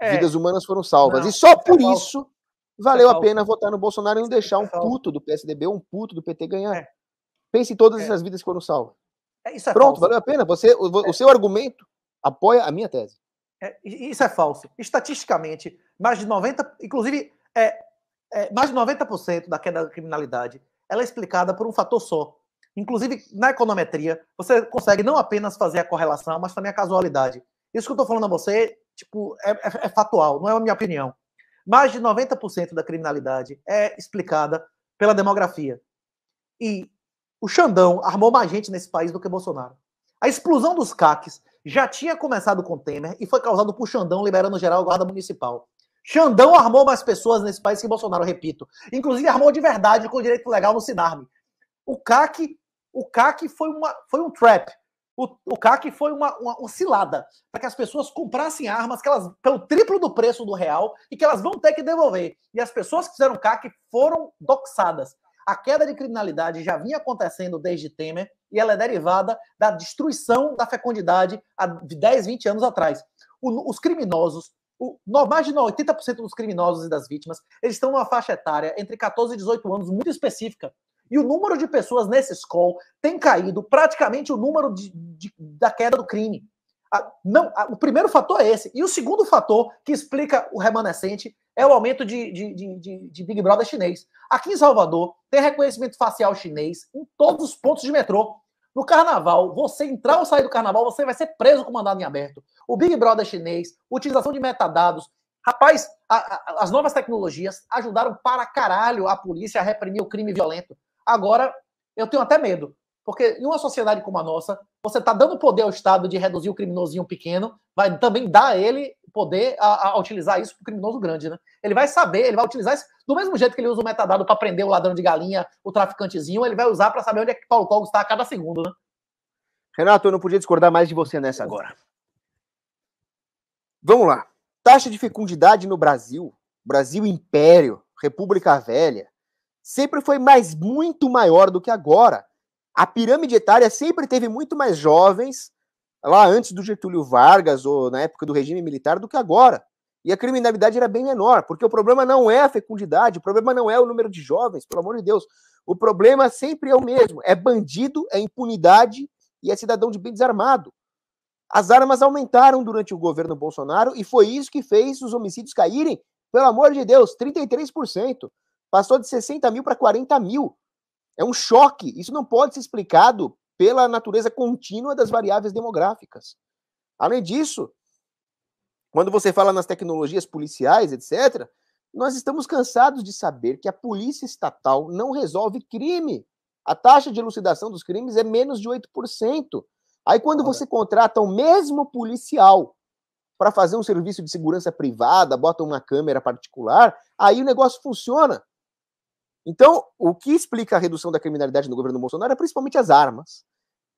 É. Vidas humanas foram salvas. Não, e só é por é isso valeu é a pena votar no Bolsonaro e não é deixar um puto do PSDB ou um puto do PT ganhar. É. Pense em todas essas vidas que foram salvas. Pronto, falso. valeu a pena. Você, o, o seu argumento apoia a minha tese. É, isso é falso. Estatisticamente, mais de 90%, inclusive, é, é, mais de 90% da queda da criminalidade ela é explicada por um fator só. Inclusive, na econometria, você consegue não apenas fazer a correlação, mas também a casualidade. Isso que eu estou falando a você, tipo, é, é, é fatual, não é a minha opinião. Mais de 90% da criminalidade é explicada pela demografia. E o Xandão armou mais gente nesse país do que Bolsonaro. A explosão dos CACs já tinha começado com Temer e foi causado por Xandão liberando geral a guarda municipal. Xandão armou mais pessoas nesse país que Bolsonaro, repito. Inclusive armou de verdade com direito legal no Sinarme. O CAC, o CAC foi, uma, foi um trap. O, o CAC foi uma, uma, uma cilada para que as pessoas comprassem armas que elas, pelo triplo do preço do real e que elas vão ter que devolver. E as pessoas que fizeram CAC foram doxadas. A queda de criminalidade já vinha acontecendo desde Temer e ela é derivada da destruição da fecundidade há 10, 20 anos atrás. os criminosos, mais de 80% dos criminosos e das vítimas, eles estão numa faixa etária entre 14 e 18 anos muito específica. E o número de pessoas nesse escol tem caído praticamente o número de, de, da queda do crime. não, o primeiro fator é esse. E o segundo fator que explica o remanescente é o aumento de, de, de, de, Big Brother chinês. Aqui em Salvador, tem reconhecimento facial chinês em todos os pontos de metrô. No carnaval, você entrar ou sair do carnaval, você vai ser preso com mandado em aberto. O Big Brother chinês, utilização de metadados. Rapaz, a, a, as novas tecnologias ajudaram para caralho a polícia a reprimir o crime violento. Agora, eu tenho até medo, porque em uma sociedade como a nossa, você está dando poder ao Estado de reduzir o criminosinho pequeno, vai também dar a ele poder a, a utilizar isso para o criminoso grande, né? Ele vai saber, ele vai utilizar isso do mesmo jeito que ele usa o metadado para prender o ladrão de galinha, o traficantezinho, ele vai usar para saber onde é que Paulo Cogos está a cada segundo, né? Renato, eu não podia discordar mais de você nessa agora. Vamos lá. Taxa de fecundidade no Brasil, Brasil Império, República Velha, sempre foi mais muito maior do que agora. A pirâmide etária sempre teve muito mais jovens lá antes do Getúlio Vargas ou na época do regime militar do que agora. E a criminalidade era bem menor, porque o problema não é a fecundidade, o problema não é o número de jovens, pelo amor de Deus. O problema sempre é o mesmo: é bandido, é impunidade e é cidadão de bem desarmado. As armas aumentaram durante o governo Bolsonaro e foi isso que fez os homicídios caírem, pelo amor de Deus, 33%. Passou de 60 mil para 40 mil. É um choque. Isso não pode ser explicado pela natureza contínua das variáveis demográficas. Além disso, quando você fala nas tecnologias policiais, etc., nós estamos cansados de saber que a polícia estatal não resolve crime. A taxa de elucidação dos crimes é menos de 8%. Aí, quando você contrata o mesmo policial para fazer um serviço de segurança privada, bota uma câmera particular, aí o negócio funciona. Então, o que explica a redução da criminalidade no governo Bolsonaro é principalmente as armas.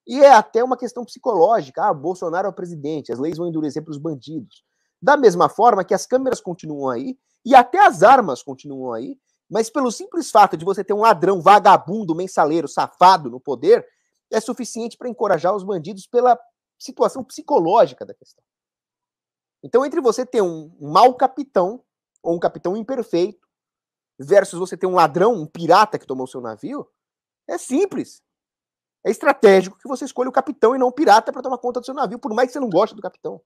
E é até uma questão psicológica. Ah, Bolsonaro é o presidente, as leis vão endurecer para os bandidos. Da mesma forma que as câmeras continuam aí e até as armas continuam aí, mas pelo simples fato de você ter um ladrão, vagabundo, mensaleiro, safado no poder, é suficiente para encorajar os bandidos pela situação psicológica da questão. Então, entre você ter um mau capitão ou um capitão imperfeito versus você ter um ladrão, um pirata que tomou seu navio, é simples. É estratégico que você escolha o capitão e não o pirata para tomar conta do seu navio, por mais que você não goste do capitão.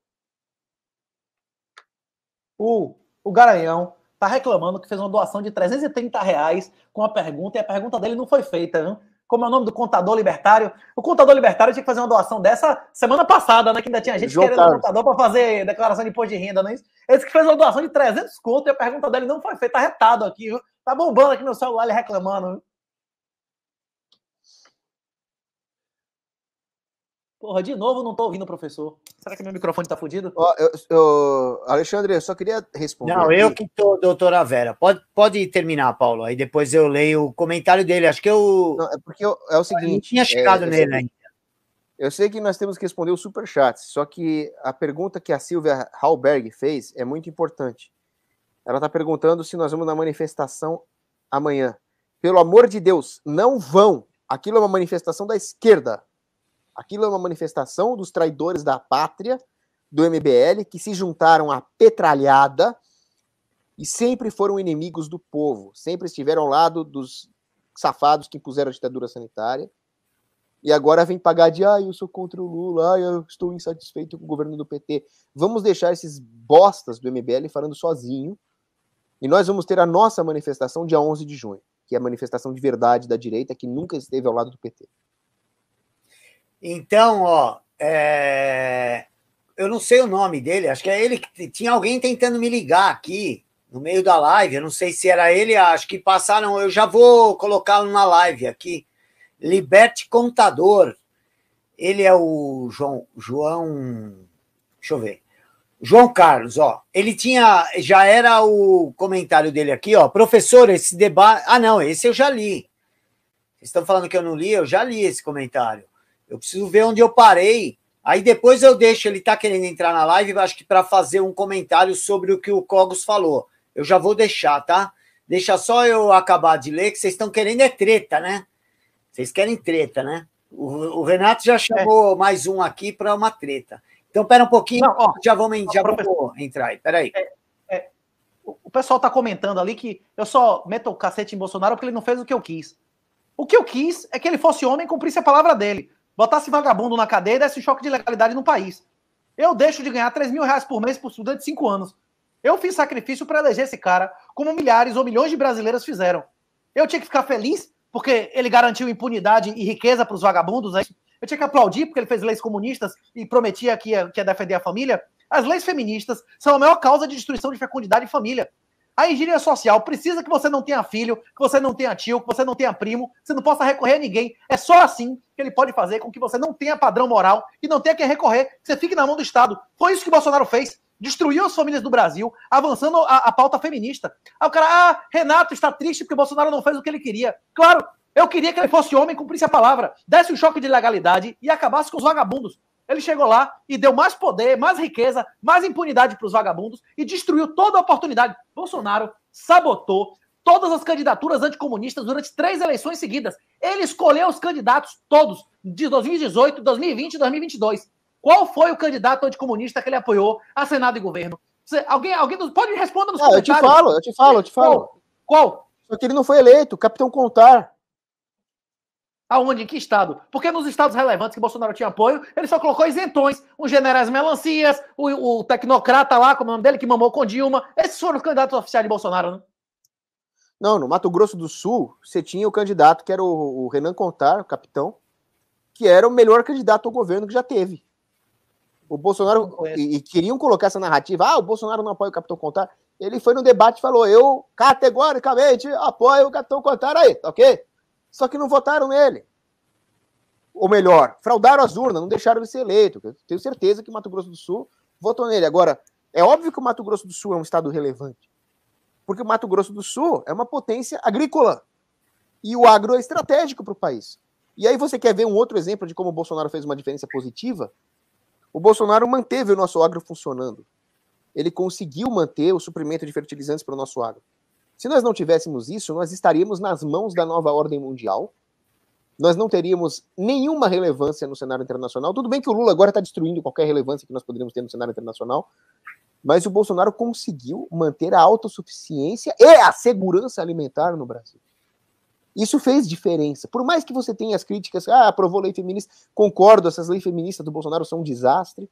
O, o Garanhão tá reclamando que fez uma doação de 330 reais com a pergunta e a pergunta dele não foi feita, não? Como é o nome do contador libertário? O contador libertário tinha que fazer uma doação dessa semana passada, né? Que ainda tinha gente João querendo um contador para fazer declaração de imposto de renda, não é isso? Esse que fez uma doação de 300 conto e a pergunta dele não foi feita, tá retado aqui, viu? Tá bombando aqui no celular ele reclamando. Viu? Porra, de novo não tô ouvindo o professor. Será que meu microfone tá fudido? Oh, eu, eu, Alexandre, eu só queria responder. Não, aqui. eu que tô, doutora Vera. Pode, pode terminar, Paulo. Aí depois eu leio o comentário dele. Acho que eu. Não, é porque eu, é o seguinte. Eu tinha é, chegado é, nele ainda. Eu sei que nós temos que responder o superchat, só que a pergunta que a Silvia Halberg fez é muito importante. Ela está perguntando se nós vamos na manifestação amanhã. Pelo amor de Deus, não vão! Aquilo é uma manifestação da esquerda. Aquilo é uma manifestação dos traidores da pátria, do MBL, que se juntaram à petralhada e sempre foram inimigos do povo, sempre estiveram ao lado dos safados que impuseram a ditadura sanitária. E agora vem pagar de, ah, eu sou contra o Lula, ah, eu estou insatisfeito com o governo do PT. Vamos deixar esses bostas do MBL falando sozinho. E nós vamos ter a nossa manifestação dia 11 de junho, que é a manifestação de verdade da direita que nunca esteve ao lado do PT. Então, ó, é... eu não sei o nome dele, acho que é ele que tinha alguém tentando me ligar aqui no meio da live. Eu não sei se era ele, acho que passaram. Eu já vou colocá-lo na live aqui. Liberte Contador. Ele é o João. João. Deixa eu ver. João Carlos, ó, ele tinha, já era o comentário dele aqui, ó, professor, esse debate, ah não, esse eu já li, vocês estão falando que eu não li, eu já li esse comentário. Eu preciso ver onde eu parei. Aí depois eu deixo, ele tá querendo entrar na live, acho que para fazer um comentário sobre o que o Cogos falou. Eu já vou deixar, tá? Deixa só eu acabar de ler, que vocês estão querendo é treta, né? Vocês querem treta, né? O, o Renato já é. chamou é. mais um aqui para uma treta. Então, pera um pouquinho, Não, ó, já vamos, já vamos entrar aí. Pera aí. é, é o pessoal está comentando ali que eu só meto o cacete em Bolsonaro porque ele não fez o que eu quis. O que eu quis é que ele fosse homem e cumprisse a palavra dele botasse vagabundo na cadeia e desse choque de legalidade no país. Eu deixo de ganhar 3 mil reais por mês por estudante de 5 anos. Eu fiz sacrifício para eleger esse cara, como milhares ou milhões de brasileiros fizeram. Eu tinha que ficar feliz porque ele garantiu impunidade e riqueza para os vagabundos. Né? Eu tinha que aplaudir porque ele fez leis comunistas e prometia que ia, que ia defender a família. As leis feministas são a maior causa de destruição de fecundidade e família. A engenharia social precisa que você não tenha filho, que você não tenha tio, que você não tenha primo, que você não possa recorrer a ninguém. É só assim que ele pode fazer com que você não tenha padrão moral e não tenha quem recorrer, que você fique na mão do Estado. Foi isso que Bolsonaro fez. Destruiu as famílias do Brasil, avançando a, a pauta feminista. Aí o cara, ah, Renato está triste porque Bolsonaro não fez o que ele queria. Claro, eu queria que ele fosse homem, cumprisse a palavra, desse um choque de legalidade e acabasse com os vagabundos. Ele chegou lá e deu mais poder, mais riqueza, mais impunidade para os vagabundos e destruiu toda a oportunidade. Bolsonaro sabotou todas as candidaturas anticomunistas durante três eleições seguidas. Ele escolheu os candidatos todos, de 2018, 2020 e 2022. Qual foi o candidato anticomunista que ele apoiou a Senado e governo? Você, alguém, alguém pode responder nos ah, comentários. Eu te falo, eu te falo, eu te falo. Qual? Qual? Só que ele não foi eleito, Capitão Contar. Aonde? Em que estado? Porque nos estados relevantes que Bolsonaro tinha apoio, ele só colocou isentões. Os generais Melancias, o, o tecnocrata lá, como é o nome dele, que mamou com Dilma. Esses foram os candidatos oficiais de Bolsonaro, né? Não, no Mato Grosso do Sul, você tinha o candidato que era o, o Renan Contar, o capitão, que era o melhor candidato ao governo que já teve. O Bolsonaro. E, e, queriam colocar essa narrativa: ah, o Bolsonaro não apoia o Capitão Contar. Ele foi no debate e falou: eu categoricamente apoio o Capitão Contar aí, tá ok? Só que não votaram nele. Ou melhor, fraudaram as urnas, não deixaram ele ser eleito. Eu tenho certeza que Mato Grosso do Sul votou nele. Agora, é óbvio que o Mato Grosso do Sul é um estado relevante. Porque o Mato Grosso do Sul é uma potência agrícola. E o agro é estratégico para o país. E aí você quer ver um outro exemplo de como o Bolsonaro fez uma diferença positiva? O Bolsonaro manteve o nosso agro funcionando. Ele conseguiu manter o suprimento de fertilizantes para o nosso agro. Se nós não tivéssemos isso, nós estaríamos nas mãos da nova ordem mundial, nós não teríamos nenhuma relevância no cenário internacional. Tudo bem que o Lula agora está destruindo qualquer relevância que nós poderíamos ter no cenário internacional, mas o Bolsonaro conseguiu manter a autossuficiência e a segurança alimentar no Brasil. Isso fez diferença. Por mais que você tenha as críticas, ah, aprovou lei feminista, concordo, essas leis feministas do Bolsonaro são um desastre.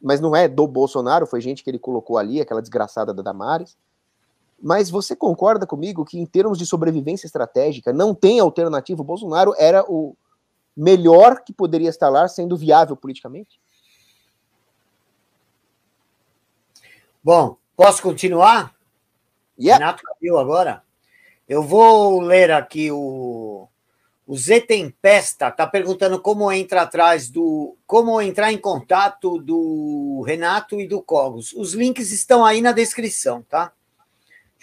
Mas não é do Bolsonaro, foi gente que ele colocou ali, aquela desgraçada da Damares. Mas você concorda comigo que, em termos de sobrevivência estratégica, não tem alternativa? O Bolsonaro era o melhor que poderia estar lá, sendo viável politicamente? Bom, posso continuar? Yeah. Renato Calil agora. Eu vou ler aqui o. O Z Tempesta está perguntando como entra atrás do. como entrar em contato do Renato e do Cogos. Os links estão aí na descrição, tá?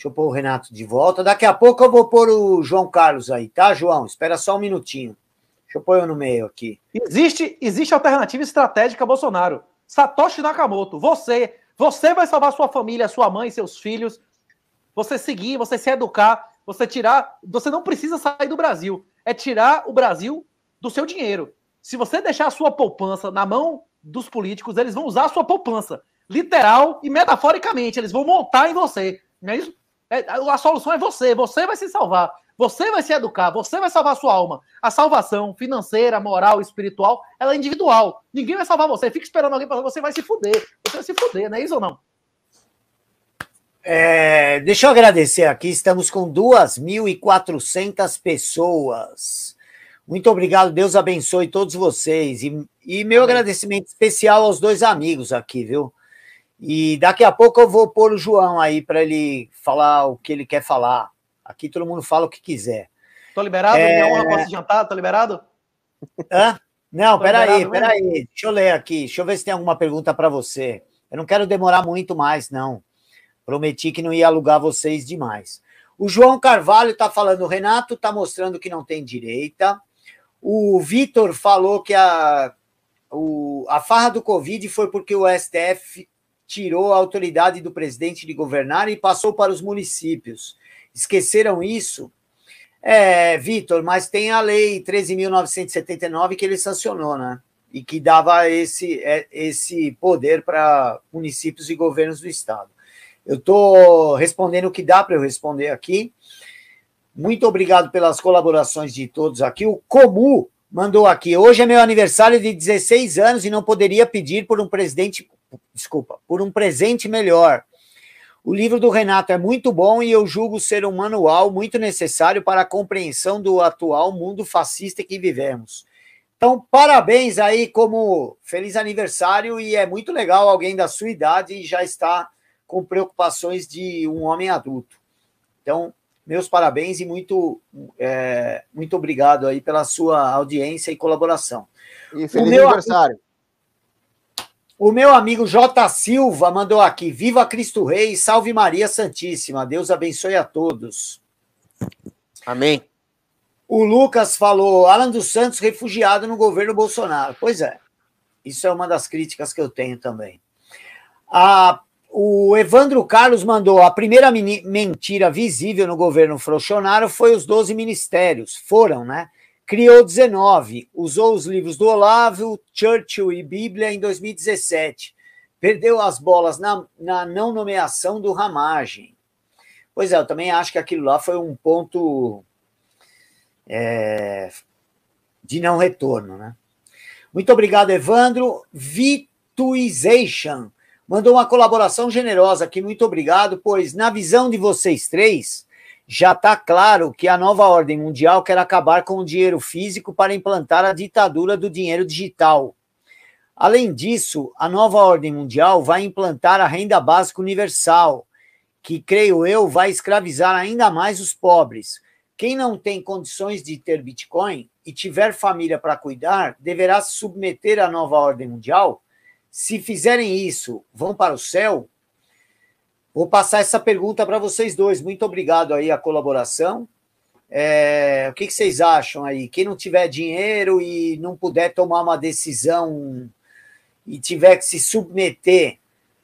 Deixa eu pôr o Renato de volta. Daqui a pouco eu vou pôr o João Carlos aí, tá, João? Espera só um minutinho. Deixa eu pôr eu no meio aqui. Existe, existe alternativa estratégica, Bolsonaro. Satoshi Nakamoto, você, você vai salvar sua família, sua mãe, seus filhos. Você seguir, você se educar, você tirar. Você não precisa sair do Brasil. É tirar o Brasil do seu dinheiro. Se você deixar a sua poupança na mão dos políticos, eles vão usar a sua poupança. Literal e metaforicamente, eles vão montar em você. Não é isso? É, a solução é você, você vai se salvar, você vai se educar, você vai salvar a sua alma. A salvação financeira, moral, espiritual, ela é individual. Ninguém vai salvar você. Fica esperando alguém para você vai se fuder. Você vai se fuder, não é isso ou não? É, deixa eu agradecer aqui, estamos com 2.400 pessoas. Muito obrigado, Deus abençoe todos vocês. E, e meu agradecimento especial aos dois amigos aqui, viu? E daqui a pouco eu vou pôr o João aí para ele falar o que ele quer falar. Aqui todo mundo fala o que quiser. Tô liberado? É... Minha honra, posso jantar? Tô liberado? Hã? Não, peraí, peraí. Deixa eu ler aqui. Deixa eu ver se tem alguma pergunta para você. Eu não quero demorar muito mais, não. Prometi que não ia alugar vocês demais. O João Carvalho está falando, o Renato está mostrando que não tem direita. O Vitor falou que a, o, a farra do Covid foi porque o STF tirou a autoridade do presidente de governar e passou para os municípios. Esqueceram isso? É, Vitor, mas tem a lei 13.979 que ele sancionou, né? E que dava esse, é, esse poder para municípios e governos do estado. Eu estou respondendo o que dá para eu responder aqui. Muito obrigado pelas colaborações de todos aqui. O Comu mandou aqui. Hoje é meu aniversário de 16 anos e não poderia pedir por um presidente desculpa, por um presente melhor. O livro do Renato é muito bom e eu julgo ser um manual muito necessário para a compreensão do atual mundo fascista que vivemos. Então, parabéns aí como feliz aniversário e é muito legal alguém da sua idade já está com preocupações de um homem adulto. Então, meus parabéns e muito, é, muito obrigado aí pela sua audiência e colaboração. E feliz aniversário. Amigo, o meu amigo J. Silva mandou aqui: Viva Cristo Rei, salve Maria Santíssima. Deus abençoe a todos. Amém. O Lucas falou: Alan dos Santos refugiado no governo Bolsonaro. Pois é. Isso é uma das críticas que eu tenho também. A, o Evandro Carlos mandou: a primeira mentira visível no governo Frochonaro foi os 12 ministérios. Foram, né? Criou 19, usou os livros do Olavo, Churchill e Bíblia em 2017. Perdeu as bolas na, na não nomeação do Ramagem. Pois é, eu também acho que aquilo lá foi um ponto é, de não retorno, né? Muito obrigado, Evandro. Vituization mandou uma colaboração generosa aqui. Muito obrigado, pois na visão de vocês três, já está claro que a nova ordem mundial quer acabar com o dinheiro físico para implantar a ditadura do dinheiro digital. Além disso, a nova ordem mundial vai implantar a renda básica universal, que, creio eu, vai escravizar ainda mais os pobres. Quem não tem condições de ter Bitcoin e tiver família para cuidar, deverá se submeter à nova ordem mundial? Se fizerem isso, vão para o céu? Vou passar essa pergunta para vocês dois. Muito obrigado aí a colaboração. É, o que, que, vocês acham aí? Quem não tiver dinheiro e não puder tomar uma decisão e tiver que se submeter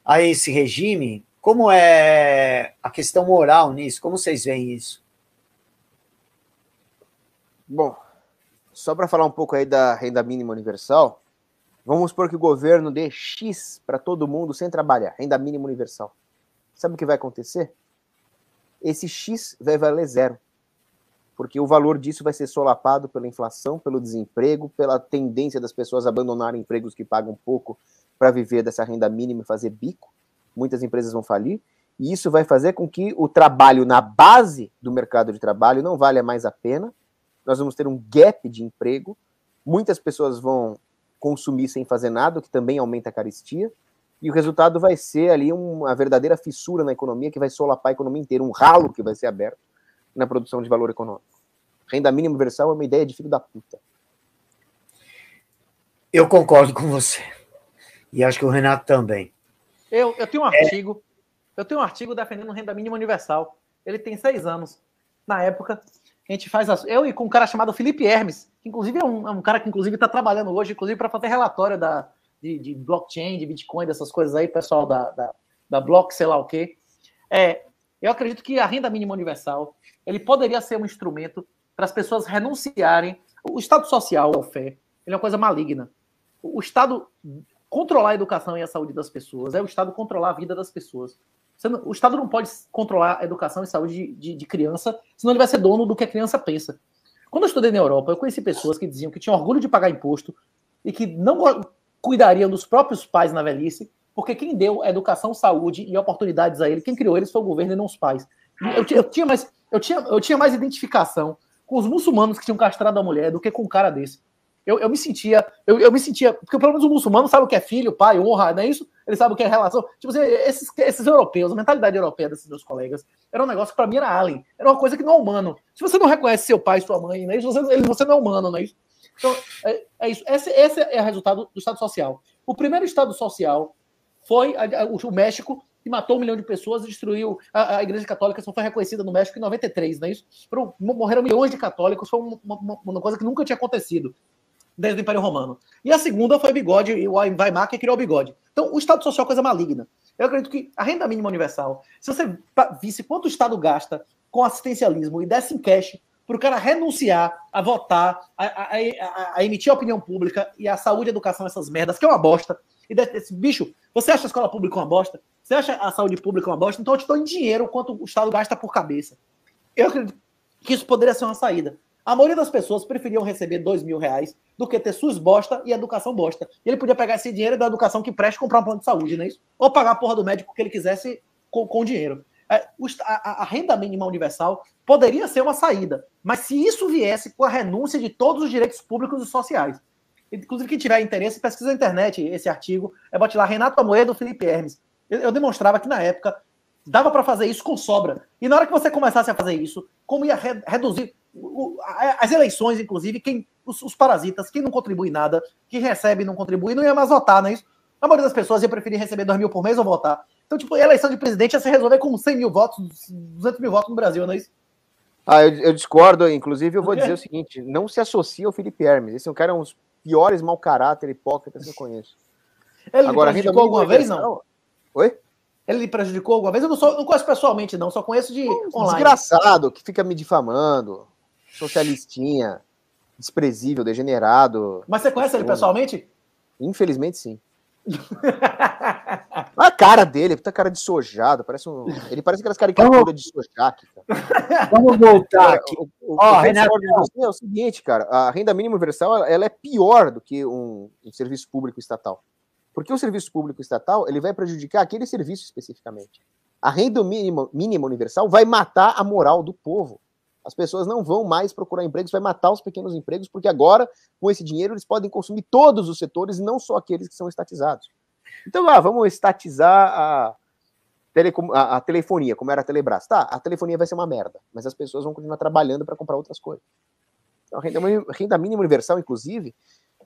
a esse regime, como é a questão moral nisso? Como vocês veem isso? Bom, só para falar um pouco aí da renda mínima universal, vamos supor que o governo dê X para todo mundo sem trabalhar, renda mínima universal sabe o que vai acontecer? Esse X vai valer zero. Porque o valor disso vai ser solapado pela inflação, pelo desemprego, pela tendência das pessoas abandonarem empregos que pagam pouco para viver dessa renda mínima e fazer bico. Muitas empresas vão falir. E isso vai fazer com que o trabalho na base do mercado de trabalho não valha mais a pena. Nós vamos ter um gap de emprego. Muitas pessoas vão consumir sem fazer nada, o que também aumenta a caristia e o resultado vai ser ali uma verdadeira fissura na economia que vai solapar a economia inteira, um ralo que vai ser aberto na produção de valor econômico. Renda mínima universal é uma ideia de filho da puta. Eu concordo com você. E acho que o Renato também. Eu, eu tenho um é. artigo, é... eu tenho um artigo defendendo renda mínima universal. Ele tem seis anos. Na época, a gente faz as, eu e com um cara chamado Felipe Hermes, que inclusive é um, é um cara que inclusive está trabalhando hoje, inclusive para fazer relatório da, de, de blockchain, de Bitcoin, dessas coisas aí, pessoal da, da, da Block, sei lá o quê. É, eu acredito que a renda mínima universal ele poderia ser um instrumento para as pessoas renunciarem. O Estado social, a fé, ele é uma coisa maligna. O Estado controlar a educação e a saúde das pessoas é o Estado controlar a vida das pessoas. Não, o Estado não pode controlar a educação e saúde de, de, de, criança, senão ele vai ser dono do que a criança pensa. Quando eu estudei na Europa, eu conheci pessoas que diziam que tinham orgulho de pagar imposto e que não cuidariam dos próprios pais na velhice, porque quem deu educação, saúde e oportunidades a ele, quem criou eles foi o governo e não os pais. Eu, eu, tinha, mais, eu, tinha, eu tinha mais identificação com os muçulmanos que tinham castrado a mulher do que com um cara desse. Eu, eu me sentia, eu, eu me sentia, porque pelo menos o muçulmano sabe o que é filho, pai, honra, não é isso? Ele sabe o que é relação. Tipo assim, esses, esses europeus, a mentalidade europeia desses meus colegas, era um negócio que pra mim era alien, era uma coisa que não é humano. Se você não reconhece seu pai e sua mãe, isso né, você, você não é humano, não é isso? Então, é, é isso. Esse, esse, é o resultado do Estado Social. O primeiro Estado Social foi a, a, o México, que matou um milhão de pessoas e destruiu a, a Igreja Católica, só foi reconhecida no México em 93, não é isso? Foram, morreram milhões de católicos, foi uma, uma, uma coisa que nunca tinha acontecido desde o Império Romano. E a segunda foi bigode, e o Weimar que criou o bigode. Então, o Estado Social é coisa maligna. Eu acredito que a renda mínima universal, se você visse quanto o Estado gasta com assistencialismo e desse em cash para o cara renunciar a votar, a, a, a, a emitir a opinião pública e a saúde e a educação, essas merdas, que é uma bosta. E desse, bicho, você acha a escola pública uma bosta? Você acha a saúde pública uma bosta? Então eu te dou em dinheiro quanto o Estado gasta por cabeça. Eu acredito que isso poderia ser uma saída. A maioria das pessoas preferiam receber dois mil reais do que ter SUS bosta e educação bosta. E ele podia pegar esse dinheiro da educação que preste comprar um plano de saúde, não é isso? Ou pagar a porra do médico que ele quisesse com, com dinheiro. É, a, a renda mínima universal poderia ser uma saída, mas se isso viesse com a renúncia de todos os direitos públicos e sociais. Inclusive, quem tiver interesse, pesquisa na internet esse artigo. É bote lá Renato Amoedo, Felipe Hermes. Eu, eu demonstrava que na época dava para fazer isso com sobra. E na hora que você começasse a fazer isso, como ia re reduzir o, a, as eleições, inclusive, quem os, os, parasitas, quem não contribui nada, quem recebe não contribui, não ia mais votar, não é isso? A maioria das pessoas ia preferir receber 2 mil por mês ou votar. Então, tipo, eleição de presidente ia é se resolver com 100 mil votos, 200 mil votos no Brasil, não é isso? Ah, eu, eu discordo. Inclusive, eu vou dizer o seguinte: não se associa ao Felipe Hermes. Esse é um cara é um dos piores mau caráter hipócritas que eu conheço. Ele Agora, prejudicou alguma vez, não? Oi? Ele lhe prejudicou alguma vez? Eu não, sou, não conheço pessoalmente, não, só conheço de um online. Desgraçado, que fica me difamando, socialistinha, desprezível, degenerado. Mas você conhece ele pessoalmente? Infelizmente, sim a cara dele, puta cara de sojado, parece um, ele parece aquelas caricaturas de sojá, Vamos voltar aqui. O, o, oh, o Renato, é o seguinte, cara, a renda mínima universal ela é pior do que um, um serviço público estatal. Porque o serviço público estatal, ele vai prejudicar aquele serviço especificamente. A renda mínima, mínima universal vai matar a moral do povo. As pessoas não vão mais procurar empregos, vai matar os pequenos empregos, porque agora, com esse dinheiro, eles podem consumir todos os setores, não só aqueles que são estatizados. Então, ah, vamos estatizar a, telecom, a, a telefonia, como era a Telebrás. Tá, a telefonia vai ser uma merda, mas as pessoas vão continuar trabalhando para comprar outras coisas. Então, a renda, a renda mínima universal, inclusive,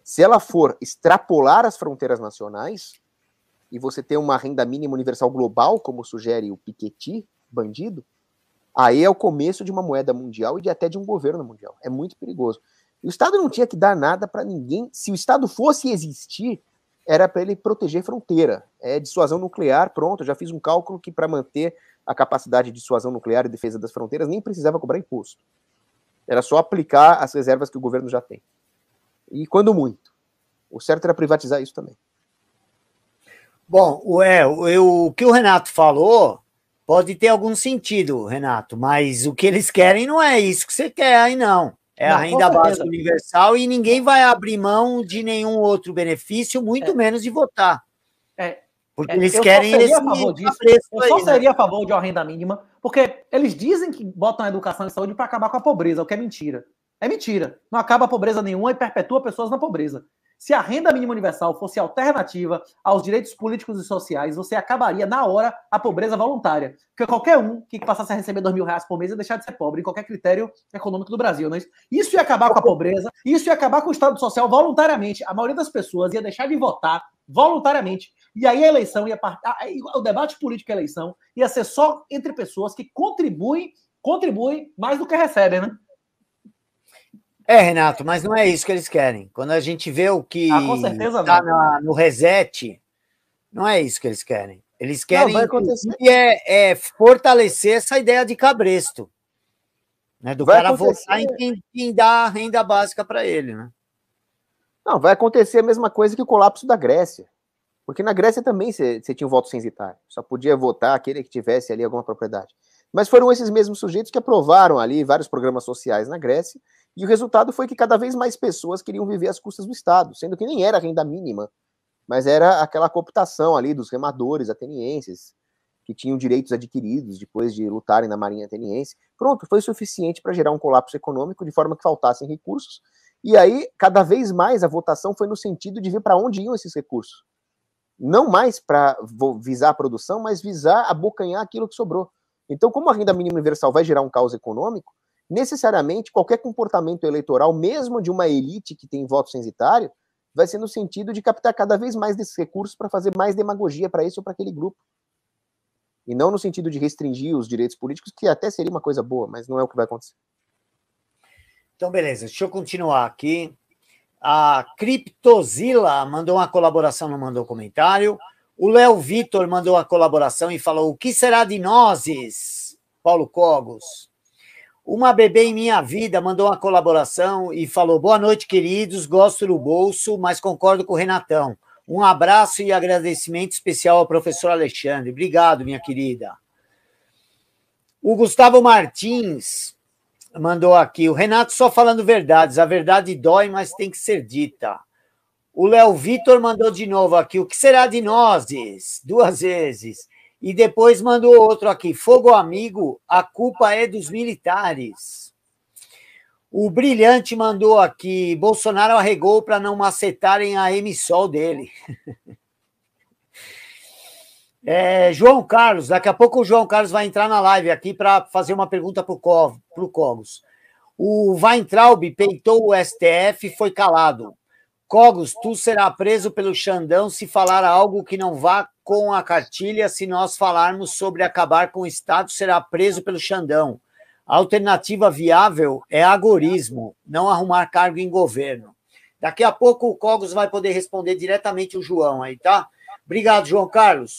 se ela for extrapolar as fronteiras nacionais e você ter uma renda mínima universal global, como sugere o Piketty, bandido, Aí é o começo de uma moeda mundial e de até de um governo mundial. É muito perigoso. E o Estado não tinha que dar nada para ninguém. Se o Estado fosse existir, era para ele proteger fronteira. É dissuasão nuclear, pronto. já fiz um cálculo que para manter a capacidade de dissuasão nuclear e defesa das fronteiras nem precisava cobrar imposto. Era só aplicar as reservas que o governo já tem. E quando muito. O certo era privatizar isso também. Bom, é, o que o Renato falou pode ter algum sentido, Renato, mas o que eles querem não é isso que você quer aí, não. É não, a renda básica universal e ninguém vai abrir mão de nenhum outro benefício, muito é. menos de votar. É. Porque é, eles eu querem esse a favor disso. Eu aí, só né? seria né? a favor de uma renda mínima, porque eles dizem que botam a educação e saúde para acabar com a pobreza, o que é mentira. É mentira. Não acaba a pobreza nenhuma e perpetua pessoas na pobreza. Se a renda mínima universal fosse alternativa aos direitos políticos e sociais, você acabaria na hora a pobreza voluntária. Porque qualquer um que passasse a receber dois mil reais por mês ia deixar de ser pobre, em qualquer critério econômico do Brasil, Né? isso? ia acabar com a pobreza, isso ia acabar com o Estado Social voluntariamente. A maioria das pessoas ia deixar de votar voluntariamente. E aí a eleição ia partir, o debate político e a eleição ia ser só entre pessoas que contribuem, contribuem mais do que recebem, né? É, Renato, mas não é isso que eles querem. Quando a gente vê o que ah, tá no reset, não é isso que eles querem. Eles querem não, é, é, fortalecer essa ideia de cabresto, né? Do vai cara votar em quem, quem dá a renda básica para ele, né? Não, vai acontecer a mesma coisa que o colapso da Grécia. Porque na Grécia também você tinha um voto censitário, só podia votar aquele que tivesse ali alguma propriedade. Mas foram esses mesmos sujeitos que aprovaram ali vários programas sociais na Grécia e o resultado foi que cada vez mais pessoas queriam viver às custas do Estado, sendo que nem era renda mínima, mas era aquela cooptação ali dos remadores atenienses, que tinham direitos adquiridos depois de lutarem na Marinha Ateniense. Pronto, foi suficiente para gerar um colapso econômico, de forma que faltassem recursos. E aí, cada vez mais, a votação foi no sentido de ver para onde iam esses recursos. Não mais para visar a produção, mas visar abocanhar aquilo que sobrou. Então, como a renda mínima universal vai gerar um caos econômico, necessariamente qualquer comportamento eleitoral, mesmo de uma elite que tem voto censitário, vai ser no sentido de captar cada vez mais desses recursos para fazer mais demagogia para esse ou para aquele grupo. E não no sentido de restringir os direitos políticos, que até seria uma coisa boa, mas não é o que vai acontecer. Então, beleza, deixa eu continuar aqui. A Criptozila mandou uma colaboração, não mandou comentário. O Léo Vitor mandou uma colaboração e falou: o que será de nozes, Paulo Cogos? Uma bebê em minha vida mandou uma colaboração e falou: Boa noite, queridos. Gosto do bolso, mas concordo com o Renatão. Um abraço e agradecimento especial ao professor Alexandre. Obrigado, minha querida. O Gustavo Martins mandou aqui. O Renato só falando verdades. A verdade dói, mas tem que ser dita. O Léo Vitor mandou de novo aqui. O que será de nós? Duas vezes. E depois mandou outro aqui: Fogo Amigo, a culpa é dos militares. O Brilhante mandou aqui: Bolsonaro arregou para não macetarem a emissol dele. (laughs) É, João Carlos, daqui a pouco o João Carlos vai entrar na live aqui para fazer uma pergunta para o Cogos. O Weintraub peitou o STF e foi calado. Cogos, tu será preso pelo Xandão se falar algo que não vá com a cartilha. Se nós falarmos sobre acabar com o Estado, será preso pelo Xandão. A alternativa viável é agorismo, não arrumar cargo em governo. Daqui a pouco o Cogos vai poder responder diretamente o João aí, tá? Obrigado, João Carlos.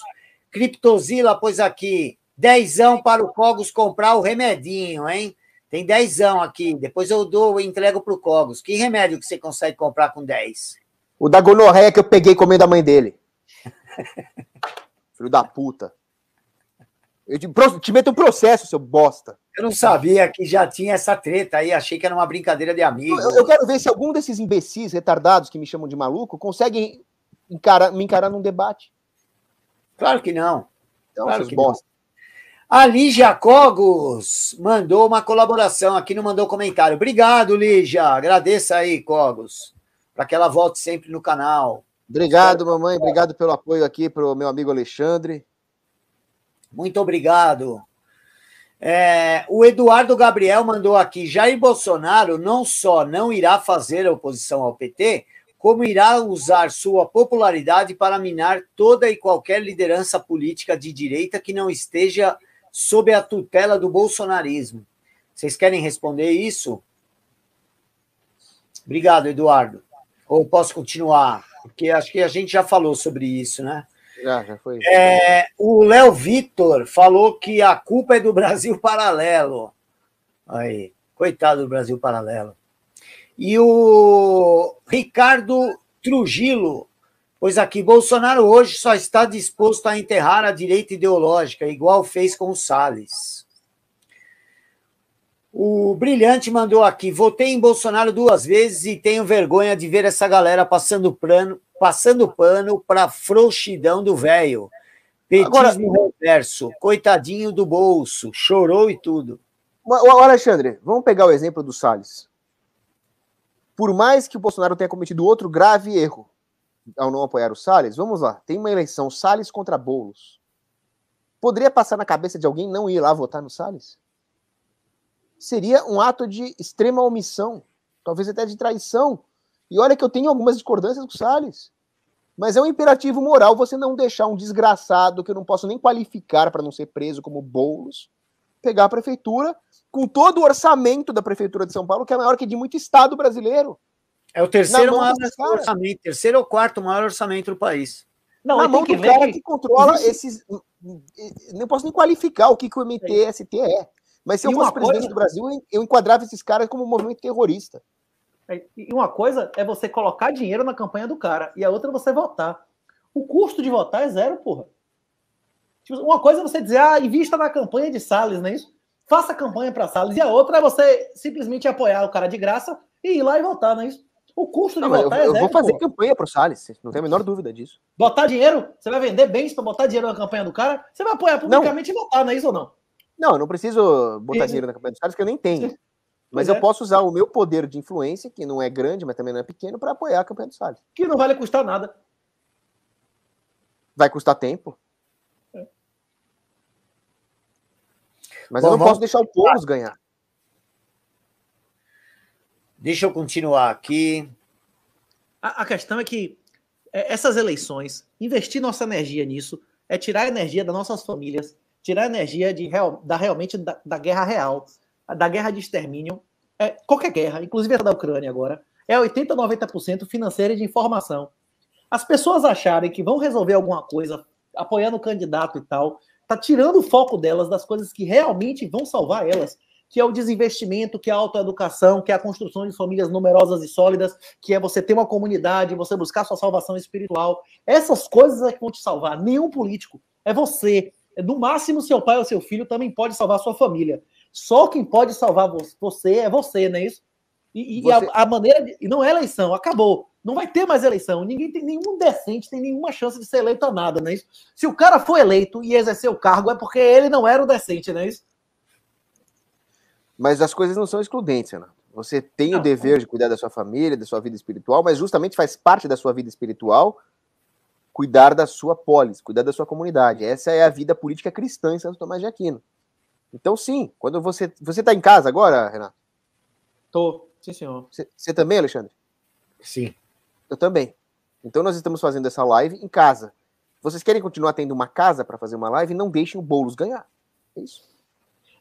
Criptozila pôs aqui, dezão para o Cogos comprar o remedinho, hein? Tem dezão aqui, depois eu dou e entrego para o Cogos. Que remédio que você consegue comprar com 10? O da gonorreia que eu peguei comendo a mãe dele. (laughs) Filho da puta. Eu te, te meto um processo, seu bosta. Eu não sabia que já tinha essa treta aí, achei que era uma brincadeira de amigo. Eu, eu quero ver se algum desses imbecis retardados que me chamam de maluco conseguem encarar, me encarar num debate. Claro que não. Então, claro seus bosta. A Lígia Cogos mandou uma colaboração aqui, não mandou comentário. Obrigado, Lígia. Agradeça aí, Cogos, para que ela volte sempre no canal. Obrigado, mamãe. Obrigado pelo apoio aqui para o meu amigo Alexandre. Muito obrigado. É, o Eduardo Gabriel mandou aqui: Jair Bolsonaro não só não irá fazer oposição ao PT, como irá usar sua popularidade para minar toda e qualquer liderança política de direita que não esteja sob a tutela do bolsonarismo. Vocês querem responder isso? Obrigado, Eduardo. Ou posso continuar? Porque acho que a gente já falou sobre isso, né? Já, já foi. É, o Léo Vitor falou que a culpa é do Brasil Paralelo. Aí, coitado do Brasil Paralelo. E o Ricardo Trujillo Pois aqui, Bolsonaro hoje só está disposto a enterrar a direita ideológica, igual fez com o Salles. O Brilhante mandou aqui: votei em Bolsonaro duas vezes e tenho vergonha de ver essa galera passando pano passando pano para frouxidão do velho. Petismo Agora, reverso, coitadinho do bolso, chorou e tudo. Alexandre, vamos pegar o exemplo do Salles. Por mais que o Bolsonaro tenha cometido outro grave erro, ao não apoiar o Salles, vamos lá, tem uma eleição Salles contra Boulos. Poderia passar na cabeça de alguém não ir lá votar no Salles? Seria um ato de extrema omissão, talvez até de traição. E olha que eu tenho algumas discordâncias com o Salles. Mas é um imperativo moral você não deixar um desgraçado, que eu não posso nem qualificar para não ser preso como Boulos, pegar a prefeitura com todo o orçamento da prefeitura de São Paulo, que é maior que de muito estado brasileiro. É o terceiro maior orçamento, terceiro ou quarto maior orçamento do país. Não, na mão do ver cara que, que controla existe... esses. Não posso nem qualificar o que, que o MTST é. Mas se e eu fosse presidente coisa... do Brasil, eu enquadrava esses caras como um movimento terrorista. É, e uma coisa é você colocar dinheiro na campanha do cara, e a outra é você votar. O custo de votar é zero, porra. Tipo, uma coisa é você dizer, ah, invista na campanha de Salles, não é isso? Faça campanha para Salles. E a outra é você simplesmente apoiar o cara de graça e ir lá e votar, não é isso? O custo não, de votar eu, é zero, Eu vou fazer pô. campanha pro Salles, não tem a menor dúvida disso. Botar dinheiro? Você vai vender bens para botar dinheiro na campanha do cara? Você vai apoiar publicamente não. e votar, não é isso ou não? Não, eu não preciso botar isso. dinheiro na campanha do Salles, que eu nem tenho. Sim. Mas eu é. posso usar o meu poder de influência, que não é grande, mas também não é pequeno, para apoiar a campanha do Salles. Que não vale custar nada. Vai custar tempo. É. Mas Bom, eu não vamos... posso deixar o povo ganhar. Deixa eu continuar aqui. A, a questão é que é, essas eleições, investir nossa energia nisso, é tirar a energia das nossas famílias, tirar a energia de real, da, realmente da, da guerra real, da guerra de extermínio, é, qualquer guerra, inclusive a da Ucrânia agora, é 80%, 90% financeira e de informação. As pessoas acharem que vão resolver alguma coisa apoiando o candidato e tal, tá tirando o foco delas das coisas que realmente vão salvar elas que é o desinvestimento, que é a autoeducação, que é a construção de famílias numerosas e sólidas, que é você ter uma comunidade, você buscar sua salvação espiritual. Essas coisas é que vão te salvar. Nenhum político. É você. É, no máximo, seu pai ou seu filho também pode salvar sua família. Só quem pode salvar você é você, não é isso? E, e você... a, a, maneira. De, e não é eleição, acabou. Não vai ter mais eleição. Ninguém tem nenhum decente, tem nenhuma chance de ser eleito a nada, não é isso? Se o cara foi eleito e exerceu o cargo, é porque ele não era o decente, não é isso? Mas as coisas não são excludentes, Renato. Você tem não, o dever não. de cuidar da sua família, da sua vida espiritual, mas justamente faz parte da sua vida espiritual cuidar da sua polis, cuidar da sua comunidade. Essa é a vida política cristã em Santo Tomás de Aquino. Então, sim, quando você. Você está em casa agora, Renato? Tô, sim, senhor. Você também, Alexandre? Sim. Eu também. Então, nós estamos fazendo essa live em casa. Vocês querem continuar tendo uma casa para fazer uma live? Não deixem o Boulos ganhar. É isso.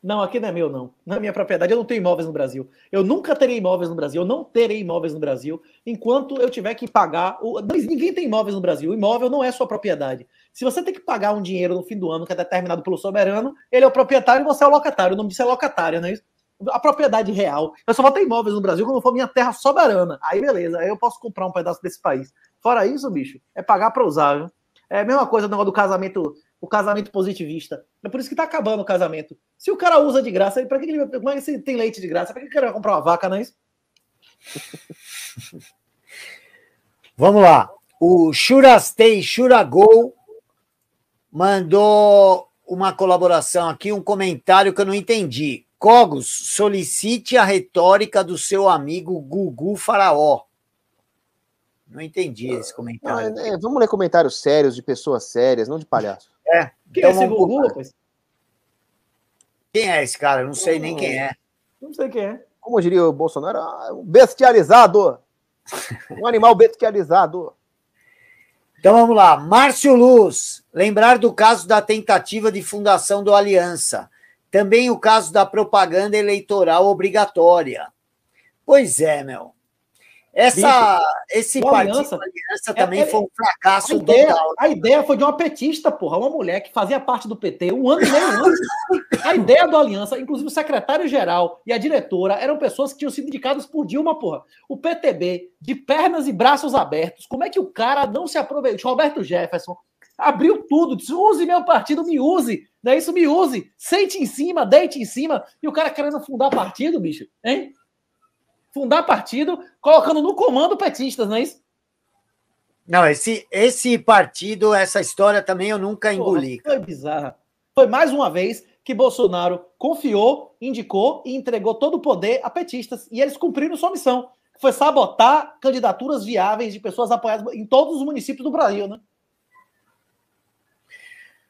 Não, aqui não é meu, não. Na minha propriedade, eu não tenho imóveis no Brasil. Eu nunca terei imóveis no Brasil. Eu não terei imóveis no Brasil enquanto eu tiver que pagar. O... Mas ninguém tem imóveis no Brasil. O imóvel não é sua propriedade. Se você tem que pagar um dinheiro no fim do ano que é determinado pelo soberano, ele é o proprietário e você é o locatário. O nome disso é locatário, não é isso? A propriedade real. Eu só vou ter imóveis no Brasil quando for minha terra soberana. Aí beleza, aí eu posso comprar um pedaço desse país. Fora isso, bicho, é pagar para usar, viu? É a mesma coisa do negócio do casamento o casamento positivista. É por isso que está acabando o casamento. Se o cara usa de graça, para que ele como é que tem leite de graça? Para que ele vai comprar uma vaca, não é isso? (laughs) Vamos lá. O Shurastei Shuragol mandou uma colaboração aqui, um comentário que eu não entendi. Cogos, solicite a retórica do seu amigo Gugu Faraó. Não entendi esse ah, comentário. Não, é, é, vamos ler comentários sérios de pessoas sérias, não de palhaço. É. Quem então é esse Gugu, Quem é esse cara? Eu não sei nem quem é. Não sei quem é. Como diria o Bolsonaro, é um bestializado. Um animal bestializado. Então vamos lá. Márcio Luz, lembrar do caso da tentativa de fundação do Aliança. Também o caso da propaganda eleitoral obrigatória. Pois é, meu. Essa, Bicho, esse partido aliança, aliança é também é, foi um fracasso a ideia, total. A ideia foi de uma petista, porra, uma mulher que fazia parte do PT um ano e meio antes. (laughs) a ideia do Aliança, inclusive o secretário-geral e a diretora, eram pessoas que tinham sido indicadas por Dilma, porra. O PTB, de pernas e braços abertos, como é que o cara não se aproveitou? Roberto Jefferson abriu tudo, disse: use meu partido, me use. Não é isso, me use. Sente em cima, deite em cima. E o cara querendo fundar partido, bicho, hein? fundar partido, colocando no comando petistas, não é isso? Não, esse, esse partido, essa história também eu nunca engoli. Porra, foi bizarra. Foi mais uma vez que Bolsonaro confiou, indicou e entregou todo o poder a petistas. E eles cumpriram sua missão, que foi sabotar candidaturas viáveis de pessoas apoiadas em todos os municípios do Brasil, né?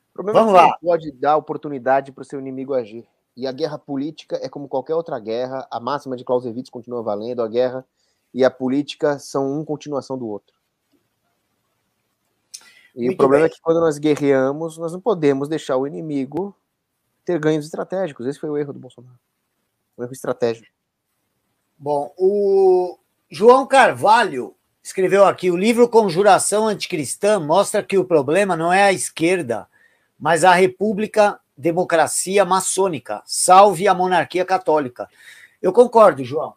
O problema Vamos é que lá. pode dar oportunidade para o seu inimigo agir. E a guerra política é como qualquer outra guerra, a máxima de Clausewitz continua valendo, a guerra e a política são um continuação do outro. E Muito o problema bem. é que quando nós guerreamos, nós não podemos deixar o inimigo ter ganhos estratégicos. Esse foi o erro do Bolsonaro. o erro estratégico. Bom, o João Carvalho escreveu aqui: o livro Conjuração Anticristã mostra que o problema não é a esquerda, mas a república democracia maçônica, salve a monarquia católica. Eu concordo, João.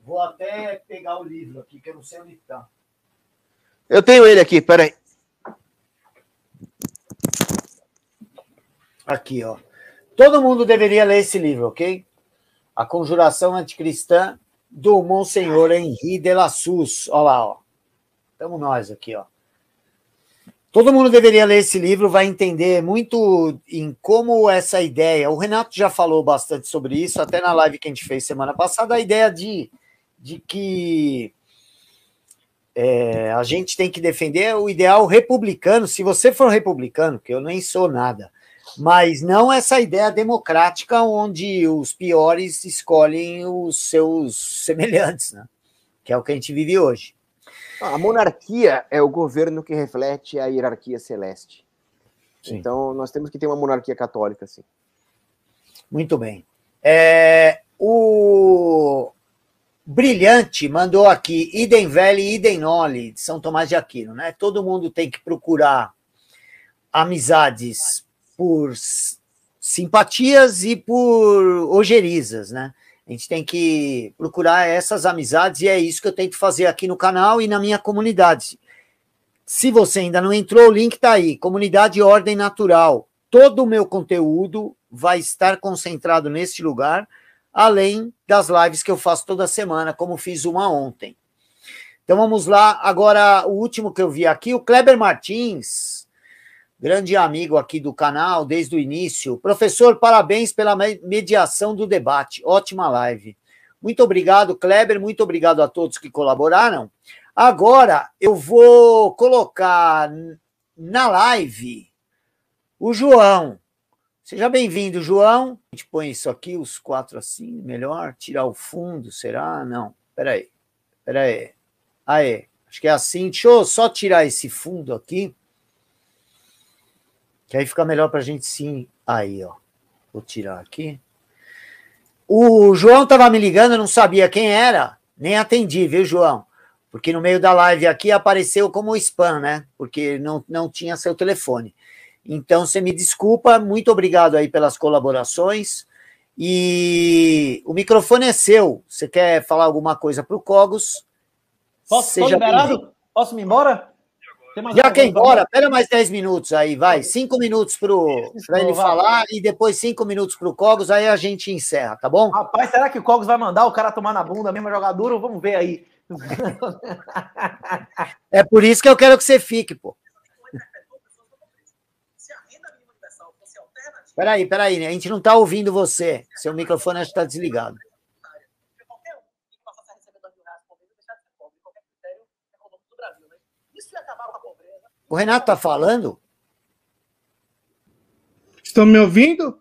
Vou até pegar o livro aqui, que eu não sei onde está. Eu tenho ele aqui, peraí. Aqui, ó. Todo mundo deveria ler esse livro, ok? A Conjuração Anticristã do Monsenhor Henri de la Sousse. Olha lá, ó. Estamos nós aqui, ó. Todo mundo deveria ler esse livro, vai entender muito em como essa ideia. O Renato já falou bastante sobre isso, até na live que a gente fez semana passada, a ideia de, de que é, a gente tem que defender o ideal republicano, se você for republicano, que eu nem sou nada, mas não essa ideia democrática onde os piores escolhem os seus (laughs) semelhantes, né? que é o que a gente vive hoje. A monarquia é o governo que reflete a hierarquia celeste. Sim. Então, nós temos que ter uma monarquia católica, sim. Muito bem. É, o Brilhante mandou aqui, idem velho e idem noli, de São Tomás de Aquino, né? Todo mundo tem que procurar amizades por simpatias e por ogerizas, né? A gente tem que procurar essas amizades e é isso que eu tento fazer aqui no canal e na minha comunidade. Se você ainda não entrou, o link está aí. Comunidade Ordem Natural. Todo o meu conteúdo vai estar concentrado neste lugar, além das lives que eu faço toda semana, como fiz uma ontem. Então vamos lá. Agora, o último que eu vi aqui, o Kleber Martins grande amigo aqui do canal desde o início. Professor, parabéns pela mediação do debate. Ótima live. Muito obrigado, Kleber. Muito obrigado a todos que colaboraram. Agora eu vou colocar na live o João. Seja bem-vindo, João. A gente põe isso aqui, os quatro assim, melhor. Tirar o fundo, será? Não, peraí. Peraí. Aê, acho que é assim. Deixa eu só tirar esse fundo aqui. Que aí fica melhor para a gente sim. Aí, ó. Vou tirar aqui. O João estava me ligando, eu não sabia quem era, nem atendi, viu, João? Porque no meio da live aqui apareceu como spam, né? Porque não, não tinha seu telefone. Então, você me desculpa, muito obrigado aí pelas colaborações. E o microfone é seu. Você quer falar alguma coisa para o Cogos? Posso? me liberado? Posso me embora? Já quer ir embora, pera mais 10 minutos aí, vai. 5 minutos para ele falar e depois 5 minutos para o Cogos, aí a gente encerra, tá bom? Rapaz, será que o Cogos vai mandar o cara tomar na bunda mesmo, jogar duro? Vamos ver aí. é por isso que eu quero que você fique, pô. Peraí, peraí, né? a gente não está ouvindo você. Seu microfone acho que está desligado. O Renato está falando? Estão me ouvindo?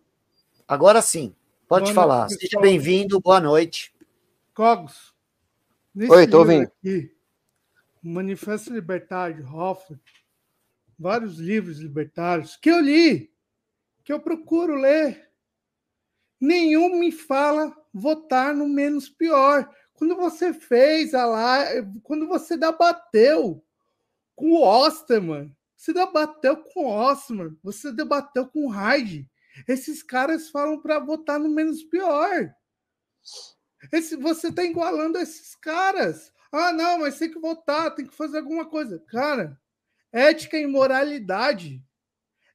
Agora sim. Pode boa falar. Noite, Seja bem-vindo. Boa noite. Cogos. Oi, estou ouvindo. Aqui, Manifesto Libertário de Hoffman, vários livros libertários que eu li, que eu procuro ler. Nenhum me fala votar no menos pior. Quando você fez a live, quando você debateu com o Osterman. Você debateu com o Osterman. Você debateu com o Hyde. Esses caras falam para votar no menos pior. Esse, você tá igualando esses caras. Ah, não, mas tem que votar, tem que fazer alguma coisa. Cara, ética e moralidade.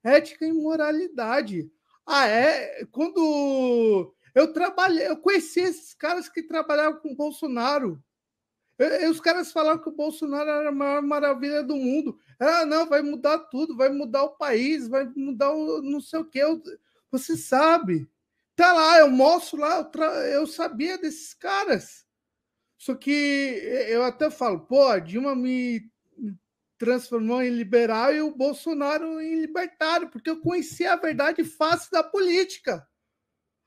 Ética e moralidade. Ah, é? Quando eu trabalhei, eu conheci esses caras que trabalhavam com Bolsonaro. E, é, e é, os caras falaram que o Bolsonaro era a maior maravilha do mundo. Ah, não, vai mudar tudo, vai mudar o país, vai mudar o não sei o quê. Você sabe. Tá lá, eu mostro lá, eu, tra... eu sabia desses caras. Só que é, eu até falo, pô, a Dilma me transformou em liberal e o Bolsonaro em libertário, porque eu conhecia a verdade face da política.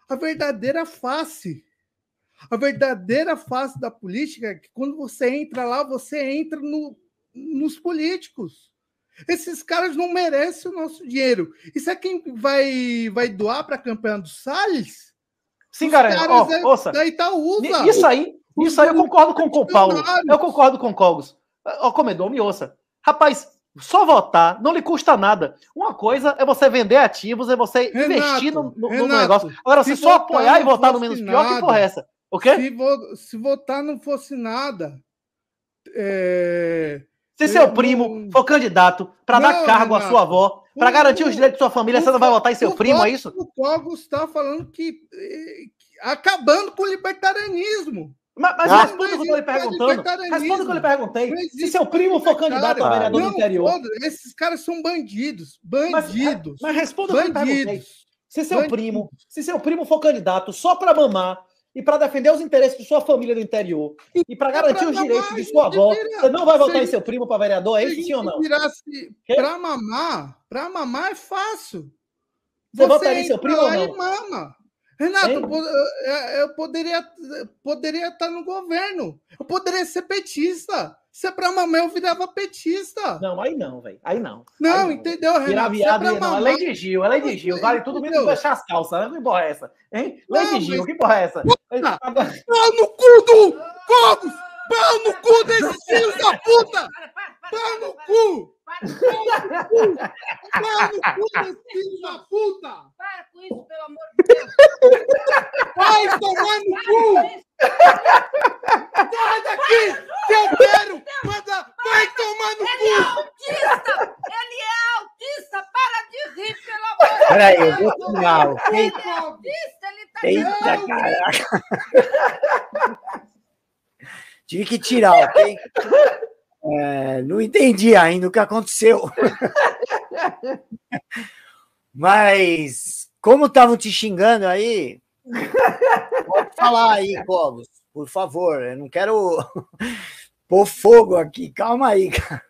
A verdadeira face. A verdadeira face da política é que quando você entra lá, você entra no, nos políticos. Esses caras não merecem o nosso dinheiro. Isso é quem vai, vai doar para a campanha do Salles? Sim, cara. Oh, é, ouça, da Itaúsa. Isso aí, isso aí eu concordo com o Paulo. Eu concordo com o Cogos. O oh, comedor, me ouça. Rapaz, só votar não lhe custa nada. Uma coisa é você vender ativos, é você Renato, investir no, no, Renato, no negócio. Agora, se, se só apoiar e votar no menos pior, que porra é essa? O quê? Se, vo, se votar não fosse nada. É... Se seu eu primo não... for candidato para dar cargo Renato, à sua avó, para garantir os direitos de sua família, o, você não vai votar em seu primo, é isso? O Cogos está falando que, que, é, acabando com o libertarianismo. Mas, mas ah, responda o que eu lhe perguntando. Responda o que eu lhe perguntei. Se seu primo for candidato a vereador não, do interior. Foda, esses caras são bandidos. Bandidos. Mas, mas responda o que eu lhe perguntei. Se seu primo, se seu primo for candidato só para mamar e para defender os interesses de sua família do interior e para garantir os direitos de sua avó. você não vai votar em seu primo para vereador, é isso sim ou não? Para mamar, para mamar é fácil. Você, você votaria em seu primo ou não? Mama. Renato, eu, eu poderia, poderia estar no governo. Eu poderia ser petista. Se é pra mamãe, eu virava petista. Não, aí não, velho. Aí não. Não, aí não, entendeu, Renato? Virar é viado, é não. Mamãe... Lei de Gil, é lei de Gil. Vale tudo menos fechar as calças, né? Que porra é essa? Hein? Lei de Gil, mas... que porra é essa? Pau no cu do Cogos! Pau no cu desses filhos da puta! Pá no cu! Para o cu Pá no cu, filho da puta! Para com isso, pelo amor de Deus! Vai tomar no cu! Sai daqui, seu perro Vai tomar no cu! Ele é autista! Ele é autista! Para de rir, pelo amor de Deus! Peraí, eu vou filmar. Ele é tá autista, ele tá... Eita, caraca! Tive que tirar, ok? É, não entendi ainda o que aconteceu. (laughs) Mas, como estavam te xingando aí, pode falar aí, Cobos, por favor. Eu não quero (laughs) pôr fogo aqui. Calma aí, cara.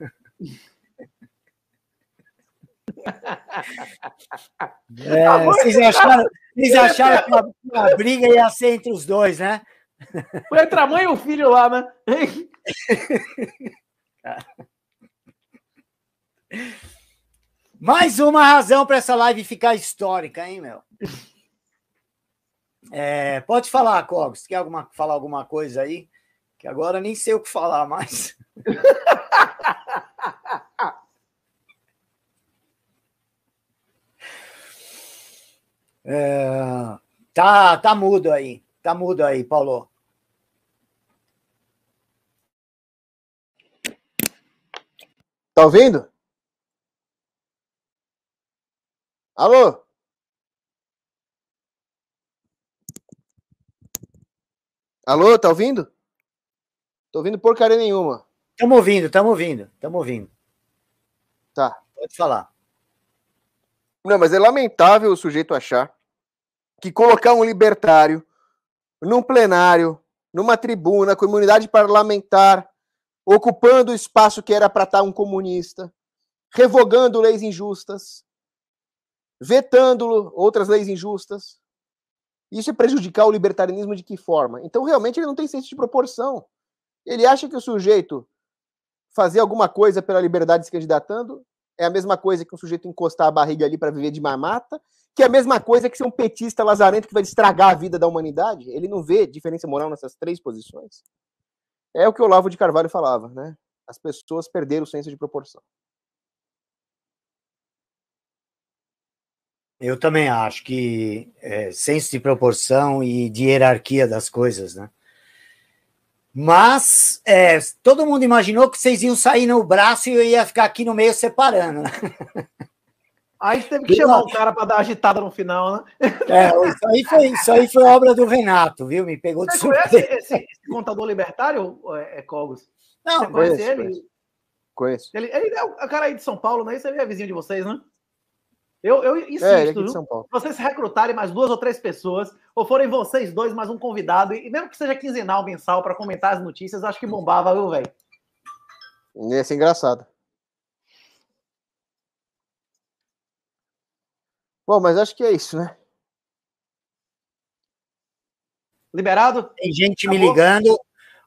É, tá vocês então tá. acharam, vocês é acharam que a, a briga ia ser entre os dois, né? Foi entre a mãe e o filho lá, né? (laughs) (laughs) Mais uma razão para essa live ficar histórica, hein, meu? É, pode falar, Cogos. Quer alguma, falar alguma coisa aí? Que agora nem sei o que falar mais. (laughs) é, tá, tá mudo aí. Tá mudo aí, Paulo. Tá ouvindo? Alô? Alô, tá ouvindo? Tô ouvindo porcaria nenhuma. Tamo ouvindo, tamo ouvindo, tamo ouvindo. Tá. Pode falar. Não, mas é lamentável o sujeito achar que colocar um libertário num plenário, numa tribuna, comunidade parlamentar, ocupando o espaço que era para estar tá um comunista, revogando leis injustas, vetando outras leis injustas. Isso é prejudicar o libertarianismo de que forma? Então, realmente, ele não tem senso de proporção. Ele acha que o sujeito fazer alguma coisa pela liberdade se candidatando é a mesma coisa que um sujeito encostar a barriga ali para viver de mamata, que é a mesma coisa que ser um petista lazarento que vai estragar a vida da humanidade. Ele não vê diferença moral nessas três posições. É o que o Olavo de Carvalho falava, né? As pessoas perderam o senso de proporção. Eu também acho que é, senso de proporção e de hierarquia das coisas, né? Mas é, todo mundo imaginou que vocês iam sair no braço e eu ia ficar aqui no meio separando. Né? (laughs) Aí teve que chamar o cara para dar agitada no final, né? É, isso aí, foi, isso aí foi obra do Renato, viu? Me pegou de Você conhece esse, esse, contador libertário, é, é, Cogos? Não, Você conhece conheço, ele? Conheço. Ele, ele é o cara aí de São Paulo, né? Isso aí é vizinho de vocês, né? Eu, eu é, insisto, é, é Se vocês recrutarem mais duas ou três pessoas, ou forem vocês dois mais um convidado, e mesmo que seja quinzenal, mensal, para comentar as notícias, acho que bombava, viu, velho? Ia ser engraçado. Bom, mas acho que é isso, né? Liberado? Tem gente Acabou? me ligando.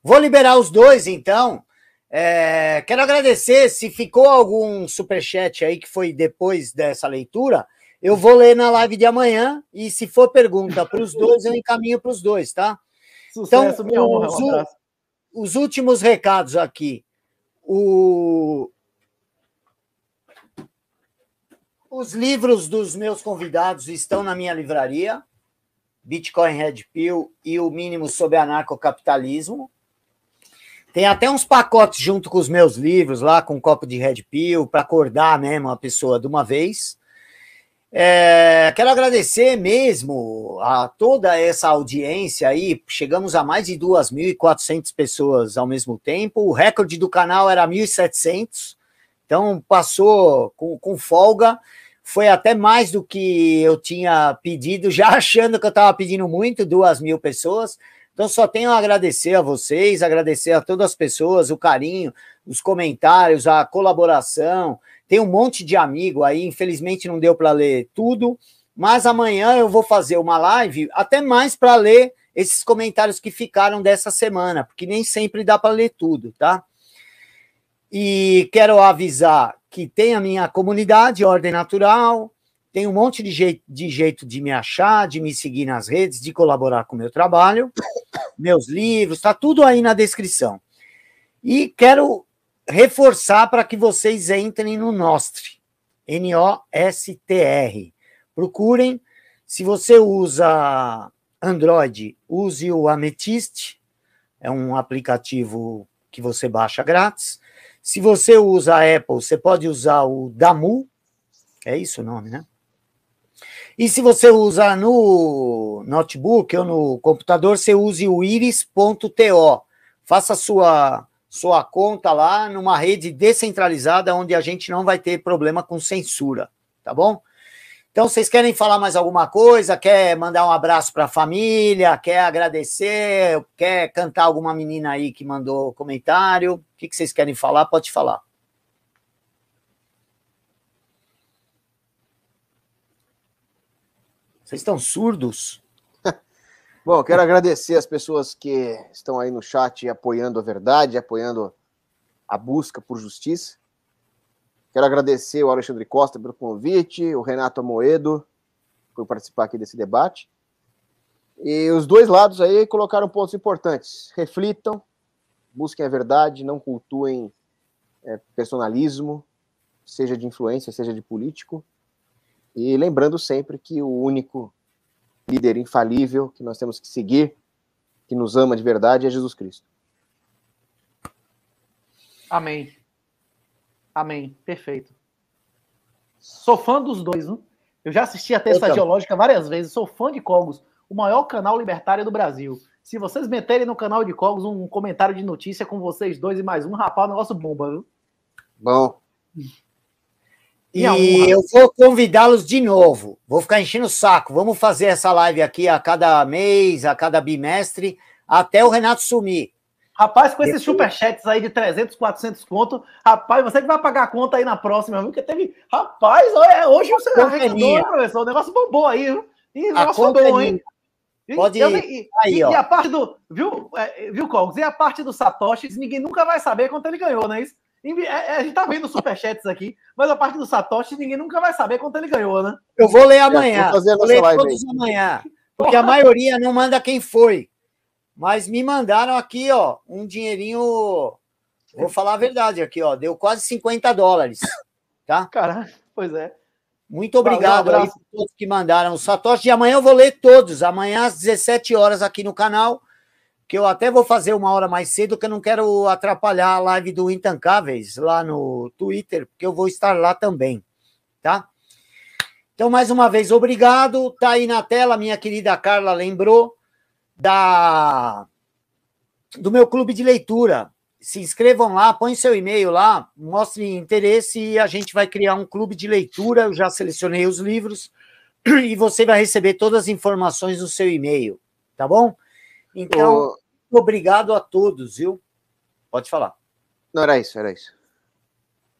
Vou liberar os dois, então. É, quero agradecer. Se ficou algum superchat aí que foi depois dessa leitura, eu vou ler na live de amanhã. E se for pergunta para os dois, eu encaminho para os dois, tá? Sucesso, então, minha honra. um os últimos recados aqui. O Os livros dos meus convidados estão na minha livraria, Bitcoin Red Pill e o Mínimo sobre Anarcocapitalismo. Tem até uns pacotes junto com os meus livros lá, com um copo de Red Pill, para acordar mesmo a pessoa de uma vez. É, quero agradecer mesmo a toda essa audiência aí. Chegamos a mais de 2.400 pessoas ao mesmo tempo. O recorde do canal era 1.700, então passou com, com folga foi até mais do que eu tinha pedido, já (laughs) achando que eu estava pedindo muito, duas mil pessoas. Então, só tenho a agradecer a vocês, agradecer a todas as pessoas, o carinho, os comentários, a colaboração. Tem um monte de amigo aí, infelizmente não deu para ler tudo, mas amanhã eu vou fazer uma live até mais para ler esses comentários que ficaram dessa semana, porque nem sempre dá para ler tudo, tá? E quero avisar que tem a minha comunidade, Ordem Natural, tem um monte de jeito, de jeito de me achar, de me seguir nas redes, de colaborar com o meu trabalho, (coughs) meus livros, está tudo aí na descrição. E quero reforçar para que vocês entrem no Nostre, N-O-S-T-R. Procurem. Se você usa Android, use o ametiste é um aplicativo que você baixa grátis. Se você usa a Apple, você pode usar o Damu, é isso o nome, né? E se você usar no notebook ou no computador, você use o iris.to. Faça sua sua conta lá numa rede descentralizada onde a gente não vai ter problema com censura, tá bom? Então, vocês querem falar mais alguma coisa? Quer mandar um abraço para a família? Quer agradecer? Quer cantar alguma menina aí que mandou comentário? O que, vocês querem falar? Pode falar. Vocês estão surdos? (laughs) Bom, quero agradecer as pessoas que estão aí no chat apoiando a verdade, apoiando a busca por justiça. Quero agradecer o Alexandre Costa pelo convite, o Renato Amoedo por participar aqui desse debate. E os dois lados aí colocaram pontos importantes. Reflitam, busquem a verdade, não cultuem é, personalismo, seja de influência, seja de político. E lembrando sempre que o único líder infalível que nós temos que seguir, que nos ama de verdade, é Jesus Cristo. Amém. Amém. Perfeito. Sou fã dos dois, não? Eu já assisti a Testa Geológica várias vezes, sou fã de Cogos, o maior canal libertário do Brasil. Se vocês meterem no canal de Cogos um comentário de notícia com vocês dois e mais um, rapaz, o negócio bomba, viu? Bom. E eu vou convidá-los de novo. Vou ficar enchendo o saco. Vamos fazer essa live aqui a cada mês, a cada bimestre, até o Renato sumir. Rapaz, com esses superchats aí de 300, 400 conto, rapaz, você que vai pagar a conta aí na próxima, viu? Porque teve. Rapaz, olha, é hoje você arrecadou, é professor. O negócio bombou aí, viu? É e o negócio bombou, hein? Pode ir. E, aí, e, ó. e a parte do. Viu, é, viu, Cogos? E a parte do Satoshi, ninguém nunca vai saber quanto ele ganhou, não né? é isso? a gente tá vendo superchats aqui, mas a parte do Satoshi, ninguém nunca vai saber quanto ele ganhou, né? Eu vou ler amanhã. Eu vou, fazer vou ler todos aí. amanhã. (laughs) Porque a maioria não manda quem foi. Mas me mandaram aqui, ó, um dinheirinho. Vou falar a verdade aqui, ó. Deu quase 50 dólares. Tá? Caralho, pois é. Muito obrigado Valeu, um aí por todos que mandaram o Satoshi. E amanhã eu vou ler todos, amanhã às 17 horas aqui no canal, que eu até vou fazer uma hora mais cedo, que eu não quero atrapalhar a live do Intancáveis lá no Twitter, porque eu vou estar lá também, tá? Então, mais uma vez, obrigado. Tá aí na tela, minha querida Carla lembrou da do meu clube de leitura. Se inscrevam lá, põe seu e-mail lá, mostrem interesse e a gente vai criar um clube de leitura. Eu já selecionei os livros (clears throat) e você vai receber todas as informações no seu e-mail, tá bom? Então, obrigado a todos, viu? Pode falar. Não era isso, era isso.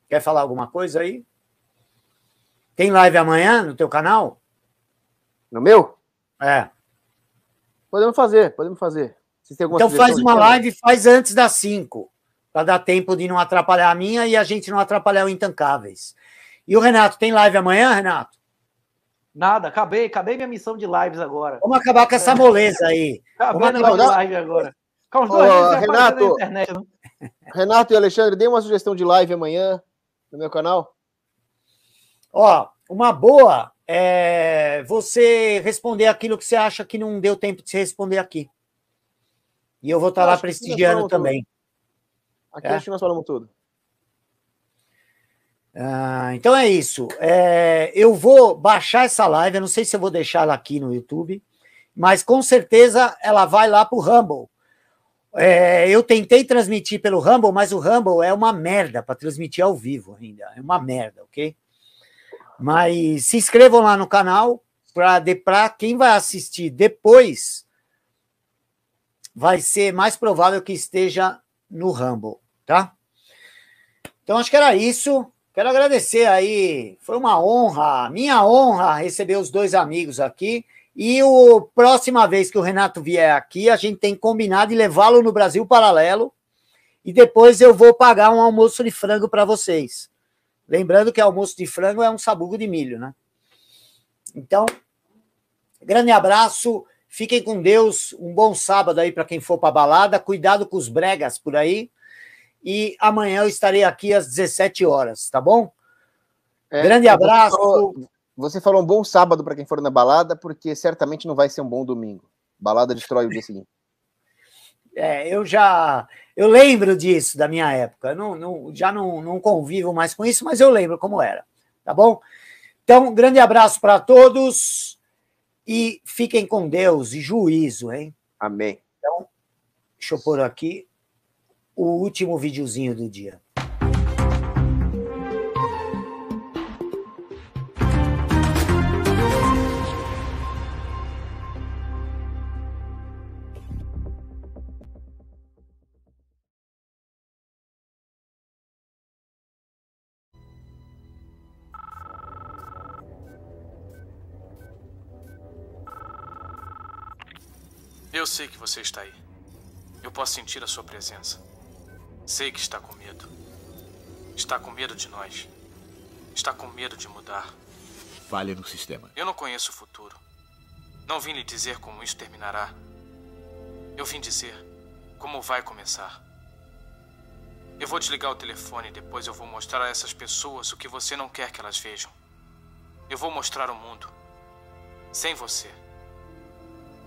Quer falar alguma coisa aí? Tem live amanhã no teu canal? No meu? É. Podemos fazer, podemos fazer. então faz uma live, faz antes das 5, para dar tempo de não atrapalhar a minha e a gente não atrapalhar o Intancáveis. E o Renato, tem live amanhã, Renato? Nada, acabei, acabei minha missão de lives agora. Vamos acabar com essa é. moleza aí. Acabei Vamos live agora. (laughs) Com os dois, Renato, internet, né? Renato e Alexandre, dê uma sugestão de live amanhã no meu canal. Ó, uma boa é, você responder aquilo que você acha que não deu tempo de se responder aqui. E eu vou estar tá eu lá prestigiando também. Tudo. Aqui é? acho que nós falamos tudo. Ah, então é isso. É, eu vou baixar essa live. Eu não sei se eu vou deixar ela aqui no YouTube, mas com certeza ela vai lá para o Rumble. É, eu tentei transmitir pelo Rumble, mas o Rumble é uma merda para transmitir ao vivo ainda. É uma merda, ok? Mas se inscrevam lá no canal para quem vai assistir depois vai ser mais provável que esteja no Rumble, tá? Então acho que era isso. Quero agradecer aí, foi uma honra, minha honra receber os dois amigos aqui. E o próxima vez que o Renato vier aqui, a gente tem combinado de levá-lo no Brasil Paralelo. E depois eu vou pagar um almoço de frango para vocês. Lembrando que almoço de frango é um sabugo de milho, né? Então, grande abraço, fiquem com Deus, um bom sábado aí para quem for para balada, cuidado com os bregas por aí. E amanhã eu estarei aqui às 17 horas, tá bom? É, grande abraço. Você falou, você falou um bom sábado para quem for na balada, porque certamente não vai ser um bom domingo. Balada destrói o dia seguinte. É, eu já eu lembro disso da minha época. Não, não, já não, não convivo mais com isso, mas eu lembro como era. Tá bom? Então, um grande abraço para todos e fiquem com Deus e juízo, hein? Amém. Então, deixa eu pôr aqui o último videozinho do dia. sei que você está aí. Eu posso sentir a sua presença. Sei que está com medo. Está com medo de nós. Está com medo de mudar. Falha no sistema. Eu não conheço o futuro. Não vim lhe dizer como isso terminará. Eu vim dizer como vai começar. Eu vou desligar o telefone e depois eu vou mostrar a essas pessoas o que você não quer que elas vejam. Eu vou mostrar o mundo. Sem você.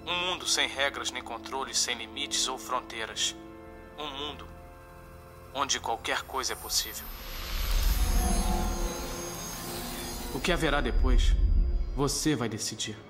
Um mundo sem regras nem controles, sem limites ou fronteiras. Um mundo onde qualquer coisa é possível. O que haverá depois, você vai decidir.